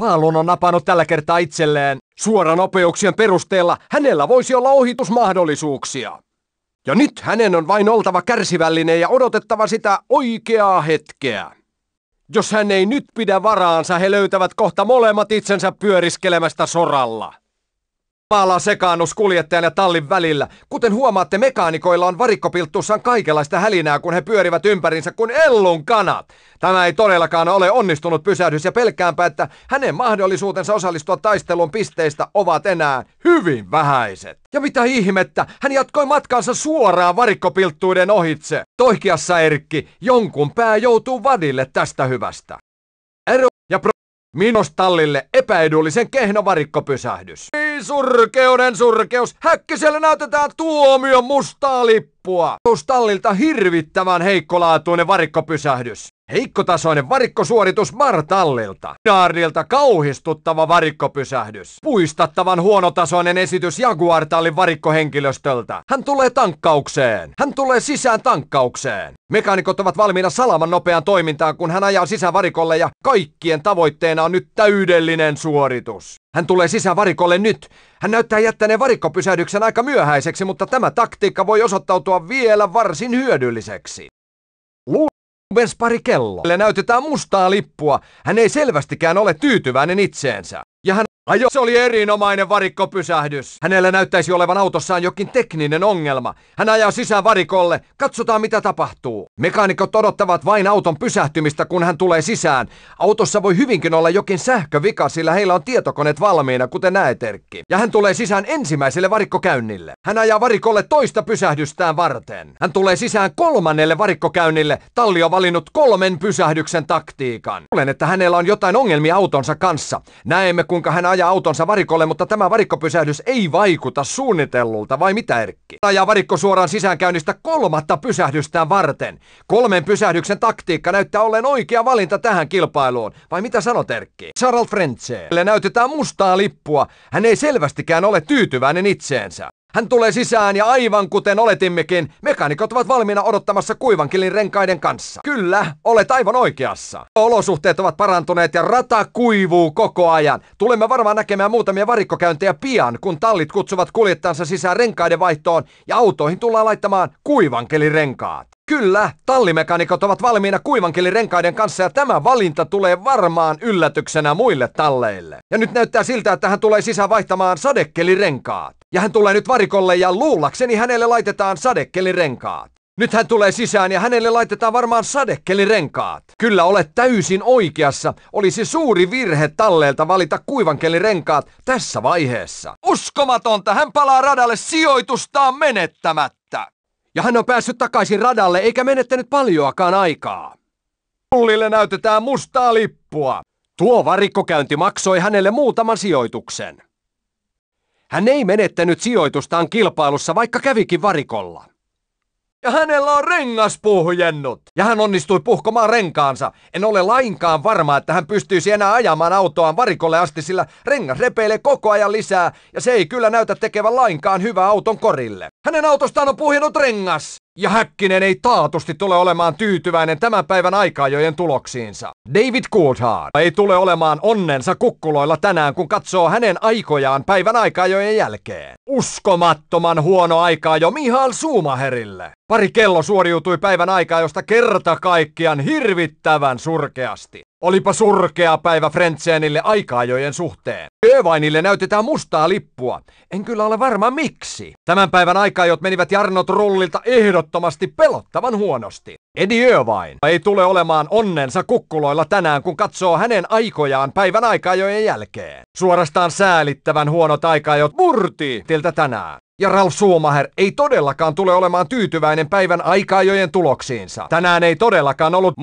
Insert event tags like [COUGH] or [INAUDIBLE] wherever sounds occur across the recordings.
Paalun on napannut tällä kertaa itselleen. nopeuksien perusteella hänellä voisi olla ohitusmahdollisuuksia. Ja nyt hänen on vain oltava kärsivällinen ja odotettava sitä oikeaa hetkeä. Jos hän ei nyt pidä varaansa, he löytävät kohta molemmat itsensä pyöriskelemästä soralla. Maalaa sekaannus kuljettajan ja tallin välillä. Kuten huomaatte, mekaanikoilla on varikkopilttuussaan kaikenlaista hälinää, kun he pyörivät ympärinsä kuin ellun kanat. Tämä ei todellakaan ole onnistunut pysähdys ja pelkäänpä, että hänen mahdollisuutensa osallistua taistelun pisteistä ovat enää hyvin vähäiset. Ja mitä ihmettä, hän jatkoi matkansa suoraan varikkopilttuiden ohitse. Toikiassa Erkki, jonkun pää joutuu vadille tästä hyvästä. Ero ja pro- Tallille epäedullisen kehnovarikkopysähdys. Niin, surkeuden surkeus, häkkisellä näytetään tuomio mustaa lippua. Tallilta hirvittävän heikkolaatuinen varikkopysähdys. Heikkotasoinen varikkosuoritus Martallilta. Naardilta kauhistuttava varikkopysähdys. Puistattavan huonotasoinen esitys Jaguartallin varikkohenkilöstöltä. Hän tulee tankkaukseen. Hän tulee sisään tankkaukseen. Mekaanikot ovat valmiina salaman nopeaan toimintaan, kun hän ajaa sisään varikolle ja kaikkien tavoitteena on nyt täydellinen suoritus. Hän tulee sisään varikolle nyt. Hän näyttää jättäneen varikkopysähdyksen aika myöhäiseksi, mutta tämä taktiikka voi osoittautua vielä varsin hyödylliseksi. Vespari kello. Näytetään mustaa lippua. Hän ei selvästikään ole tyytyväinen itseensä. Ja hän Ajo, se oli erinomainen varikkopysähdys. Hänellä näyttäisi olevan autossaan jokin tekninen ongelma. Hän ajaa sisään varikolle. Katsotaan mitä tapahtuu. Mekaanikot odottavat vain auton pysähtymistä, kun hän tulee sisään. Autossa voi hyvinkin olla jokin sähkövika, sillä heillä on tietokoneet valmiina, kuten näet Erkki. Ja hän tulee sisään ensimmäiselle varikkokäynnille. Hän ajaa varikolle toista pysähdystään varten. Hän tulee sisään kolmannelle varikkokäynnille. Talli on valinnut kolmen pysähdyksen taktiikan. Luulen, että hänellä on jotain ongelmia autonsa kanssa. Näemme, kuinka hän ajaa autonsa varikolle, mutta tämä varikkopysähdys ei vaikuta suunnitellulta, vai mitä Erkki? Ajaa varikko suoraan sisäänkäynnistä kolmatta pysähdystään varten. Kolmen pysähdyksen taktiikka näyttää olleen oikea valinta tähän kilpailuun, vai mitä sanot Erkki? Charles Frentzelle näytetään mustaa lippua. Hän ei selvästikään ole tyytyväinen itseensä. Hän tulee sisään ja aivan kuten oletimmekin, mekaanikot ovat valmiina odottamassa kuivankilin renkaiden kanssa. Kyllä, olet aivan oikeassa. Olosuhteet ovat parantuneet ja rata kuivuu koko ajan. Tulemme varmaan näkemään muutamia varikkokäyntejä pian, kun tallit kutsuvat kuljettajansa sisään renkaiden vaihtoon ja autoihin tullaan laittamaan kuivankelirenkaat. Kyllä, tallimekanikot ovat valmiina kuivankelirenkaiden kanssa ja tämä valinta tulee varmaan yllätyksenä muille talleille. Ja nyt näyttää siltä, että hän tulee sisään vaihtamaan sadekelirenkaat. Ja hän tulee nyt varikolle ja luulakseni hänelle laitetaan sadekelirenkaat. Nyt hän tulee sisään ja hänelle laitetaan varmaan sadekelirenkaat. Kyllä olet täysin oikeassa. Olisi suuri virhe talleelta valita kuivankelirenkaat tässä vaiheessa. Uskomatonta, hän palaa radalle sijoitustaan menettämättä. Ja hän on päässyt takaisin radalle eikä menettänyt paljoakaan aikaa. Tullille näytetään mustaa lippua. Tuo varikkokäynti maksoi hänelle muutaman sijoituksen. Hän ei menettänyt sijoitustaan kilpailussa, vaikka kävikin varikolla ja hänellä on rengas puhjennut. Ja hän onnistui puhkomaan renkaansa. En ole lainkaan varma, että hän pystyisi enää ajamaan autoaan varikolle asti, sillä rengas repeilee koko ajan lisää ja se ei kyllä näytä tekevän lainkaan hyvää auton korille. Hänen autostaan on puhjennut rengas. Ja Häkkinen ei taatusti tule olemaan tyytyväinen tämän päivän aikaajojen tuloksiinsa. David Coulthard ei tule olemaan onnensa kukkuloilla tänään, kun katsoo hänen aikojaan päivän aikaajojen jälkeen. Uskomattoman huono aikaa jo Mihal Suumaherille. Pari kello suoriutui päivän aikaa, josta kerta kaikkiaan hirvittävän surkeasti. Olipa surkea päivä Frentsenille aikaajojen suhteen. Övainille näytetään mustaa lippua. En kyllä ole varma miksi. Tämän päivän aikaajot menivät Jarnot rullilta ehdottomasti pelottavan huonosti. Edi Övain ei tule olemaan onnensa kukkuloilla tänään, kun katsoo hänen aikojaan päivän aikaajojen jälkeen. Suorastaan säälittävän huonot aikaajot murti tiltä tänään. Ja Ralf Schumacher ei todellakaan tule olemaan tyytyväinen päivän aikaajojen tuloksiinsa. Tänään ei todellakaan ollut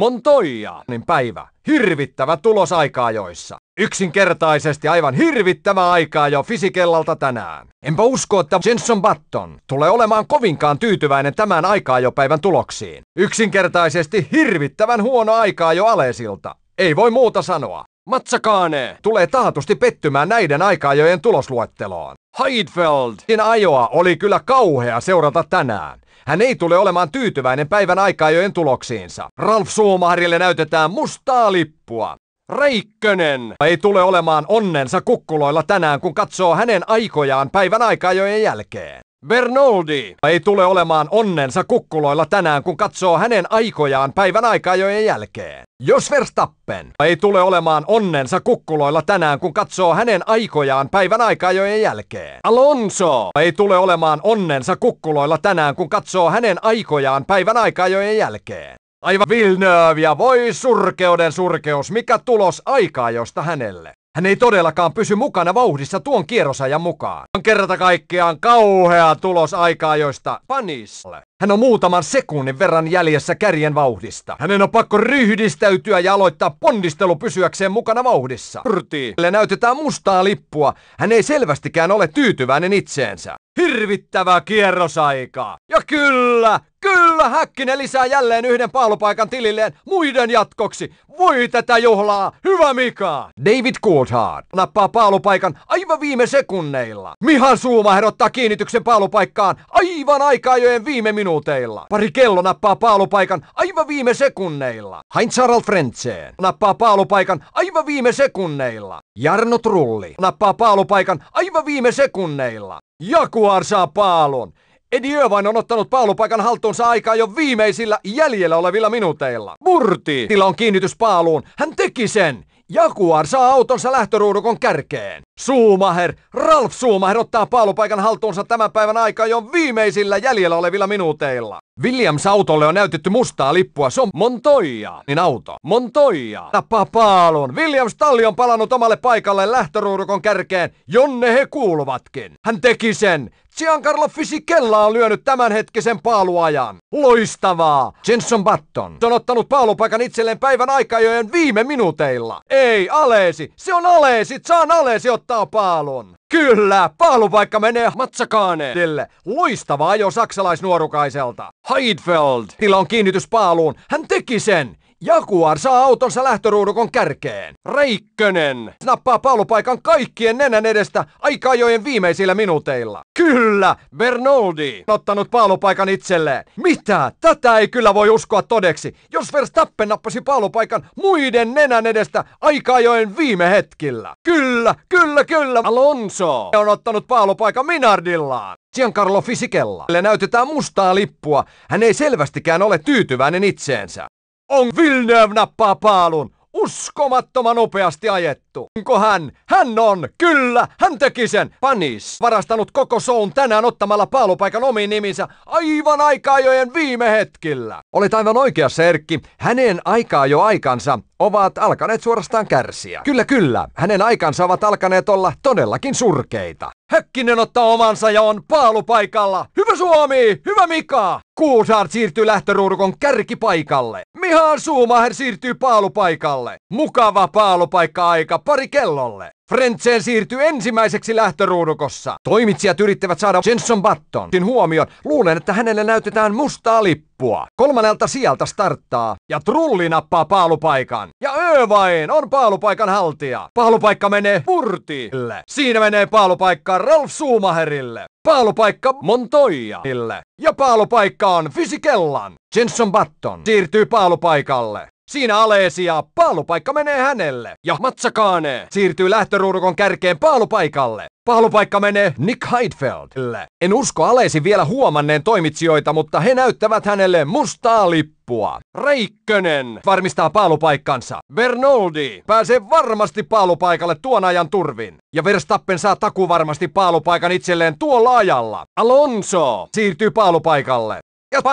niin päivä. Hirvittävä tulos aikaajoissa. Yksinkertaisesti aivan hirvittävä aikaa jo fisikellalta tänään. Enpä usko, että Jenson Button tulee olemaan kovinkaan tyytyväinen tämän aikaa jo päivän tuloksiin. Yksinkertaisesti hirvittävän huono aikaa jo Alesilta. Ei voi muuta sanoa. Matsakaane tulee taatusti pettymään näiden aikaajojen tulosluetteloon. Heidfeldin ajoa oli kyllä kauhea seurata tänään. Hän ei tule olemaan tyytyväinen päivän aikaajojen tuloksiinsa. Ralf Suomaharille näytetään mustaa lippua. Reikkönen ei tule olemaan onnensa kukkuloilla tänään, kun katsoo hänen aikojaan päivän aikaajojen jälkeen. Bernoldi ei tule olemaan onnensa kukkuloilla tänään, kun katsoo hänen aikojaan päivän aikajojen jälkeen. Jos Verstappen ei tule olemaan onnensa kukkuloilla tänään, kun katsoo hänen aikojaan päivän aikajojen jälkeen. Alonso ei tule olemaan onnensa kukkuloilla tänään, kun katsoo hänen aikojaan päivän aikajojen jälkeen. Aivan Vilnööv ja voi surkeuden surkeus, mikä tulos aikaa josta hänelle. Hän ei todellakaan pysy mukana vauhdissa tuon kierrosajan mukaan. On kerta kaikkiaan kauhea tulos aikaa, joista panisle. Hän on muutaman sekunnin verran jäljessä kärjen vauhdista. Hänen on pakko ryhdistäytyä ja aloittaa ponnistelu pysyäkseen mukana vauhdissa. Pyrtii. Hänelle näytetään mustaa lippua. Hän ei selvästikään ole tyytyväinen itseensä. Hirvittävää kierrosaikaa. Ja kyllä, kyllä Häkkinen lisää jälleen yhden paalupaikan tililleen muiden jatkoksi. Voi tätä juhlaa, hyvä Mika! David Coulthard nappaa paalupaikan aivan viime sekunneilla. Mihan Suuma herottaa kiinnityksen paalupaikkaan aivan aikaajojen viime minuutin minuuteilla. Pari kello nappaa paalupaikan aivan viime sekunneilla. Heinz Harald Frentzen nappaa paalupaikan aivan viime sekunneilla. Jarno Trulli nappaa paalupaikan aivan viime sekunneilla. Jakuar saa paalun. Edi Övain on ottanut paalupaikan haltuunsa aikaa jo viimeisillä jäljellä olevilla minuuteilla. Murti! Tila on kiinnitys paaluun. Hän teki sen! Jakuar saa autonsa lähtöruudukon kärkeen. Suumaher, Ralf Suumaher ottaa paalupaikan haltuunsa tämän päivän aikaa jo viimeisillä jäljellä olevilla minuuteilla. Williams autolle on näytetty mustaa lippua. Se on Montoya. Niin auto. Montoya. Tappaa paalun. Williams talli on palannut omalle paikalle lähtöruudukon kärkeen, jonne he kuuluvatkin. Hän teki sen. Giancarlo Fisichella on lyönyt tämänhetkisen paaluajan. Loistavaa! Jenson Button on ottanut paalupaikan itselleen päivän aikajojen viime minuuteilla. Ei, Aleesi! Se on Aleesi! Saan Aleesi ottaa paalun! Kyllä, paalupaikka menee Matsakaanelle. Loistava ajo saksalaisnuorukaiselta. Heidfeld, tila on kiinnitys paaluun. Hän teki sen. Jaguar saa autonsa lähtöruudukon kärkeen. Reikkönen nappaa paalupaikan kaikkien nenän edestä aikajojen viimeisillä minuuteilla. Kyllä, Bernoldi on ottanut paalupaikan itselleen. Mitä? Tätä ei kyllä voi uskoa todeksi, jos Verstappen nappasi paalupaikan muiden nenän edestä aikajojen viime hetkillä. Kyllä, kyllä, kyllä. Alonso on ottanut paalupaikan Minardillaan. Giancarlo fisikella. Sille näytetään mustaa lippua. Hän ei selvästikään ole tyytyväinen itseensä on Villeneuve nappaa paalun. Uskomattoman nopeasti ajettu. Onko hän? Hän on! Kyllä! Hän teki sen! Panis varastanut koko soun tänään ottamalla paalupaikan omiin niminsä aivan aikaajojen viime hetkillä. Olet aivan oikea, Serkki. Hänen aikaa jo aikansa ovat alkaneet suorastaan kärsiä. Kyllä kyllä, hänen aikansa ovat alkaneet olla todellakin surkeita. Häkkinen ottaa omansa ja on paalupaikalla. Hyvä Suomi! Hyvä Mika! Kuusaart siirtyy lähtöruudukon kärkipaikalle. Mihaan Suumaher siirtyy paalupaikalle. Mukava paalupaikka-aika pari kellolle. Frentzen siirtyy ensimmäiseksi lähtöruudukossa. Toimitsijat yrittävät saada Jenson Buttonin huomioon. Luulen, että hänelle näytetään mustaa lippua. Kolmannelta sieltä starttaa ja Trulli nappaa paalupaikan. Ja Övain on paalupaikan haltija. Paalupaikka menee Purtille. Siinä menee paalupaikka Ralf Suumaherille. Paalupaikka Montoyalle ja paalupaikka on Fysikellan. Jenson Button siirtyy paalupaikalle. Siinä Alesia, paalupaikka menee hänelle, ja Matsakaane siirtyy lähtöruudukon kärkeen paalupaikalle. Paalupaikka menee Nick Heidfeldille. En usko Alesi vielä huomanneen toimitsijoita, mutta he näyttävät hänelle mustaa lippua. Reikkönen varmistaa paalupaikkansa. Bernoldi pääsee varmasti paalupaikalle tuon ajan turvin. Ja Verstappen saa takuvarmasti paalupaikan itselleen tuolla ajalla. Alonso siirtyy paalupaikalle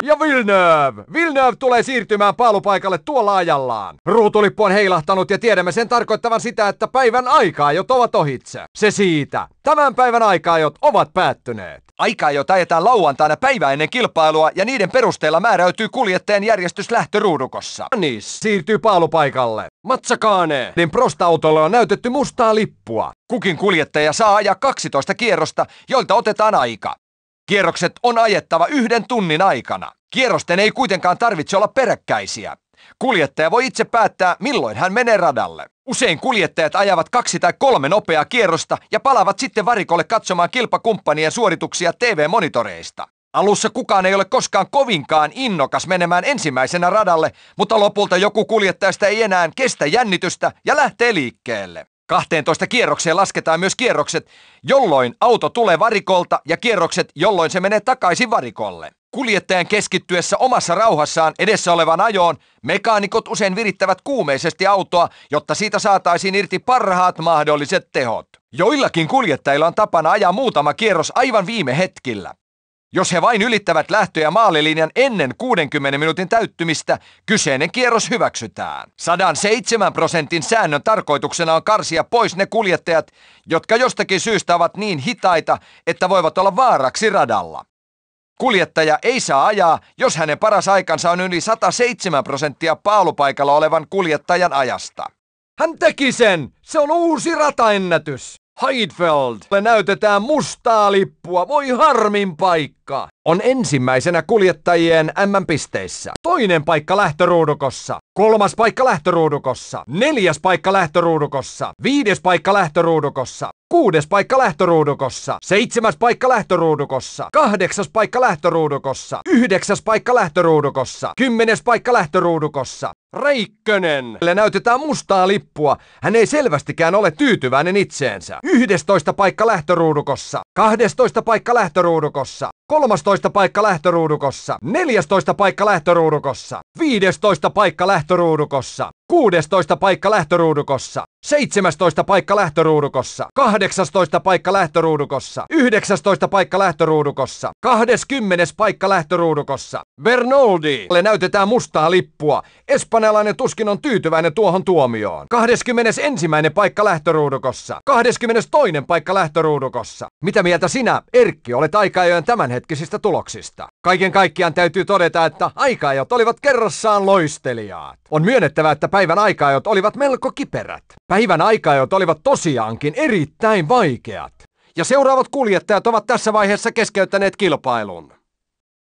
ja Vilnöv! Vilnöv tulee siirtymään paalupaikalle tuolla ajallaan. Ruutulippu on heilahtanut ja tiedämme sen tarkoittavan sitä, että päivän aikaajot ovat ohitse. Se siitä. Tämän päivän aikaajot ovat päättyneet. Aikaajot ajetaan lauantaina päivä ennen kilpailua ja niiden perusteella määräytyy kuljettajan järjestys lähtöruudukossa. Anis no niin, siirtyy paalupaikalle. Matsakaane! Niin prostautolle on näytetty mustaa lippua. Kukin kuljettaja saa ajaa 12 kierrosta, joilta otetaan aika. Kierrokset on ajettava yhden tunnin aikana. Kierrosten ei kuitenkaan tarvitse olla peräkkäisiä. Kuljettaja voi itse päättää, milloin hän menee radalle. Usein kuljettajat ajavat kaksi tai kolme nopeaa kierrosta ja palavat sitten varikolle katsomaan kilpakumppanien suorituksia TV-monitoreista. Alussa kukaan ei ole koskaan kovinkaan innokas menemään ensimmäisenä radalle, mutta lopulta joku kuljettajasta ei enää kestä jännitystä ja lähtee liikkeelle. 12 kierrokseen lasketaan myös kierrokset, jolloin auto tulee varikolta ja kierrokset, jolloin se menee takaisin varikolle. Kuljettajan keskittyessä omassa rauhassaan edessä olevan ajoon, mekaanikot usein virittävät kuumeisesti autoa, jotta siitä saataisiin irti parhaat mahdolliset tehot. Joillakin kuljettajilla on tapana ajaa muutama kierros aivan viime hetkillä. Jos he vain ylittävät lähtö- ja maalilinjan ennen 60 minuutin täyttymistä, kyseinen kierros hyväksytään. 107 prosentin säännön tarkoituksena on karsia pois ne kuljettajat, jotka jostakin syystä ovat niin hitaita, että voivat olla vaaraksi radalla. Kuljettaja ei saa ajaa, jos hänen paras aikansa on yli 107 prosenttia paalupaikalla olevan kuljettajan ajasta. Hän teki sen! Se on uusi rataennätys! Heidfeld, näytetään mustaa lippua, voi harmin paikka! On ensimmäisenä kuljettajien M-pisteissä. Toinen paikka lähtöruudukossa. Kolmas paikka lähtöruudukossa. Neljäs paikka lähtöruudukossa. Viides paikka lähtöruudukossa. Kuudes paikka lähtöruudukossa. Seitsemäs paikka lähtöruudukossa. Kahdeksas paikka lähtöruudukossa. Yhdeksäs paikka lähtöruudukossa. Kymmenes paikka lähtöruudukossa. Reikkönen! Hänelle näytetään mustaa lippua. Hän ei selvästikään ole tyytyväinen itseensä. Yhdestoista paikka lähtöruudukossa. kahdestoista paikka lähtöruudukossa. 13 paikka lähtöruudukossa. 14 paikka lähtöruudukossa. 15 paikka lähtöruudukossa lähtöruudukossa. 16 paikka lähtöruudukossa, 17 paikka lähtöruudukossa, 18 paikka lähtöruudukossa, 19 paikka lähtöruudukossa, 20 paikka lähtöruudukossa. Vernoldi näytetään mustaa lippua. Espanjalainen tuskin on tyytyväinen tuohon tuomioon. 21. paikka lähtöruudukossa, 22. paikka lähtöruudukossa. Mitä mieltä sinä, Erkki, olet aikaajojen tämänhetkisistä tuloksista? Kaiken kaikkiaan täytyy todeta, että aikaajot olivat kerrassaan loistelijaa. On myönnettävä, että päivän aikaajot olivat melko kiperät. Päivän aikaajot olivat tosiaankin erittäin vaikeat. Ja seuraavat kuljettajat ovat tässä vaiheessa keskeyttäneet kilpailun.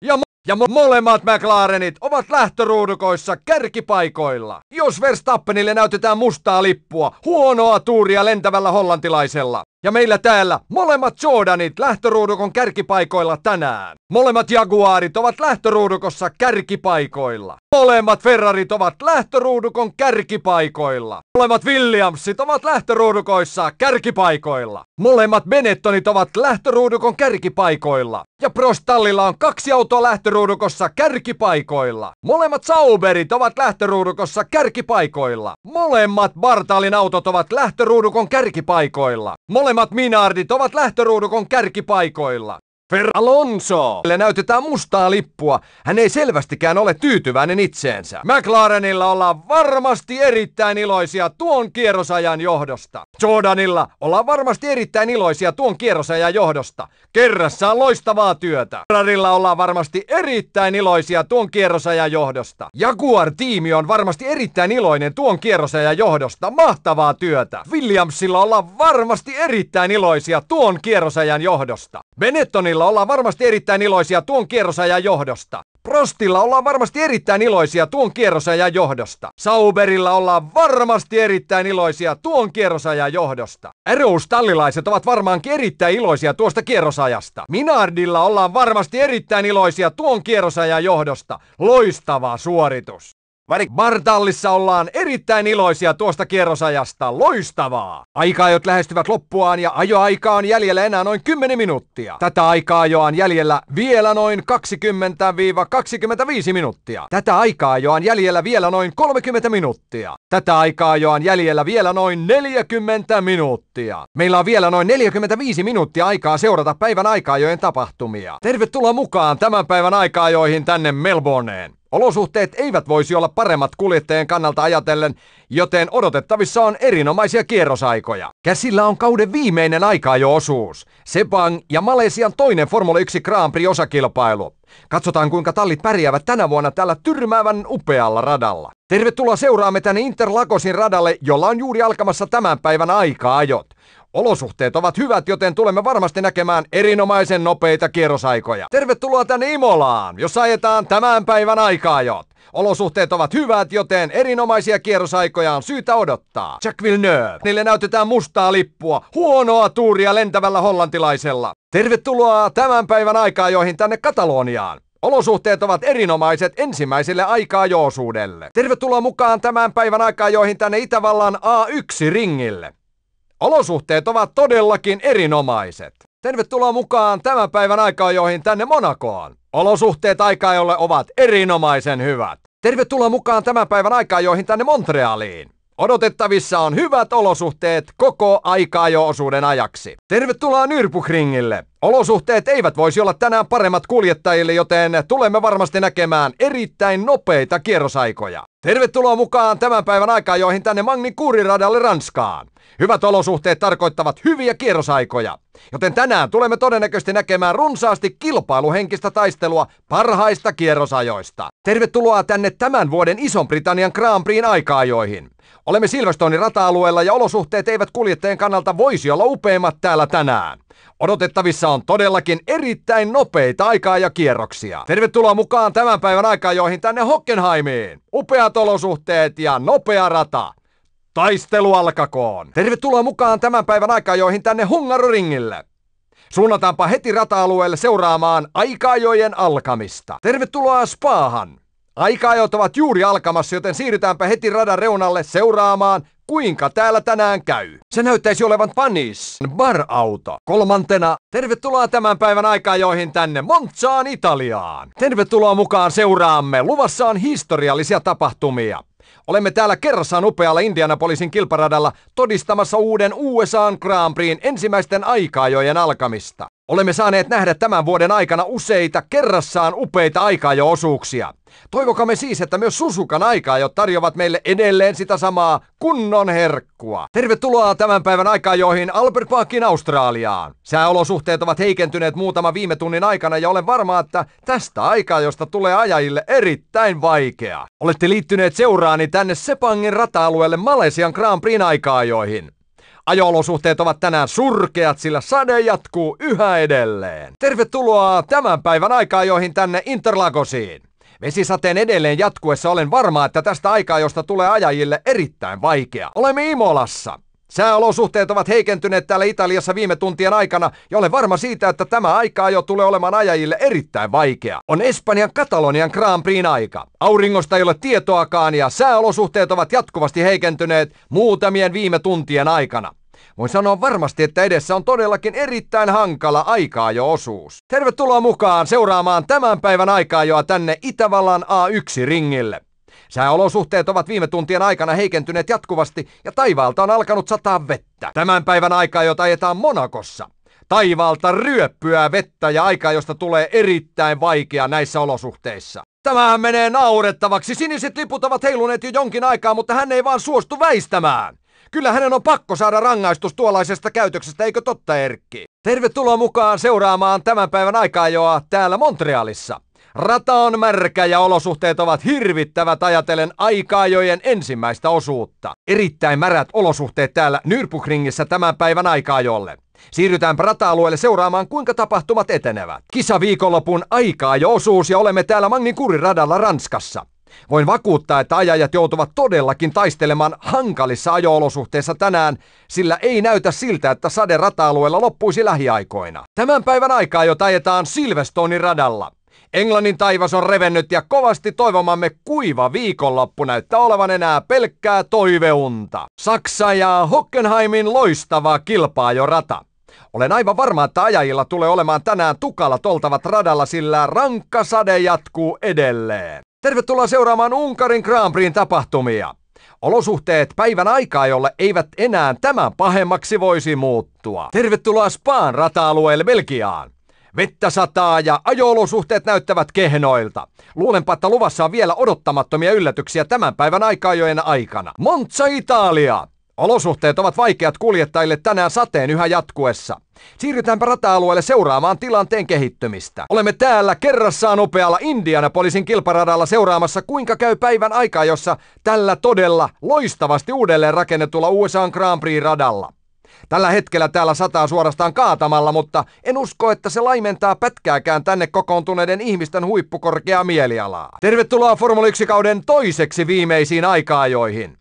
Ja, mo- ja mo- molemmat McLarenit ovat lähtöruudukoissa kärkipaikoilla. Jos Verstappenille näytetään mustaa lippua, huonoa tuuria lentävällä hollantilaisella. Ja meillä täällä molemmat Jordanit lähtöruudukon kärkipaikoilla tänään. Molemmat Jaguarit ovat lähtöruudukossa kärkipaikoilla. Molemmat Ferrarit ovat lähtöruudukon kärkipaikoilla. Molemmat Williamsit ovat lähtöruudukoissa kärkipaikoilla. Molemmat Benettonit ovat lähtöruudukon kärkipaikoilla. Ja Prostallilla on kaksi autoa lähtöruudukossa kärkipaikoilla. Molemmat Sauberit ovat lähtöruudukossa kärkipaikoilla. Molemmat Bartalin autot ovat lähtöruudukon kärkipaikoilla. Molemmat Molemmat Minardit ovat lähtöruudukon kärkipaikoilla. Per Alonso! näytetään mustaa lippua. Hän ei selvästikään ole tyytyväinen itseensä. McLarenilla ollaan varmasti erittäin iloisia tuon kierrosajan johdosta. Jordanilla ollaan varmasti erittäin iloisia tuon kierrosajan johdosta. Kerrassaan loistavaa työtä. Ferrarilla ollaan varmasti erittäin iloisia tuon kierrosajan johdosta. Jaguar-tiimi on varmasti erittäin iloinen tuon kierrosajan johdosta. Mahtavaa työtä. Williamsilla ollaan varmasti erittäin iloisia tuon kierrosajan johdosta. Benettonilla Prostilla ollaan varmasti erittäin iloisia tuon kierrosajan johdosta. Prostilla ollaan varmasti erittäin iloisia tuon kierrosajan johdosta. Sauberilla ollaan varmasti erittäin iloisia tuon kierrosajan johdosta. Arrows-tallilaiset ovat varmaankin erittäin iloisia tuosta kierrosajasta. Minardilla ollaan varmasti erittäin iloisia tuon kierrosajan johdosta. Loistava suoritus! Varik Bartallissa ollaan erittäin iloisia tuosta kierrosajasta. Loistavaa! aika lähestyvät loppuaan ja ajoaika on jäljellä enää noin 10 minuuttia. Tätä aika on jäljellä vielä noin 20-25 minuuttia. Tätä aika on jäljellä vielä noin 30 minuuttia. Tätä aika on jäljellä vielä noin 40 minuuttia. Meillä on vielä noin 45 minuuttia aikaa seurata päivän aikaajojen tapahtumia. Tervetuloa mukaan tämän päivän aikaajoihin tänne Melbourneen. Olosuhteet eivät voisi olla paremmat kuljettajien kannalta ajatellen, joten odotettavissa on erinomaisia kierrosaikoja. Käsillä on kauden viimeinen aika jo osuus. Sepang ja Malesian toinen Formula 1 Grand Prix-osakilpailu. Katsotaan kuinka tallit pärjäävät tänä vuonna tällä tyrmäävän upealla radalla. Tervetuloa seuraamme tänne Interlakosin radalle, jolla on juuri alkamassa tämän päivän aika-ajot. Olosuhteet ovat hyvät, joten tulemme varmasti näkemään erinomaisen nopeita kierrosaikoja. Tervetuloa tänne Imolaan, jos ajetaan tämän päivän jo. Olosuhteet ovat hyvät, joten erinomaisia kierrosaikoja on syytä odottaa. Jack Villeneuve, niille näytetään mustaa lippua, huonoa tuuria lentävällä hollantilaisella. Tervetuloa tämän päivän joihin tänne Kataloniaan. Olosuhteet ovat erinomaiset ensimmäiselle joosuudelle. Tervetuloa mukaan tämän päivän joihin tänne Itävallan A1-ringille. Olosuhteet ovat todellakin erinomaiset. Tervetuloa mukaan tämän päivän joihin tänne Monakoon. Olosuhteet aikaajolle ovat erinomaisen hyvät. Tervetuloa mukaan tämän päivän joihin tänne Montrealiin. Odotettavissa on hyvät olosuhteet koko aikaa jo osuuden ajaksi. Tervetuloa Nürburgringille! Olosuhteet eivät voisi olla tänään paremmat kuljettajille, joten tulemme varmasti näkemään erittäin nopeita kierrosaikoja. Tervetuloa mukaan tämän päivän aikaa joihin tänne Magnin kuuriradalle Ranskaan. Hyvät olosuhteet tarkoittavat hyviä kierrosaikoja, joten tänään tulemme todennäköisesti näkemään runsaasti kilpailuhenkistä taistelua parhaista kierrosajoista. Tervetuloa tänne tämän vuoden Ison-Britannian Grand Prixin aikaajoihin. Olemme Silverstonein rata-alueella ja olosuhteet eivät kuljettajien kannalta voisi olla upeimmat täällä tänään. Odotettavissa on todellakin erittäin nopeita aikaa ja kierroksia. Tervetuloa mukaan tämän päivän aika-joihin tänne Hockenheimiin. Upeat olosuhteet ja nopea rata. Taistelu alkakoon. Tervetuloa mukaan tämän päivän aika-joihin tänne Hungaroringille. Suunnataanpa heti rata-alueelle seuraamaan aikajojen alkamista. Tervetuloa Spaahan. Aikaajot ovat juuri alkamassa, joten siirrytäänpä heti radan reunalle seuraamaan, kuinka täällä tänään käy. Se näyttäisi olevan Panis, bar-auto. Kolmantena, tervetuloa tämän päivän aikaajoihin tänne Montsaan Italiaan. Tervetuloa mukaan seuraamme. Luvassa on historiallisia tapahtumia. Olemme täällä kerrassaan upealla Indianapolisin kilparadalla todistamassa uuden USAn Grand Prixin ensimmäisten aikaajojen alkamista. Olemme saaneet nähdä tämän vuoden aikana useita kerrassaan upeita aikaajo-osuuksia. Toivokamme siis, että myös Susukan aikaajot tarjoavat meille edelleen sitä samaa kunnon herkkua. Tervetuloa tämän päivän aikaajoihin Albert Parkin Australiaan. Sääolosuhteet ovat heikentyneet muutama viime tunnin aikana ja olen varma, että tästä aikaajosta tulee ajajille erittäin vaikea. Olette liittyneet seuraani tänne Sepangin rata-alueelle Malesian Grand Prix aikaajoihin. Ajoolosuhteet ovat tänään surkeat, sillä sade jatkuu yhä edelleen. Tervetuloa tämän päivän aikaa joihin tänne Interlagosiin. Vesisateen edelleen jatkuessa olen varma, että tästä aikaa, josta tulee ajajille erittäin vaikea. Olemme Imolassa. Sääolosuhteet ovat heikentyneet täällä Italiassa viime tuntien aikana ja olen varma siitä, että tämä aika jo tulee olemaan ajajille erittäin vaikea. On Espanjan Katalonian Grand Prixin aika. Auringosta ei ole tietoakaan ja sääolosuhteet ovat jatkuvasti heikentyneet muutamien viime tuntien aikana. Voin sanoa varmasti, että edessä on todellakin erittäin hankala aikaa jo osuus. Tervetuloa mukaan seuraamaan tämän päivän aikaa tänne Itävallan A1-ringille. Sääolosuhteet ovat viime tuntien aikana heikentyneet jatkuvasti ja taivaalta on alkanut sataa vettä. Tämän päivän aikaa, jota ajetaan Monakossa. Taivaalta ryöppyää vettä ja aikaa, josta tulee erittäin vaikea näissä olosuhteissa. Tämähän menee naurettavaksi. Siniset liput ovat heiluneet jo jonkin aikaa, mutta hän ei vaan suostu väistämään. Kyllä hänen on pakko saada rangaistus tuollaisesta käytöksestä, eikö totta Erkki? Tervetuloa mukaan seuraamaan tämän päivän aikaa joa täällä Montrealissa. Rata on märkä ja olosuhteet ovat hirvittävät ajatellen aikaajojen ensimmäistä osuutta. Erittäin märät olosuhteet täällä Nürburgringissä tämän päivän aikaajolle. Siirrytään rata-alueelle seuraamaan, kuinka tapahtumat etenevät. Kisa viikonlopun aikaa jo osuus ja olemme täällä Magnikurin radalla Ranskassa. Voin vakuuttaa, että ajajat joutuvat todellakin taistelemaan hankalissa ajoolosuhteissa tänään, sillä ei näytä siltä, että sade rata-alueella loppuisi lähiaikoina. Tämän päivän aikaa jo tajetaan Silvestonin radalla. Englannin taivas on revennyt ja kovasti toivomamme kuiva viikonloppu näyttää olevan enää pelkkää toiveunta. Saksa ja Hockenheimin loistava kilpaa jo rata. Olen aivan varma, että ajajilla tulee olemaan tänään tukalat oltavat radalla, sillä rankka sade jatkuu edelleen. Tervetuloa seuraamaan Unkarin Grand Prixin tapahtumia. Olosuhteet päivän aikaa, jolle eivät enää tämän pahemmaksi voisi muuttua. Tervetuloa Spaan rata-alueelle Belgiaan. Vettä sataa ja ajoolosuhteet näyttävät kehnoilta. Luulenpa, että luvassa on vielä odottamattomia yllätyksiä tämän päivän aikajojen aikana. Monza Italia! Olosuhteet ovat vaikeat kuljettajille tänään sateen yhä jatkuessa. Siirrytäänpä rata-alueelle seuraamaan tilanteen kehittymistä. Olemme täällä kerrassaan nopealla Indianapolisin kilparadalla seuraamassa, kuinka käy päivän aikaa, jossa tällä todella loistavasti uudelleen rakennetulla USA Grand Prix-radalla. Tällä hetkellä täällä sataa suorastaan kaatamalla, mutta en usko, että se laimentaa pätkääkään tänne kokoontuneiden ihmisten huippukorkeaa mielialaa. Tervetuloa Formula 1-kauden toiseksi viimeisiin aikaajoihin.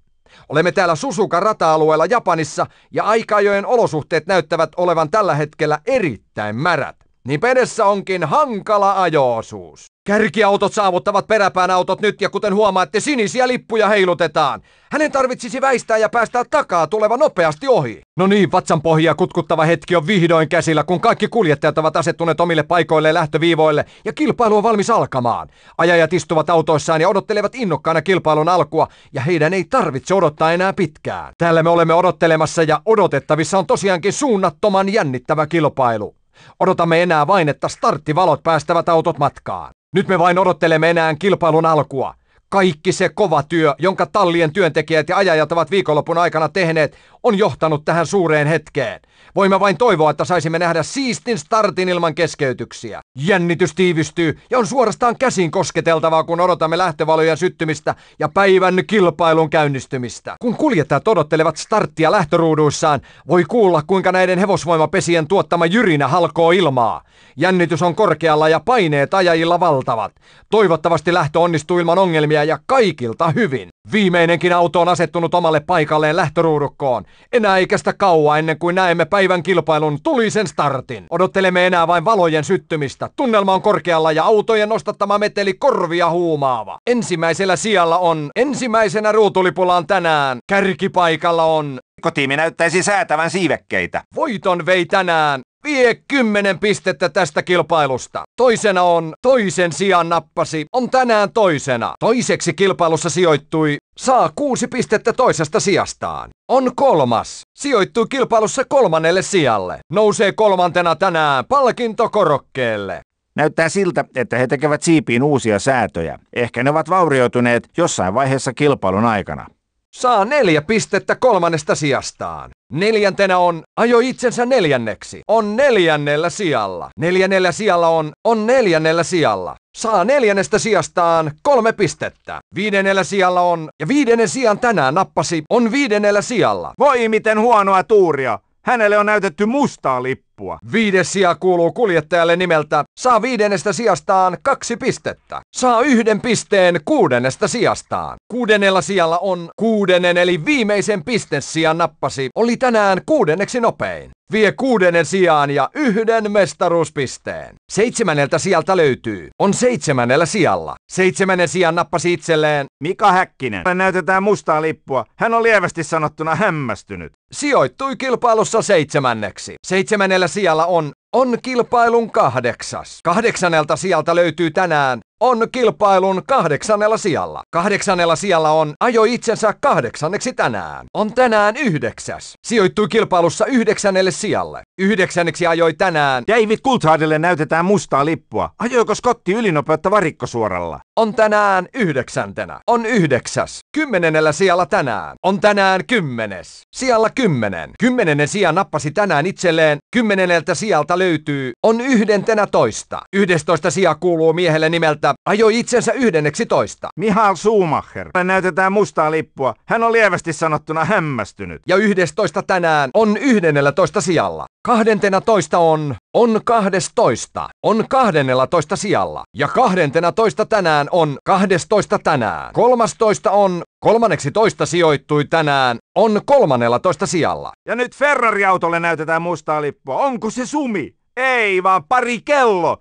Olemme täällä Susuka rata-alueella Japanissa ja aikaajojen olosuhteet näyttävät olevan tällä hetkellä erittäin märät niin pedessä onkin hankala ajoosuus. Kärkiautot saavuttavat peräpään autot nyt ja kuten huomaatte, sinisiä lippuja heilutetaan. Hänen tarvitsisi väistää ja päästää takaa tuleva nopeasti ohi. No niin, vatsan pohjaa kutkuttava hetki on vihdoin käsillä, kun kaikki kuljettajat ovat asettuneet omille paikoilleen lähtöviivoille ja kilpailu on valmis alkamaan. Ajajat istuvat autoissaan ja odottelevat innokkaana kilpailun alkua ja heidän ei tarvitse odottaa enää pitkään. Täällä me olemme odottelemassa ja odotettavissa on tosiaankin suunnattoman jännittävä kilpailu. Odotamme enää vain, että starttivalot päästävät autot matkaan. Nyt me vain odottelemme enää kilpailun alkua. Kaikki se kova työ, jonka tallien työntekijät ja ajajat ovat viikonlopun aikana tehneet, on johtanut tähän suureen hetkeen. Voimme vain toivoa, että saisimme nähdä siistin startin ilman keskeytyksiä. Jännitys tiivistyy ja on suorastaan käsin kosketeltavaa, kun odotamme lähtövalojen syttymistä ja päivän kilpailun käynnistymistä. Kun kuljettajat odottelevat starttia lähtöruuduissaan, voi kuulla, kuinka näiden hevosvoimapesien tuottama jyrinä halkoo ilmaa. Jännitys on korkealla ja paineet ajajilla valtavat. Toivottavasti lähtö onnistuu ilman ongelmia ja kaikilta hyvin. Viimeinenkin auto on asettunut omalle paikalleen lähtöruudukkoon. Enää ei kestä kauaa ennen kuin näemme päivän kilpailun tulisen startin. Odottelemme enää vain valojen syttymistä. Tunnelma on korkealla ja autojen nostattama meteli korvia huumaava. Ensimmäisellä sijalla on, ensimmäisenä ruutulipulaan on tänään. Kärkipaikalla on Kotiimi näyttäisi säätävän siivekkeitä. Voiton vei tänään vie 10 pistettä tästä kilpailusta. Toisena on toisen sijaan nappasi, on tänään toisena. Toiseksi kilpailussa sijoittui, saa kuusi pistettä toisesta sijastaan. On kolmas, sijoittuu kilpailussa kolmannelle sijalle. Nousee kolmantena tänään palkintokorokkeelle. Näyttää siltä, että he tekevät siipiin uusia säätöjä. Ehkä ne ovat vaurioituneet jossain vaiheessa kilpailun aikana. Saa neljä pistettä kolmannesta sijastaan. Neljäntenä on ajo itsensä neljänneksi. On neljännellä sijalla. Neljännellä sijalla on, on neljännellä sijalla. Saa neljännestä sijastaan kolme pistettä. Viidennellä sijalla on, ja viidennen sijan tänään nappasi, on viidennellä sijalla. Voi miten huonoa tuuria! Hänelle on näytetty mustaa lippua loppua. Viides sija kuuluu kuljettajalle nimeltä, saa viidennestä sijastaan kaksi pistettä. Saa yhden pisteen kuudennesta sijastaan. Kuudennella sijalla on kuudennen eli viimeisen pistesijan nappasi, oli tänään kuudenneksi nopein vie kuudennen sijaan ja yhden mestaruuspisteen. Seitsemänneltä sieltä löytyy. On seitsemännellä sijalla. Seitsemännen sijaan nappasi itselleen Mika Häkkinen. Hän näytetään mustaa lippua. Hän on lievästi sanottuna hämmästynyt. Sijoittui kilpailussa seitsemänneksi. Seitsemännellä siellä sijalla on On kilpailun kahdeksas. Kahdeksannelta sieltä löytyy tänään on kilpailun kahdeksannella sijalla. Kahdeksannella sijalla on ajo itsensä kahdeksanneksi tänään. On tänään yhdeksäs. Sijoittui kilpailussa yhdeksännelle sijalle. Yhdeksänneksi ajoi tänään. David Coulthardille näytetään mustaa lippua. Ajoiko Scotti ylinopeutta varikkosuoralla? On tänään yhdeksäntenä. On yhdeksäs. Kymmenennellä sijalla tänään. On tänään kymmenes. Sijalla kymmenen. Kymmenennen sija nappasi tänään itselleen. kymmeneneltä sijalta löytyy. On yhdentenä toista. Yhdestoista sija kuuluu miehelle nimeltä ajoi itsensä yhdenneksi toista. Mihal Schumacher. Näytetään mustaa lippua. Hän on lievästi sanottuna hämmästynyt. Ja 11 tänään on 11 sijalla. Kahdentena toista on, on kahdestoista, on kahdennella toista sijalla. Ja kahdentena toista tänään on kahdestoista tänään. Kolmastoista on, kolmanneksi toista sijoittui tänään, on kolmannella toista sijalla. Ja nyt Ferrari-autolle näytetään mustaa lippua. Onko se sumi? Ei, vaan pari kello.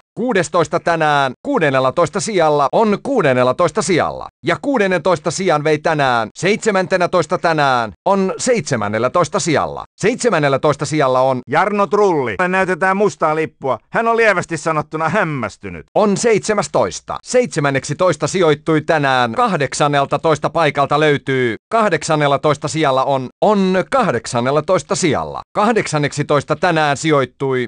16 tänään, 16 sijalla on 16 sijalla. Ja 16 sijan vei tänään, 17 tänään on 17 sijalla. 17 sijalla on Jarno Trulli. Hän näytetään mustaa lippua. Hän on lievästi sanottuna hämmästynyt. On 17. 17 sijoittui tänään. 18 paikalta löytyy. 18 sijalla on, on 18 sijalla. 18 tänään sijoittui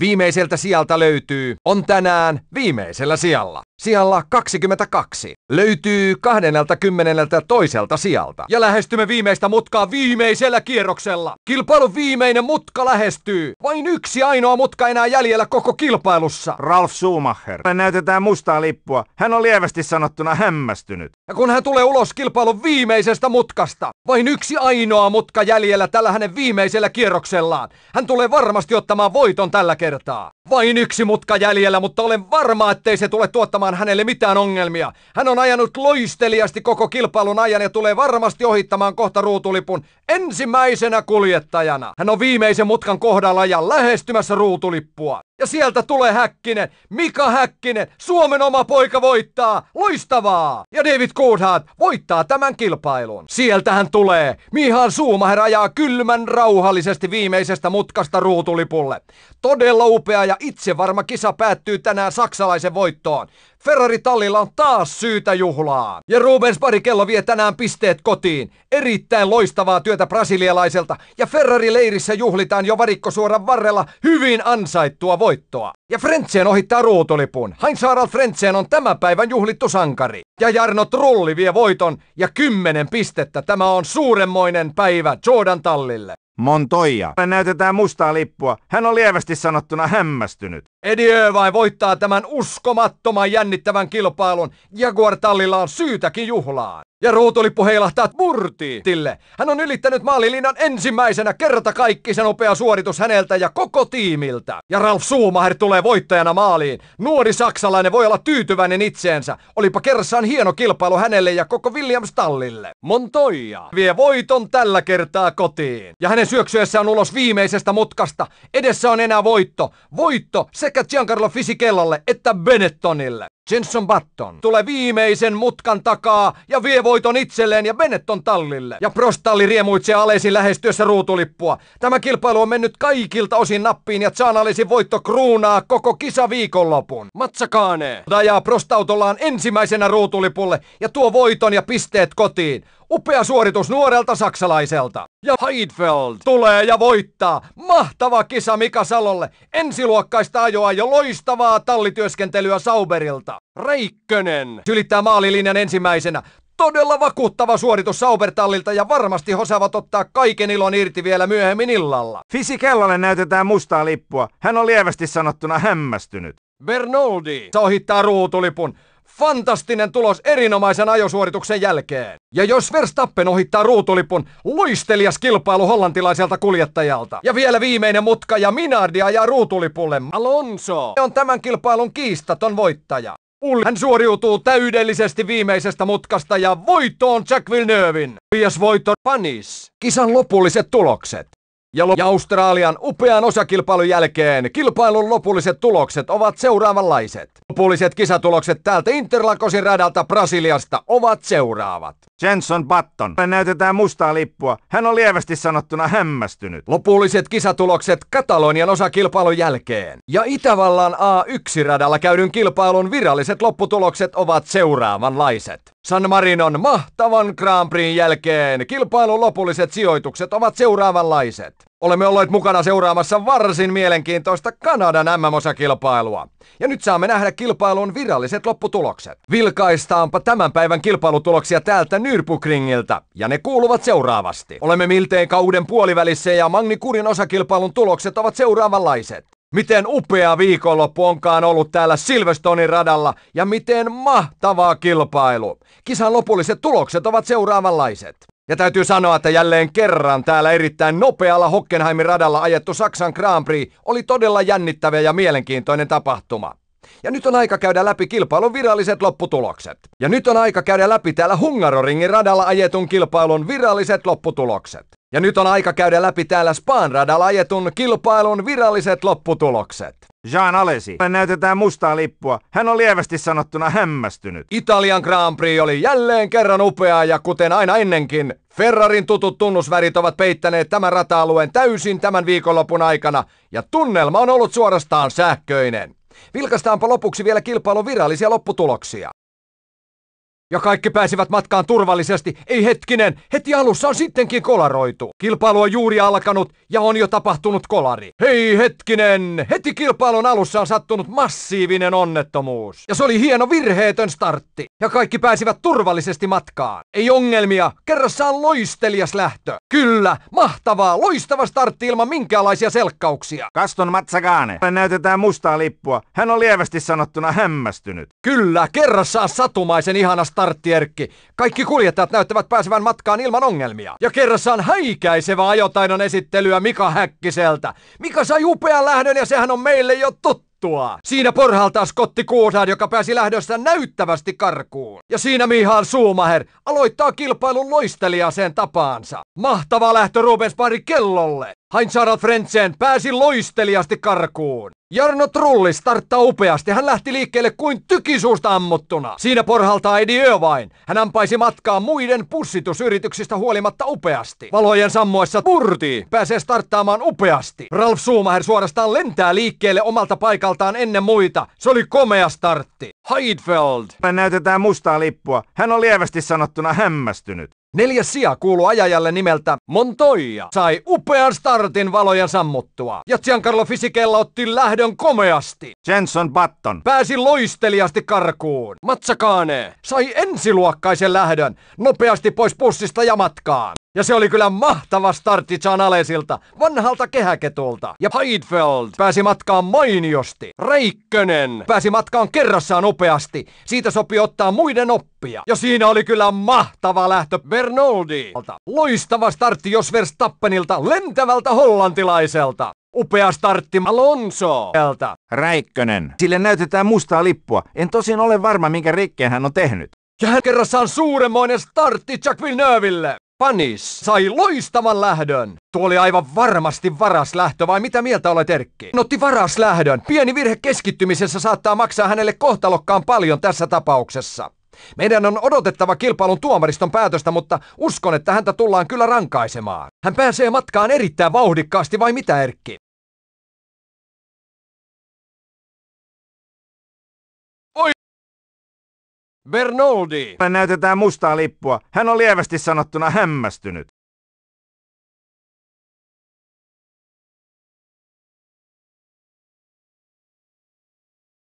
Viimeiseltä sieltä löytyy On tänään viimeisellä sijalla. Sijalla 22 löytyy 20 toiselta sijalta. Ja lähestymme viimeistä mutkaa viimeisellä kierroksella. kilpailu viimeinen mutka lähestyy. Vain yksi ainoa mutka enää jäljellä koko kilpailussa. Ralf Schumacher. Hän näytetään mustaa lippua. Hän on lievästi sanottuna hämmästynyt. Ja kun hän tulee ulos kilpailun viimeisestä mutkasta, vain yksi ainoa mutka jäljellä tällä hänen viimeisellä kierroksellaan. Hän tulee varmasti ottamaan voiton tällä kertaa. Vain yksi mutka jäljellä, mutta olen varma, ettei se tule tuottamaan olemaan hänelle mitään ongelmia. Hän on ajanut loisteliasti koko kilpailun ajan ja tulee varmasti ohittamaan kohta ruutulipun ensimmäisenä kuljettajana. Hän on viimeisen mutkan kohdalla ja lähestymässä ruutulippua. Ja sieltä tulee Häkkinen, Mika Häkkinen, Suomen oma poika voittaa, loistavaa! Ja David Coulthard voittaa tämän kilpailun. Sieltä hän tulee, Mihan Suumaher ajaa kylmän rauhallisesti viimeisestä mutkasta ruutulipulle. Todella upea ja itsevarma kisa päättyy tänään saksalaisen voittoon. Ferrari-tallilla on taas syytä juhlaa. Ja Rubens Barikello vie tänään pisteet kotiin. Erittäin loistavaa työtä brasilialaiselta ja Ferrari-leirissä juhlitaan jo varikkosuoran varrella hyvin ansaittua voittoa voittoa. Ja Frentseen ohittaa ruutulipun. Heinz Harald Frentseen on tämän päivän juhlittu sankari. Ja Jarno Trulli vie voiton ja kymmenen pistettä. Tämä on suuremmoinen päivä Jordan Tallille. Montoya. Näytetään mustaa lippua. Hän on lievästi sanottuna hämmästynyt. Eddie vai voittaa tämän uskomattoman jännittävän kilpailun. Jaguar-tallilla on syytäkin juhlaan. Ja ruutulippu heilahtaa tille. Hän on ylittänyt maalilinnan ensimmäisenä kerta kaikki sen nopea suoritus häneltä ja koko tiimiltä. Ja Ralf Schumacher tulee voittajana maaliin. Nuori saksalainen voi olla tyytyväinen itseensä. Olipa kerrassaan hieno kilpailu hänelle ja koko Williams-tallille. Montoya vie voiton tällä kertaa kotiin. Ja hänen syöksyessään ulos viimeisestä mutkasta. Edessä on enää voitto. Voitto sekä Giancarlo Fisikellalle että Benettonille. Jenson Button tulee viimeisen mutkan takaa ja vie voiton itselleen ja Benetton tallille. Ja Prostalli riemuitsee Alesin lähestyessä ruutulippua. Tämä kilpailu on mennyt kaikilta osin nappiin ja Chan Alesin voitto kruunaa koko kisa viikonlopun. Matsakaane Dajaa Prostautollaan ensimmäisenä ruutulipulle ja tuo voiton ja pisteet kotiin. Upea suoritus nuorelta saksalaiselta. Ja Heidfeld tulee ja voittaa. Mahtava kisa Mika Salolle. Ensiluokkaista ajoa ja loistavaa tallityöskentelyä Sauberilta. 0 Reikkönen sylittää maalilinjan ensimmäisenä. Todella vakuuttava suoritus Saubertallilta ja varmasti osaavat ottaa kaiken ilon irti vielä myöhemmin illalla. Fisi Kellalle näytetään mustaa lippua. Hän on lievästi sanottuna hämmästynyt. Bernoldi saa ohittaa ruutulipun. Fantastinen tulos erinomaisen ajosuorituksen jälkeen. Ja jos Verstappen ohittaa ruutulipun, loistelias kilpailu hollantilaiselta kuljettajalta. Ja vielä viimeinen mutka ja Minardi ajaa ruutulipulle. Alonso on tämän kilpailun kiistaton voittaja. Pull. Hän suoriutuu täydellisesti viimeisestä mutkasta ja voittoon Jack Villeneuvein. Viies voitto Panis. Kisan lopulliset tulokset. Ja, lop- ja Australian upean osakilpailun jälkeen kilpailun lopulliset tulokset ovat seuraavanlaiset. Lopulliset kisatulokset täältä Interlakosin radalta Brasiliasta ovat seuraavat. Jenson Button. Hän näytetään mustaa lippua. Hän on lievästi sanottuna hämmästynyt. Lopulliset kisatulokset Katalonian osakilpailun jälkeen. Ja Itävallan A1-radalla käydyn kilpailun viralliset lopputulokset ovat seuraavanlaiset. San Marinon mahtavan Grand Prixin jälkeen kilpailun lopulliset sijoitukset ovat seuraavanlaiset. Olemme olleet mukana seuraamassa varsin mielenkiintoista Kanadan MM-osakilpailua. Ja nyt saamme nähdä kilpailun viralliset lopputulokset. Vilkaistaanpa tämän päivän kilpailutuloksia täältä Nürburgringiltä, ja ne kuuluvat seuraavasti. Olemme miltei kauden puolivälissä ja Magni Kurin osakilpailun tulokset ovat seuraavanlaiset. Miten upea viikonloppu onkaan ollut täällä Silvestonin radalla ja miten mahtavaa kilpailu. Kisan lopulliset tulokset ovat seuraavanlaiset. Ja täytyy sanoa, että jälleen kerran täällä erittäin nopealla Hockenheimin radalla ajettu Saksan Grand Prix oli todella jännittävä ja mielenkiintoinen tapahtuma. Ja nyt on aika käydä läpi kilpailun viralliset lopputulokset. Ja nyt on aika käydä läpi täällä Hungaroringin radalla ajetun kilpailun viralliset lopputulokset. Ja nyt on aika käydä läpi täällä Spaan radalla ajetun kilpailun viralliset lopputulokset. Jean Alesi. Hän näytetään mustaa lippua. Hän on lievästi sanottuna hämmästynyt. Italian Grand Prix oli jälleen kerran upea ja kuten aina ennenkin, Ferrarin tutut tunnusvärit ovat peittäneet tämän rata-alueen täysin tämän viikonlopun aikana ja tunnelma on ollut suorastaan sähköinen. Vilkastaanpa lopuksi vielä kilpailun virallisia lopputuloksia. Ja kaikki pääsivät matkaan turvallisesti. Ei hetkinen, heti alussa on sittenkin kolaroitu. Kilpailu on juuri alkanut ja on jo tapahtunut kolari. Hei hetkinen, heti kilpailun alussa on sattunut massiivinen onnettomuus. Ja se oli hieno virheetön startti. Ja kaikki pääsivät turvallisesti matkaan. Ei ongelmia, kerrassaan loistelias lähtö. Kyllä, mahtavaa, loistava startti ilman minkäänlaisia selkkauksia. Kaston Matsagane, näytetään mustaa lippua. Hän on lievästi sanottuna hämmästynyt. Kyllä, kerrassaan satumaisen ihana startti starttierkki. Kaikki kuljettajat näyttävät pääsevän matkaan ilman ongelmia. Ja kerrassaan häikäisevä ajotaidon esittelyä Mika Häkkiseltä. Mika sai upean lähdön ja sehän on meille jo tuttu Tuo. Siinä porhaltaa Scotti Kuudhan, joka pääsi lähdössä näyttävästi karkuun. Ja siinä Mihal Suumaher aloittaa kilpailun loisteliaseen tapaansa. Mahtava lähtö Rubens pari kellolle. Heinz Harald Frentzen pääsi loistelijasti karkuun. Jarno Trulli starttaa upeasti. Hän lähti liikkeelle kuin tykisuusta ammuttuna. Siinä porhaltaa Edi Övain. Hän ampaisi matkaa muiden pussitusyrityksistä huolimatta upeasti. Valojen sammuessa turti pääsee starttaamaan upeasti. Ralf Schumacher suorastaan lentää liikkeelle omalta paikaltaan ennen muita. Se oli komea startti. Heidfeld. Näytetään mustaa lippua. Hän on lievästi sanottuna hämmästynyt. Neljäs sija kuuluu ajajalle nimeltä Montoya. Sai upean startin valoja sammuttua. Ja Giancarlo Fisikella otti lähdön komeasti. Jenson Button. Pääsi loistelijasti karkuun. Matsakaane sai ensiluokkaisen lähdön. Nopeasti pois pussista ja matkaan. Ja se oli kyllä mahtava startti John Alesilta, vanhalta kehäketulta. Ja Heidfeld pääsi matkaan mainiosti. Reikkönen pääsi matkaan kerrassaan nopeasti. Siitä sopii ottaa muiden oppia. Ja siinä oli kyllä mahtava lähtö Bernoldi. Loistava startti Jos Verstappenilta lentävältä hollantilaiselta. Upea startti Alonso. Räikkönen. Sille näytetään mustaa lippua. En tosin ole varma, minkä rikkeen hän on tehnyt. Ja hän kerrassaan suuremmoinen startti Jack Villeneuville. Panis sai loistavan lähdön. Tuo oli aivan varmasti varas lähtö, vai mitä mieltä olet Erkki? Notti varas lähdön. Pieni virhe keskittymisessä saattaa maksaa hänelle kohtalokkaan paljon tässä tapauksessa. Meidän on odotettava kilpailun tuomariston päätöstä, mutta uskon, että häntä tullaan kyllä rankaisemaan. Hän pääsee matkaan erittäin vauhdikkaasti, vai mitä Erkki? Bernoldi! Me näytetään mustaa lippua. Hän on lievästi sanottuna hämmästynyt.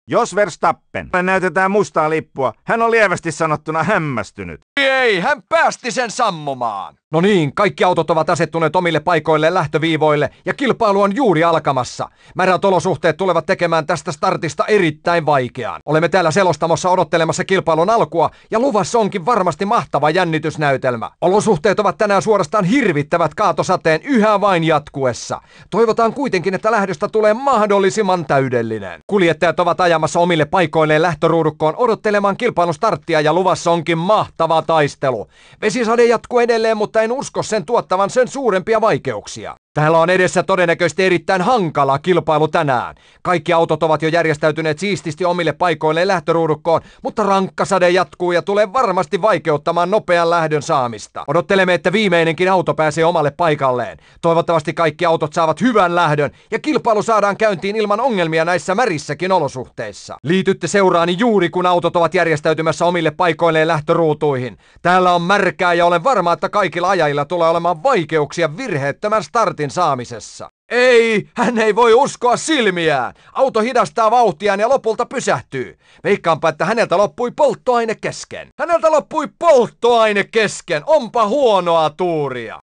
Jos Verstappen. Me näytetään mustaa lippua. Hän on lievästi sanottuna hämmästynyt. Yeah! Hei, hän päästi sen sammumaan! No niin, kaikki autot ovat asettuneet omille paikoille lähtöviivoille ja kilpailu on juuri alkamassa. Märät olosuhteet tulevat tekemään tästä startista erittäin vaikean. Olemme täällä selostamossa odottelemassa kilpailun alkua ja luvassa onkin varmasti mahtava jännitysnäytelmä. Olosuhteet ovat tänään suorastaan hirvittävät kaatosateen yhä vain jatkuessa. Toivotaan kuitenkin, että lähdöstä tulee mahdollisimman täydellinen. Kuljettajat ovat ajamassa omille paikoilleen lähtöruudukkoon odottelemaan kilpailun starttia ja luvassa onkin mahtava taistelu taistelu. Vesisade jatkuu edelleen, mutta en usko sen tuottavan sen suurempia vaikeuksia. Täällä on edessä todennäköisesti erittäin hankala kilpailu tänään. Kaikki autot ovat jo järjestäytyneet siististi omille paikoilleen lähtöruudukkoon, mutta rankkasade jatkuu ja tulee varmasti vaikeuttamaan nopean lähdön saamista. Odottelemme, että viimeinenkin auto pääsee omalle paikalleen. Toivottavasti kaikki autot saavat hyvän lähdön ja kilpailu saadaan käyntiin ilman ongelmia näissä märissäkin olosuhteissa. Liitytte seuraani juuri kun autot ovat järjestäytymässä omille paikoilleen lähtöruutuihin. Täällä on märkää ja olen varma, että kaikilla ajajilla tulee olemaan vaikeuksia virheettömän startin kortin saamisessa. Ei, hän ei voi uskoa silmiään. Auto hidastaa vauhtiaan ja lopulta pysähtyy. Veikkaanpa, että häneltä loppui polttoaine kesken. Häneltä loppui polttoaine kesken. Onpa huonoa tuuria.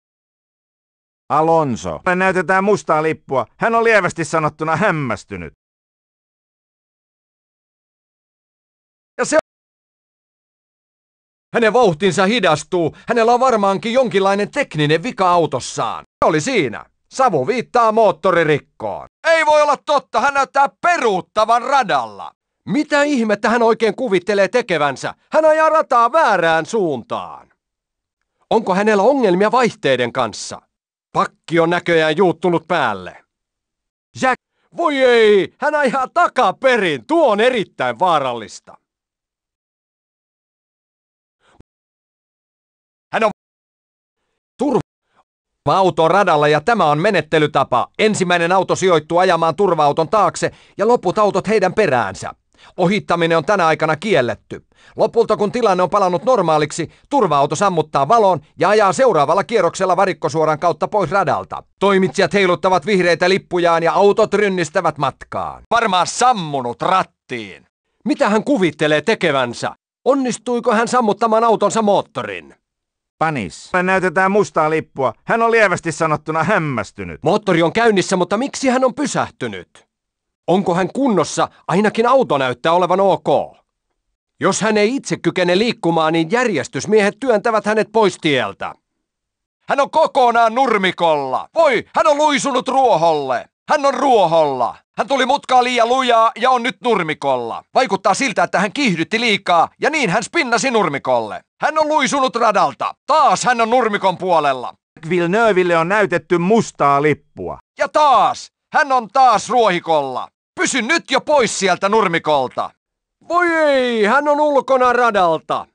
Alonso, me näytetään mustaa lippua. Hän on lievästi sanottuna hämmästynyt. Ja se hänen vauhtinsa hidastuu. Hänellä on varmaankin jonkinlainen tekninen vika autossaan. Se oli siinä. Savu viittaa moottoririkkoon. Ei voi olla totta, hän näyttää peruuttavan radalla. Mitä ihmettä hän oikein kuvittelee tekevänsä? Hän ajaa rataa väärään suuntaan. Onko hänellä ongelmia vaihteiden kanssa? Pakki on näköjään juuttunut päälle. Jack, voi ei, hän ajaa takaperin, tuo on erittäin vaarallista. Auto radalla ja tämä on menettelytapa. Ensimmäinen auto sijoittuu ajamaan turva-auton taakse ja loput autot heidän peräänsä. Ohittaminen on tänä aikana kielletty. Lopulta kun tilanne on palannut normaaliksi, turva-auto sammuttaa valon ja ajaa seuraavalla kierroksella varikkosuoran kautta pois radalta. Toimitsijat heiluttavat vihreitä lippujaan ja autot rynnistävät matkaan. Varmaan sammunut rattiin. Mitä hän kuvittelee tekevänsä? Onnistuiko hän sammuttamaan autonsa moottorin? Panis. Me näytetään mustaa lippua. Hän on lievästi sanottuna hämmästynyt. Moottori on käynnissä, mutta miksi hän on pysähtynyt? Onko hän kunnossa? Ainakin auto näyttää olevan ok. Jos hän ei itse kykene liikkumaan, niin järjestysmiehet työntävät hänet pois tieltä. Hän on kokonaan nurmikolla. Voi, hän on luisunut ruoholle. Hän on ruoholla. Hän tuli mutkaa liian lujaa ja on nyt nurmikolla. Vaikuttaa siltä, että hän kiihdytti liikaa ja niin hän spinnasi nurmikolle. Hän on luisunut radalta. Taas hän on nurmikon puolella. Villeneuveille on näytetty mustaa lippua. Ja taas! Hän on taas ruohikolla. Pysy nyt jo pois sieltä nurmikolta. Voi ei, hän on ulkona radalta.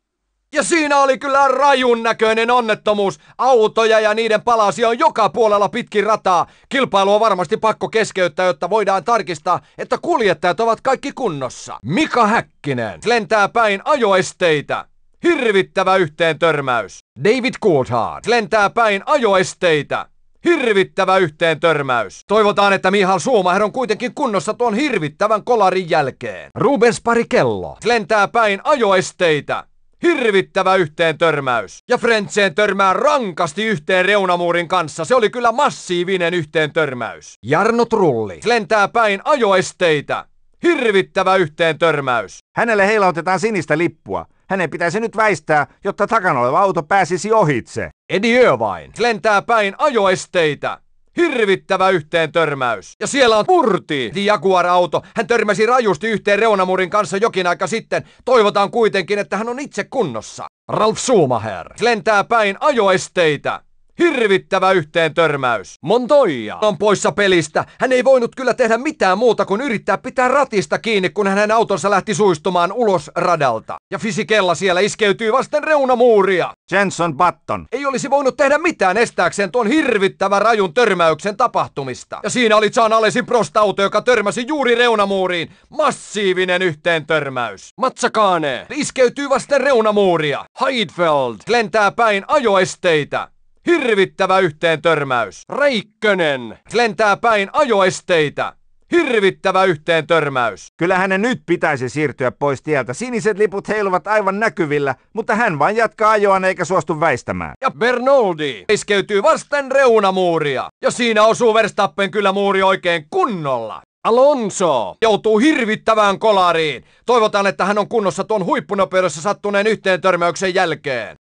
Ja siinä oli kyllä rajun näköinen onnettomuus. Autoja ja niiden palasia on joka puolella pitkin rataa. Kilpailu on varmasti pakko keskeyttää, jotta voidaan tarkistaa, että kuljettajat ovat kaikki kunnossa. Mika Häkkinen lentää päin ajoesteitä. Hirvittävä yhteen törmäys. David Coulthard lentää päin ajoesteitä. Hirvittävä yhteen törmäys. Toivotaan, että Mihal Suomaher on kuitenkin kunnossa tuon hirvittävän kolarin jälkeen. Rubens Parikello lentää päin ajoesteitä. Hirvittävä yhteen törmäys. Ja Frentseen törmää rankasti yhteen reunamuurin kanssa. Se oli kyllä massiivinen yhteen törmäys. Jarno Trulli lentää päin ajoesteitä. Hirvittävä yhteen törmäys. Hänelle heilautetaan sinistä lippua. Hänen pitäisi nyt väistää, jotta takana oleva auto pääsisi ohitse. Edi Yövain lentää päin ajoesteitä. Hirvittävä yhteen törmäys. Ja siellä on murti. Jaguar-auto. Hän törmäsi rajusti yhteen reunamurin kanssa jokin aika sitten. Toivotaan kuitenkin, että hän on itse kunnossa. Ralf Schumacher lentää päin ajoesteitä. Hirvittävä yhteen törmäys. Montoya on poissa pelistä. Hän ei voinut kyllä tehdä mitään muuta kuin yrittää pitää ratista kiinni, kun hänen autonsa lähti suistumaan ulos radalta. Ja fisikella siellä iskeytyy vasten reunamuuria. Jenson Button. Ei olisi voinut tehdä mitään estääkseen tuon hirvittävän rajun törmäyksen tapahtumista. Ja siinä oli Chan Alesin prostauto, joka törmäsi juuri reunamuuriin. Massiivinen yhteen törmäys. Matsakaane iskeytyy vasten reunamuuria. Heidfeld lentää päin ajoesteitä. Hirvittävä yhteen törmäys. Reikkönen lentää päin ajoesteitä. Hirvittävä yhteen törmäys. Kyllä hänen nyt pitäisi siirtyä pois tieltä. Siniset liput heiluvat aivan näkyvillä, mutta hän vain jatkaa ajoaan eikä suostu väistämään. Ja Bernoldi iskeytyy vasten reunamuuria. Ja siinä osuu Verstappen kyllä muuri oikein kunnolla. Alonso joutuu hirvittävään kolariin. Toivotaan, että hän on kunnossa tuon huippunopeudessa sattuneen yhteen törmäyksen jälkeen.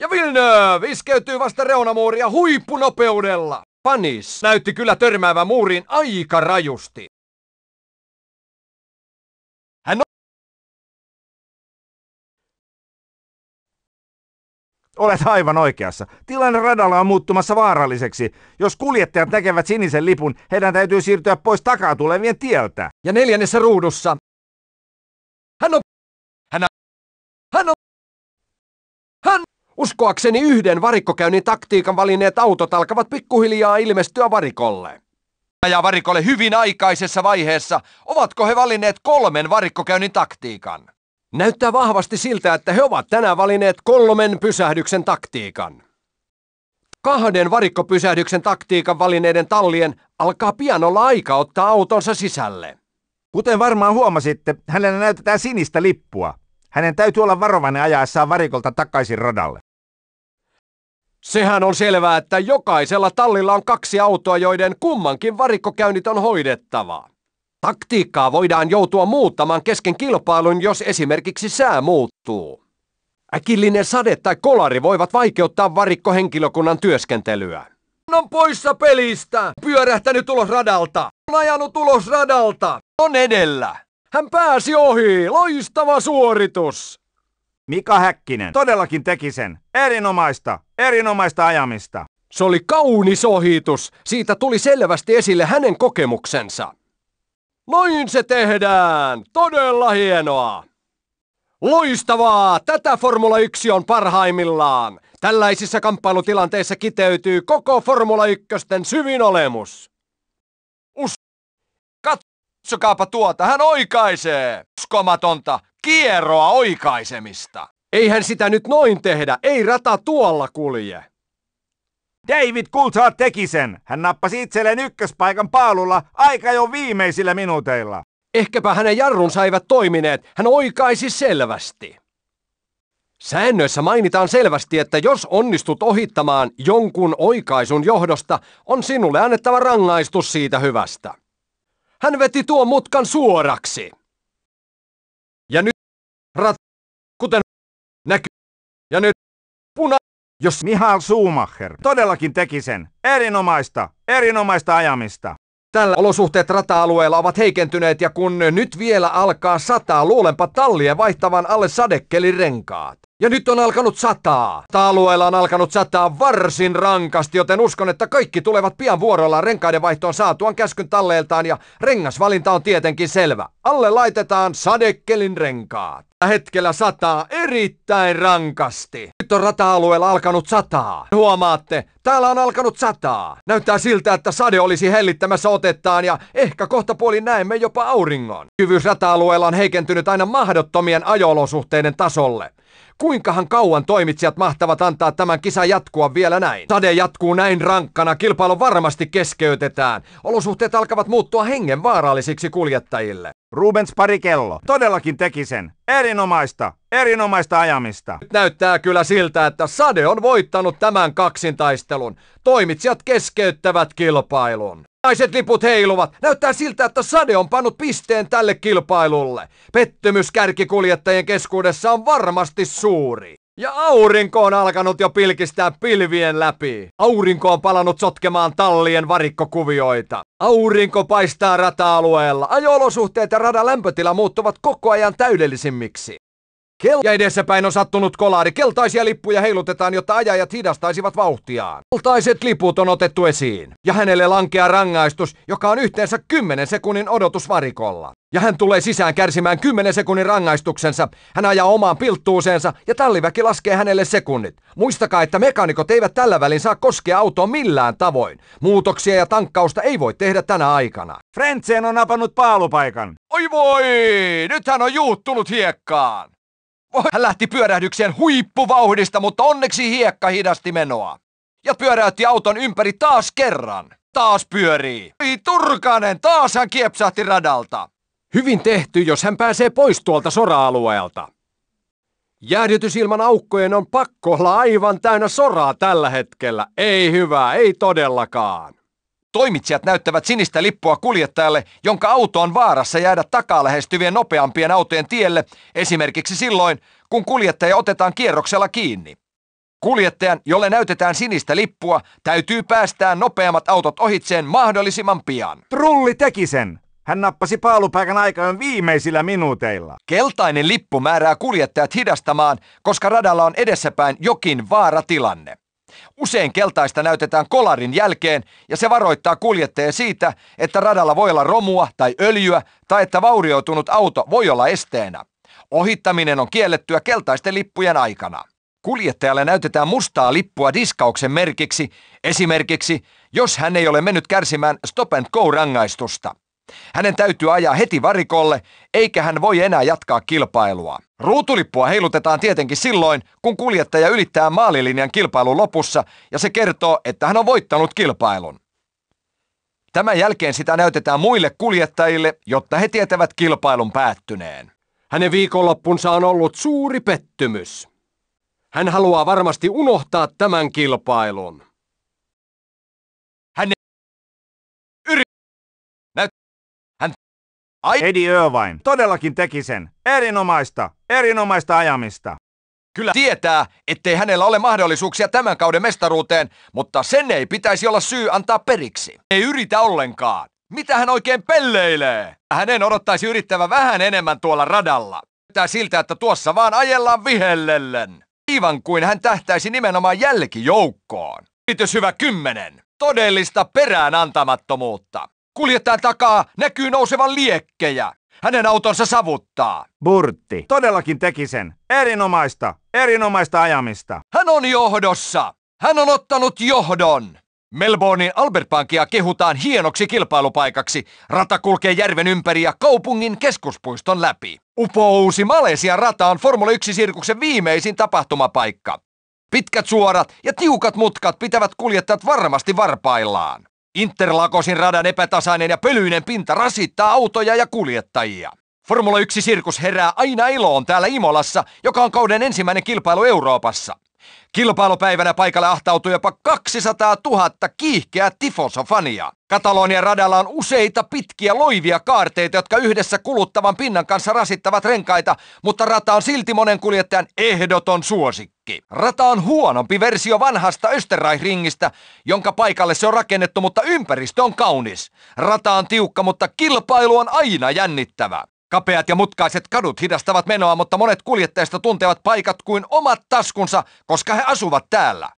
Ja Villeneuve iskeytyy vasta reunamuuria huippunopeudella. Panis näytti kyllä törmäävä muuriin aika rajusti. Hän on... Olet aivan oikeassa. Tilanne radalla on muuttumassa vaaralliseksi. Jos kuljettajat näkevät sinisen lipun, heidän täytyy siirtyä pois takaa tulevien tieltä. Ja neljännessä ruudussa. Hän on... Hän on... Uskoakseni yhden varikkokäynnin taktiikan valinneet autot alkavat pikkuhiljaa ilmestyä varikolle. Ja varikolle hyvin aikaisessa vaiheessa, ovatko he valinneet kolmen varikkokäynnin taktiikan? Näyttää vahvasti siltä, että he ovat tänään valinneet kolmen pysähdyksen taktiikan. Kahden varikkopysähdyksen taktiikan valinneiden tallien alkaa pian olla aika ottaa autonsa sisälle. Kuten varmaan huomasitte, hänellä näytetään sinistä lippua. Hänen täytyy olla varovainen ajaessaan varikolta takaisin radalle. Sehän on selvää, että jokaisella tallilla on kaksi autoa, joiden kummankin varikkokäynnit on hoidettava. Taktiikkaa voidaan joutua muuttamaan kesken kilpailun, jos esimerkiksi sää muuttuu. Äkillinen sade tai kolari voivat vaikeuttaa varikkohenkilökunnan työskentelyä. On poissa pelistä! Pyörähtänyt ulos radalta! On ajanut ulos radalta! On edellä! Hän pääsi ohi! Loistava suoritus! Mika Häkkinen todellakin teki sen. Erinomaista, erinomaista ajamista. Se oli kaunis ohitus. Siitä tuli selvästi esille hänen kokemuksensa. Noin se tehdään! Todella hienoa! Loistavaa! Tätä Formula 1 on parhaimmillaan. Tällaisissa kamppailutilanteissa kiteytyy koko Formula 1 syvin olemus. Katsokaapa tuota, hän oikaisee! Uskomatonta kieroa oikaisemista. Eihän sitä nyt noin tehdä, ei rata tuolla kulje. David Coulthard teki sen. Hän nappasi itselleen ykköspaikan paalulla aika jo viimeisillä minuuteilla. Ehkäpä hänen jarrunsa eivät toimineet. Hän oikaisi selvästi. Säännöissä mainitaan selvästi, että jos onnistut ohittamaan jonkun oikaisun johdosta, on sinulle annettava rangaistus siitä hyvästä. Hän veti tuon mutkan suoraksi. Ja nyt rat, kuten näkyy. Ja nyt puna. Jos Mihal Schumacher todellakin teki sen. Erinomaista, erinomaista ajamista. Tällä olosuhteet rata-alueella ovat heikentyneet ja kun nyt vielä alkaa sataa, luulenpa tallien vaihtavan alle sadekkelirenkaat. renkaat. Ja nyt on alkanut sataa. Taalueella on alkanut sataa varsin rankasti, joten uskon, että kaikki tulevat pian vuorolla renkaiden vaihtoon saatuan käskyn talleeltaan ja rengasvalinta on tietenkin selvä. Alle laitetaan sadekkelin renkaat. Hetkellä sataa erittäin rankasti. Nyt on rata-alueella alkanut sataa. Huomaatte, täällä on alkanut sataa. Näyttää siltä, että sade olisi hellittämässä otettaan ja ehkä kohta puoli näemme jopa auringon. Kyvyys rata-alueella on heikentynyt aina mahdottomien ajolosuhteiden tasolle. Kuinkahan kauan toimitsijat mahtavat antaa tämän kisan jatkua vielä näin? Sade jatkuu näin rankkana, kilpailu varmasti keskeytetään. Olosuhteet alkavat muuttua hengenvaarallisiksi kuljettajille. Rubens Parikello todellakin teki sen. Erinomaista, erinomaista ajamista. Nyt näyttää kyllä siltä, että Sade on voittanut tämän kaksintaistelun. Toimitsijat keskeyttävät kilpailun. Naiset liput heiluvat. Näyttää siltä, että Sade on pannut pisteen tälle kilpailulle. Pettymys kärkikuljettajien keskuudessa on varmasti suuri. Ja aurinko on alkanut jo pilkistää pilvien läpi. Aurinko on palannut sotkemaan tallien varikkokuvioita. Aurinko paistaa rata-alueella. Ajo-olosuhteet ja radan lämpötila muuttuvat koko ajan täydellisimmiksi. Kel- ja edessäpäin on sattunut kolaari. Keltaisia lippuja heilutetaan, jotta ajajat hidastaisivat vauhtiaan. Keltaiset liput on otettu esiin. Ja hänelle lankeaa rangaistus, joka on yhteensä 10 sekunnin odotusvarikolla. Ja hän tulee sisään kärsimään 10 sekunnin rangaistuksensa. Hän ajaa omaan pilttuuseensa ja talliväki laskee hänelle sekunnit. Muistakaa, että mekaanikot eivät tällä välin saa koskea autoa millään tavoin. Muutoksia ja tankkausta ei voi tehdä tänä aikana. Frentsen on napannut paalupaikan. Oi voi! Nyt hän on juuttunut hiekkaan. Hän lähti pyörähdykseen huippuvauhdista, mutta onneksi hiekka hidasti menoa. Ja pyöräytti auton ympäri taas kerran. Taas pyörii. Ei turkanen, taas hän kiepsahti radalta. Hyvin tehty, jos hän pääsee pois tuolta sora-alueelta. Jäähdytys ilman aukkojen on pakko olla aivan täynnä soraa tällä hetkellä. Ei hyvää, ei todellakaan. Toimitsijat näyttävät sinistä lippua kuljettajalle, jonka auto on vaarassa jäädä takaa lähestyvien nopeampien autojen tielle, esimerkiksi silloin, kun kuljettaja otetaan kierroksella kiinni. Kuljettajan, jolle näytetään sinistä lippua, täytyy päästää nopeammat autot ohitseen mahdollisimman pian. Trulli teki sen! Hän nappasi paalupaikan aikaan viimeisillä minuuteilla. Keltainen lippu määrää kuljettajat hidastamaan, koska radalla on edessäpäin jokin vaaratilanne. Usein keltaista näytetään kolarin jälkeen ja se varoittaa kuljettajia siitä, että radalla voi olla romua tai öljyä tai että vaurioitunut auto voi olla esteenä. Ohittaminen on kiellettyä keltaisten lippujen aikana. Kuljettajalle näytetään mustaa lippua diskauksen merkiksi, esimerkiksi jos hän ei ole mennyt kärsimään stop and go rangaistusta. Hänen täytyy ajaa heti varikolle, eikä hän voi enää jatkaa kilpailua. Ruutulippua heilutetaan tietenkin silloin, kun kuljettaja ylittää maalilinjan kilpailun lopussa ja se kertoo, että hän on voittanut kilpailun. Tämän jälkeen sitä näytetään muille kuljettajille, jotta he tietävät kilpailun päättyneen. Hänen viikonloppunsa on ollut suuri pettymys. Hän haluaa varmasti unohtaa tämän kilpailun. Ai... Eddie Irvine todellakin teki sen. Erinomaista, erinomaista ajamista. Kyllä tietää, ettei hänellä ole mahdollisuuksia tämän kauden mestaruuteen, mutta sen ei pitäisi olla syy antaa periksi. Ei yritä ollenkaan. Mitä hän oikein pelleilee? Hänen odottaisi yrittävä vähän enemmän tuolla radalla. Näyttää siltä, että tuossa vaan ajellaan vihellellen. Iivan kuin hän tähtäisi nimenomaan jälkijoukkoon. Yritys hyvä kymmenen. Todellista perään antamattomuutta. Kuljettajan takaa näkyy nousevan liekkejä. Hänen autonsa savuttaa. Burtti. Todellakin teki sen. Erinomaista. Erinomaista ajamista. Hän on johdossa. Hän on ottanut johdon. Melbournein Albert kehutaan hienoksi kilpailupaikaksi. Rata kulkee järven ympäri ja kaupungin keskuspuiston läpi. Upouusi Malesian rata on Formula 1-sirkuksen viimeisin tapahtumapaikka. Pitkät suorat ja tiukat mutkat pitävät kuljettajat varmasti varpaillaan. Interlakosin radan epätasainen ja pölyinen pinta rasittaa autoja ja kuljettajia. Formula 1-sirkus herää aina iloon täällä Imolassa, joka on kauden ensimmäinen kilpailu Euroopassa. Kilpailupäivänä paikalle ahtautui jopa 200 000 kiihkeää tifosofania. Katalonian radalla on useita pitkiä loivia kaarteita, jotka yhdessä kuluttavan pinnan kanssa rasittavat renkaita, mutta rata on silti monen kuljettajan ehdoton suosikki. Rata on huonompi versio vanhasta Österreich-ringistä, jonka paikalle se on rakennettu, mutta ympäristö on kaunis. Rata on tiukka, mutta kilpailu on aina jännittävä. Kapeat ja mutkaiset kadut hidastavat menoa, mutta monet kuljettajista tuntevat paikat kuin omat taskunsa, koska he asuvat täällä.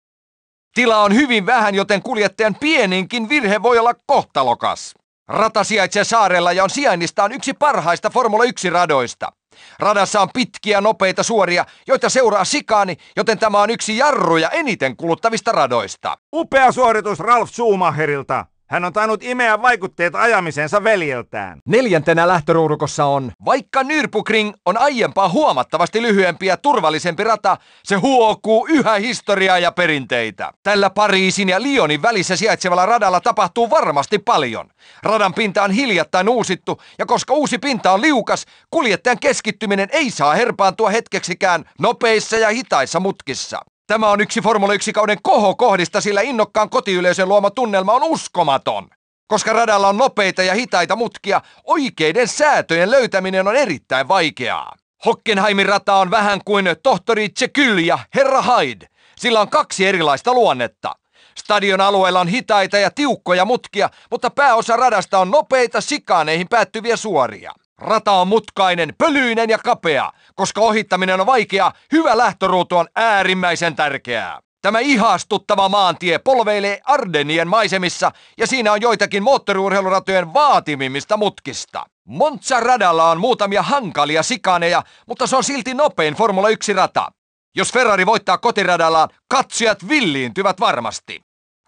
Tila on hyvin vähän, joten kuljettajan pieninkin virhe voi olla kohtalokas. Rata sijaitsee saarella ja on sijainnistaan yksi parhaista Formula 1-radoista. Radassa on pitkiä, nopeita suoria, joita seuraa sikaani, joten tämä on yksi jarruja eniten kuluttavista radoista. Upea suoritus Ralf Schumacherilta! Hän on tainnut imeä vaikutteet ajamisensa veljeltään. Neljäntenä lähtöruudukossa on, vaikka Nürburgring on aiempaa huomattavasti lyhyempi ja turvallisempi rata, se huokuu yhä historiaa ja perinteitä. Tällä Pariisin ja Lyonin välissä sijaitsevalla radalla tapahtuu varmasti paljon. Radan pinta on hiljattain uusittu, ja koska uusi pinta on liukas, kuljettajan keskittyminen ei saa herpaantua hetkeksikään nopeissa ja hitaissa mutkissa. Tämä on yksi Formula 1 kauden kohokohdista, sillä innokkaan kotiyleisön luoma tunnelma on uskomaton. Koska radalla on nopeita ja hitaita mutkia, oikeiden säätöjen löytäminen on erittäin vaikeaa. Hockenheimin rata on vähän kuin tohtori Tsekyl ja Herra Hyde. Sillä on kaksi erilaista luonnetta. Stadion alueella on hitaita ja tiukkoja mutkia, mutta pääosa radasta on nopeita sikaaneihin päättyviä suoria. Rata on mutkainen, pölyinen ja kapea. Koska ohittaminen on vaikea, hyvä lähtöruutu on äärimmäisen tärkeää. Tämä ihastuttava maantie polveilee Ardenien maisemissa ja siinä on joitakin moottoriurheiluratojen vaatimimmista mutkista. Montsa-radalla on muutamia hankalia sikaneja, mutta se on silti nopein Formula 1-rata. Jos Ferrari voittaa kotiradallaan, katsojat villiintyvät varmasti.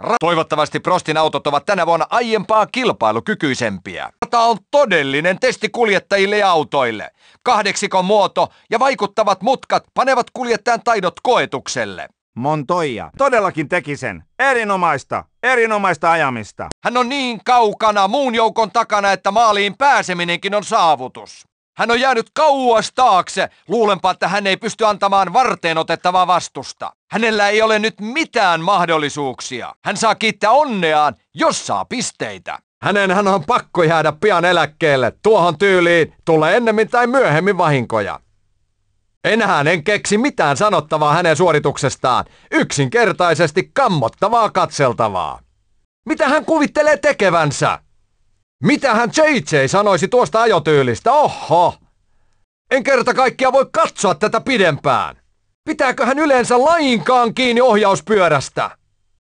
Ra- Toivottavasti Prostin autot ovat tänä vuonna aiempaa kilpailukykyisempiä joka on todellinen testi kuljettajille ja autoille. Kahdeksikon muoto ja vaikuttavat mutkat panevat kuljettajan taidot koetukselle. Montoya todellakin teki sen. Erinomaista, erinomaista ajamista. Hän on niin kaukana muun joukon takana, että maaliin pääseminenkin on saavutus. Hän on jäänyt kauas taakse. Luulenpa, että hän ei pysty antamaan varteen otettavaa vastusta. Hänellä ei ole nyt mitään mahdollisuuksia. Hän saa kiittää onneaan, jos saa pisteitä. Hänen hän on pakko jäädä pian eläkkeelle. Tuohon tyyliin tulee ennemmin tai myöhemmin vahinkoja. Enhän en keksi mitään sanottavaa hänen suorituksestaan. Yksinkertaisesti kammottavaa katseltavaa. Mitä hän kuvittelee tekevänsä? Mitä hän JJ sanoisi tuosta ajotyylistä? Oho! En kerta kaikkia voi katsoa tätä pidempään. Pitääkö hän yleensä lainkaan kiinni ohjauspyörästä?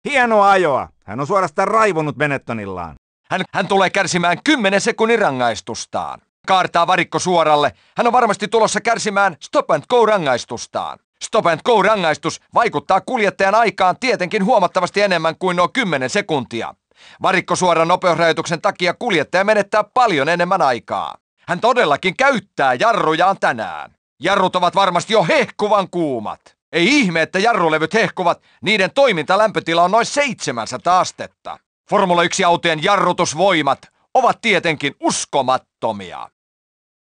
Hienoa ajoa. Hän on suorastaan raivonut Benettonillaan. Hän, hän tulee kärsimään 10 sekunnin rangaistustaan. Kaartaa varikko suoralle. Hän on varmasti tulossa kärsimään stop and go rangaistustaan. Stop and go rangaistus vaikuttaa kuljettajan aikaan tietenkin huomattavasti enemmän kuin nuo 10 sekuntia. Varikkosuoran nopeusrajoituksen takia kuljettaja menettää paljon enemmän aikaa. Hän todellakin käyttää jarrujaan tänään. Jarrut ovat varmasti jo hehkuvan kuumat. Ei ihme, että jarrulevyt hehkuvat, niiden toimintalämpötila on noin 700 astetta. Formula 1-autojen jarrutusvoimat ovat tietenkin uskomattomia.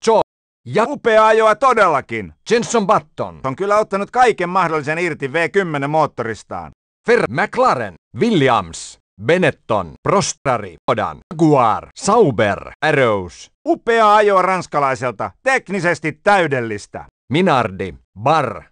Joe ja upea ajoa todellakin. Jenson Button on kyllä ottanut kaiken mahdollisen irti V10-moottoristaan. Fer McLaren, Williams, Benetton, Prostari, Odan, Jaguar, Sauber, Arrows. Upea ajoa ranskalaiselta, teknisesti täydellistä. Minardi, Bar,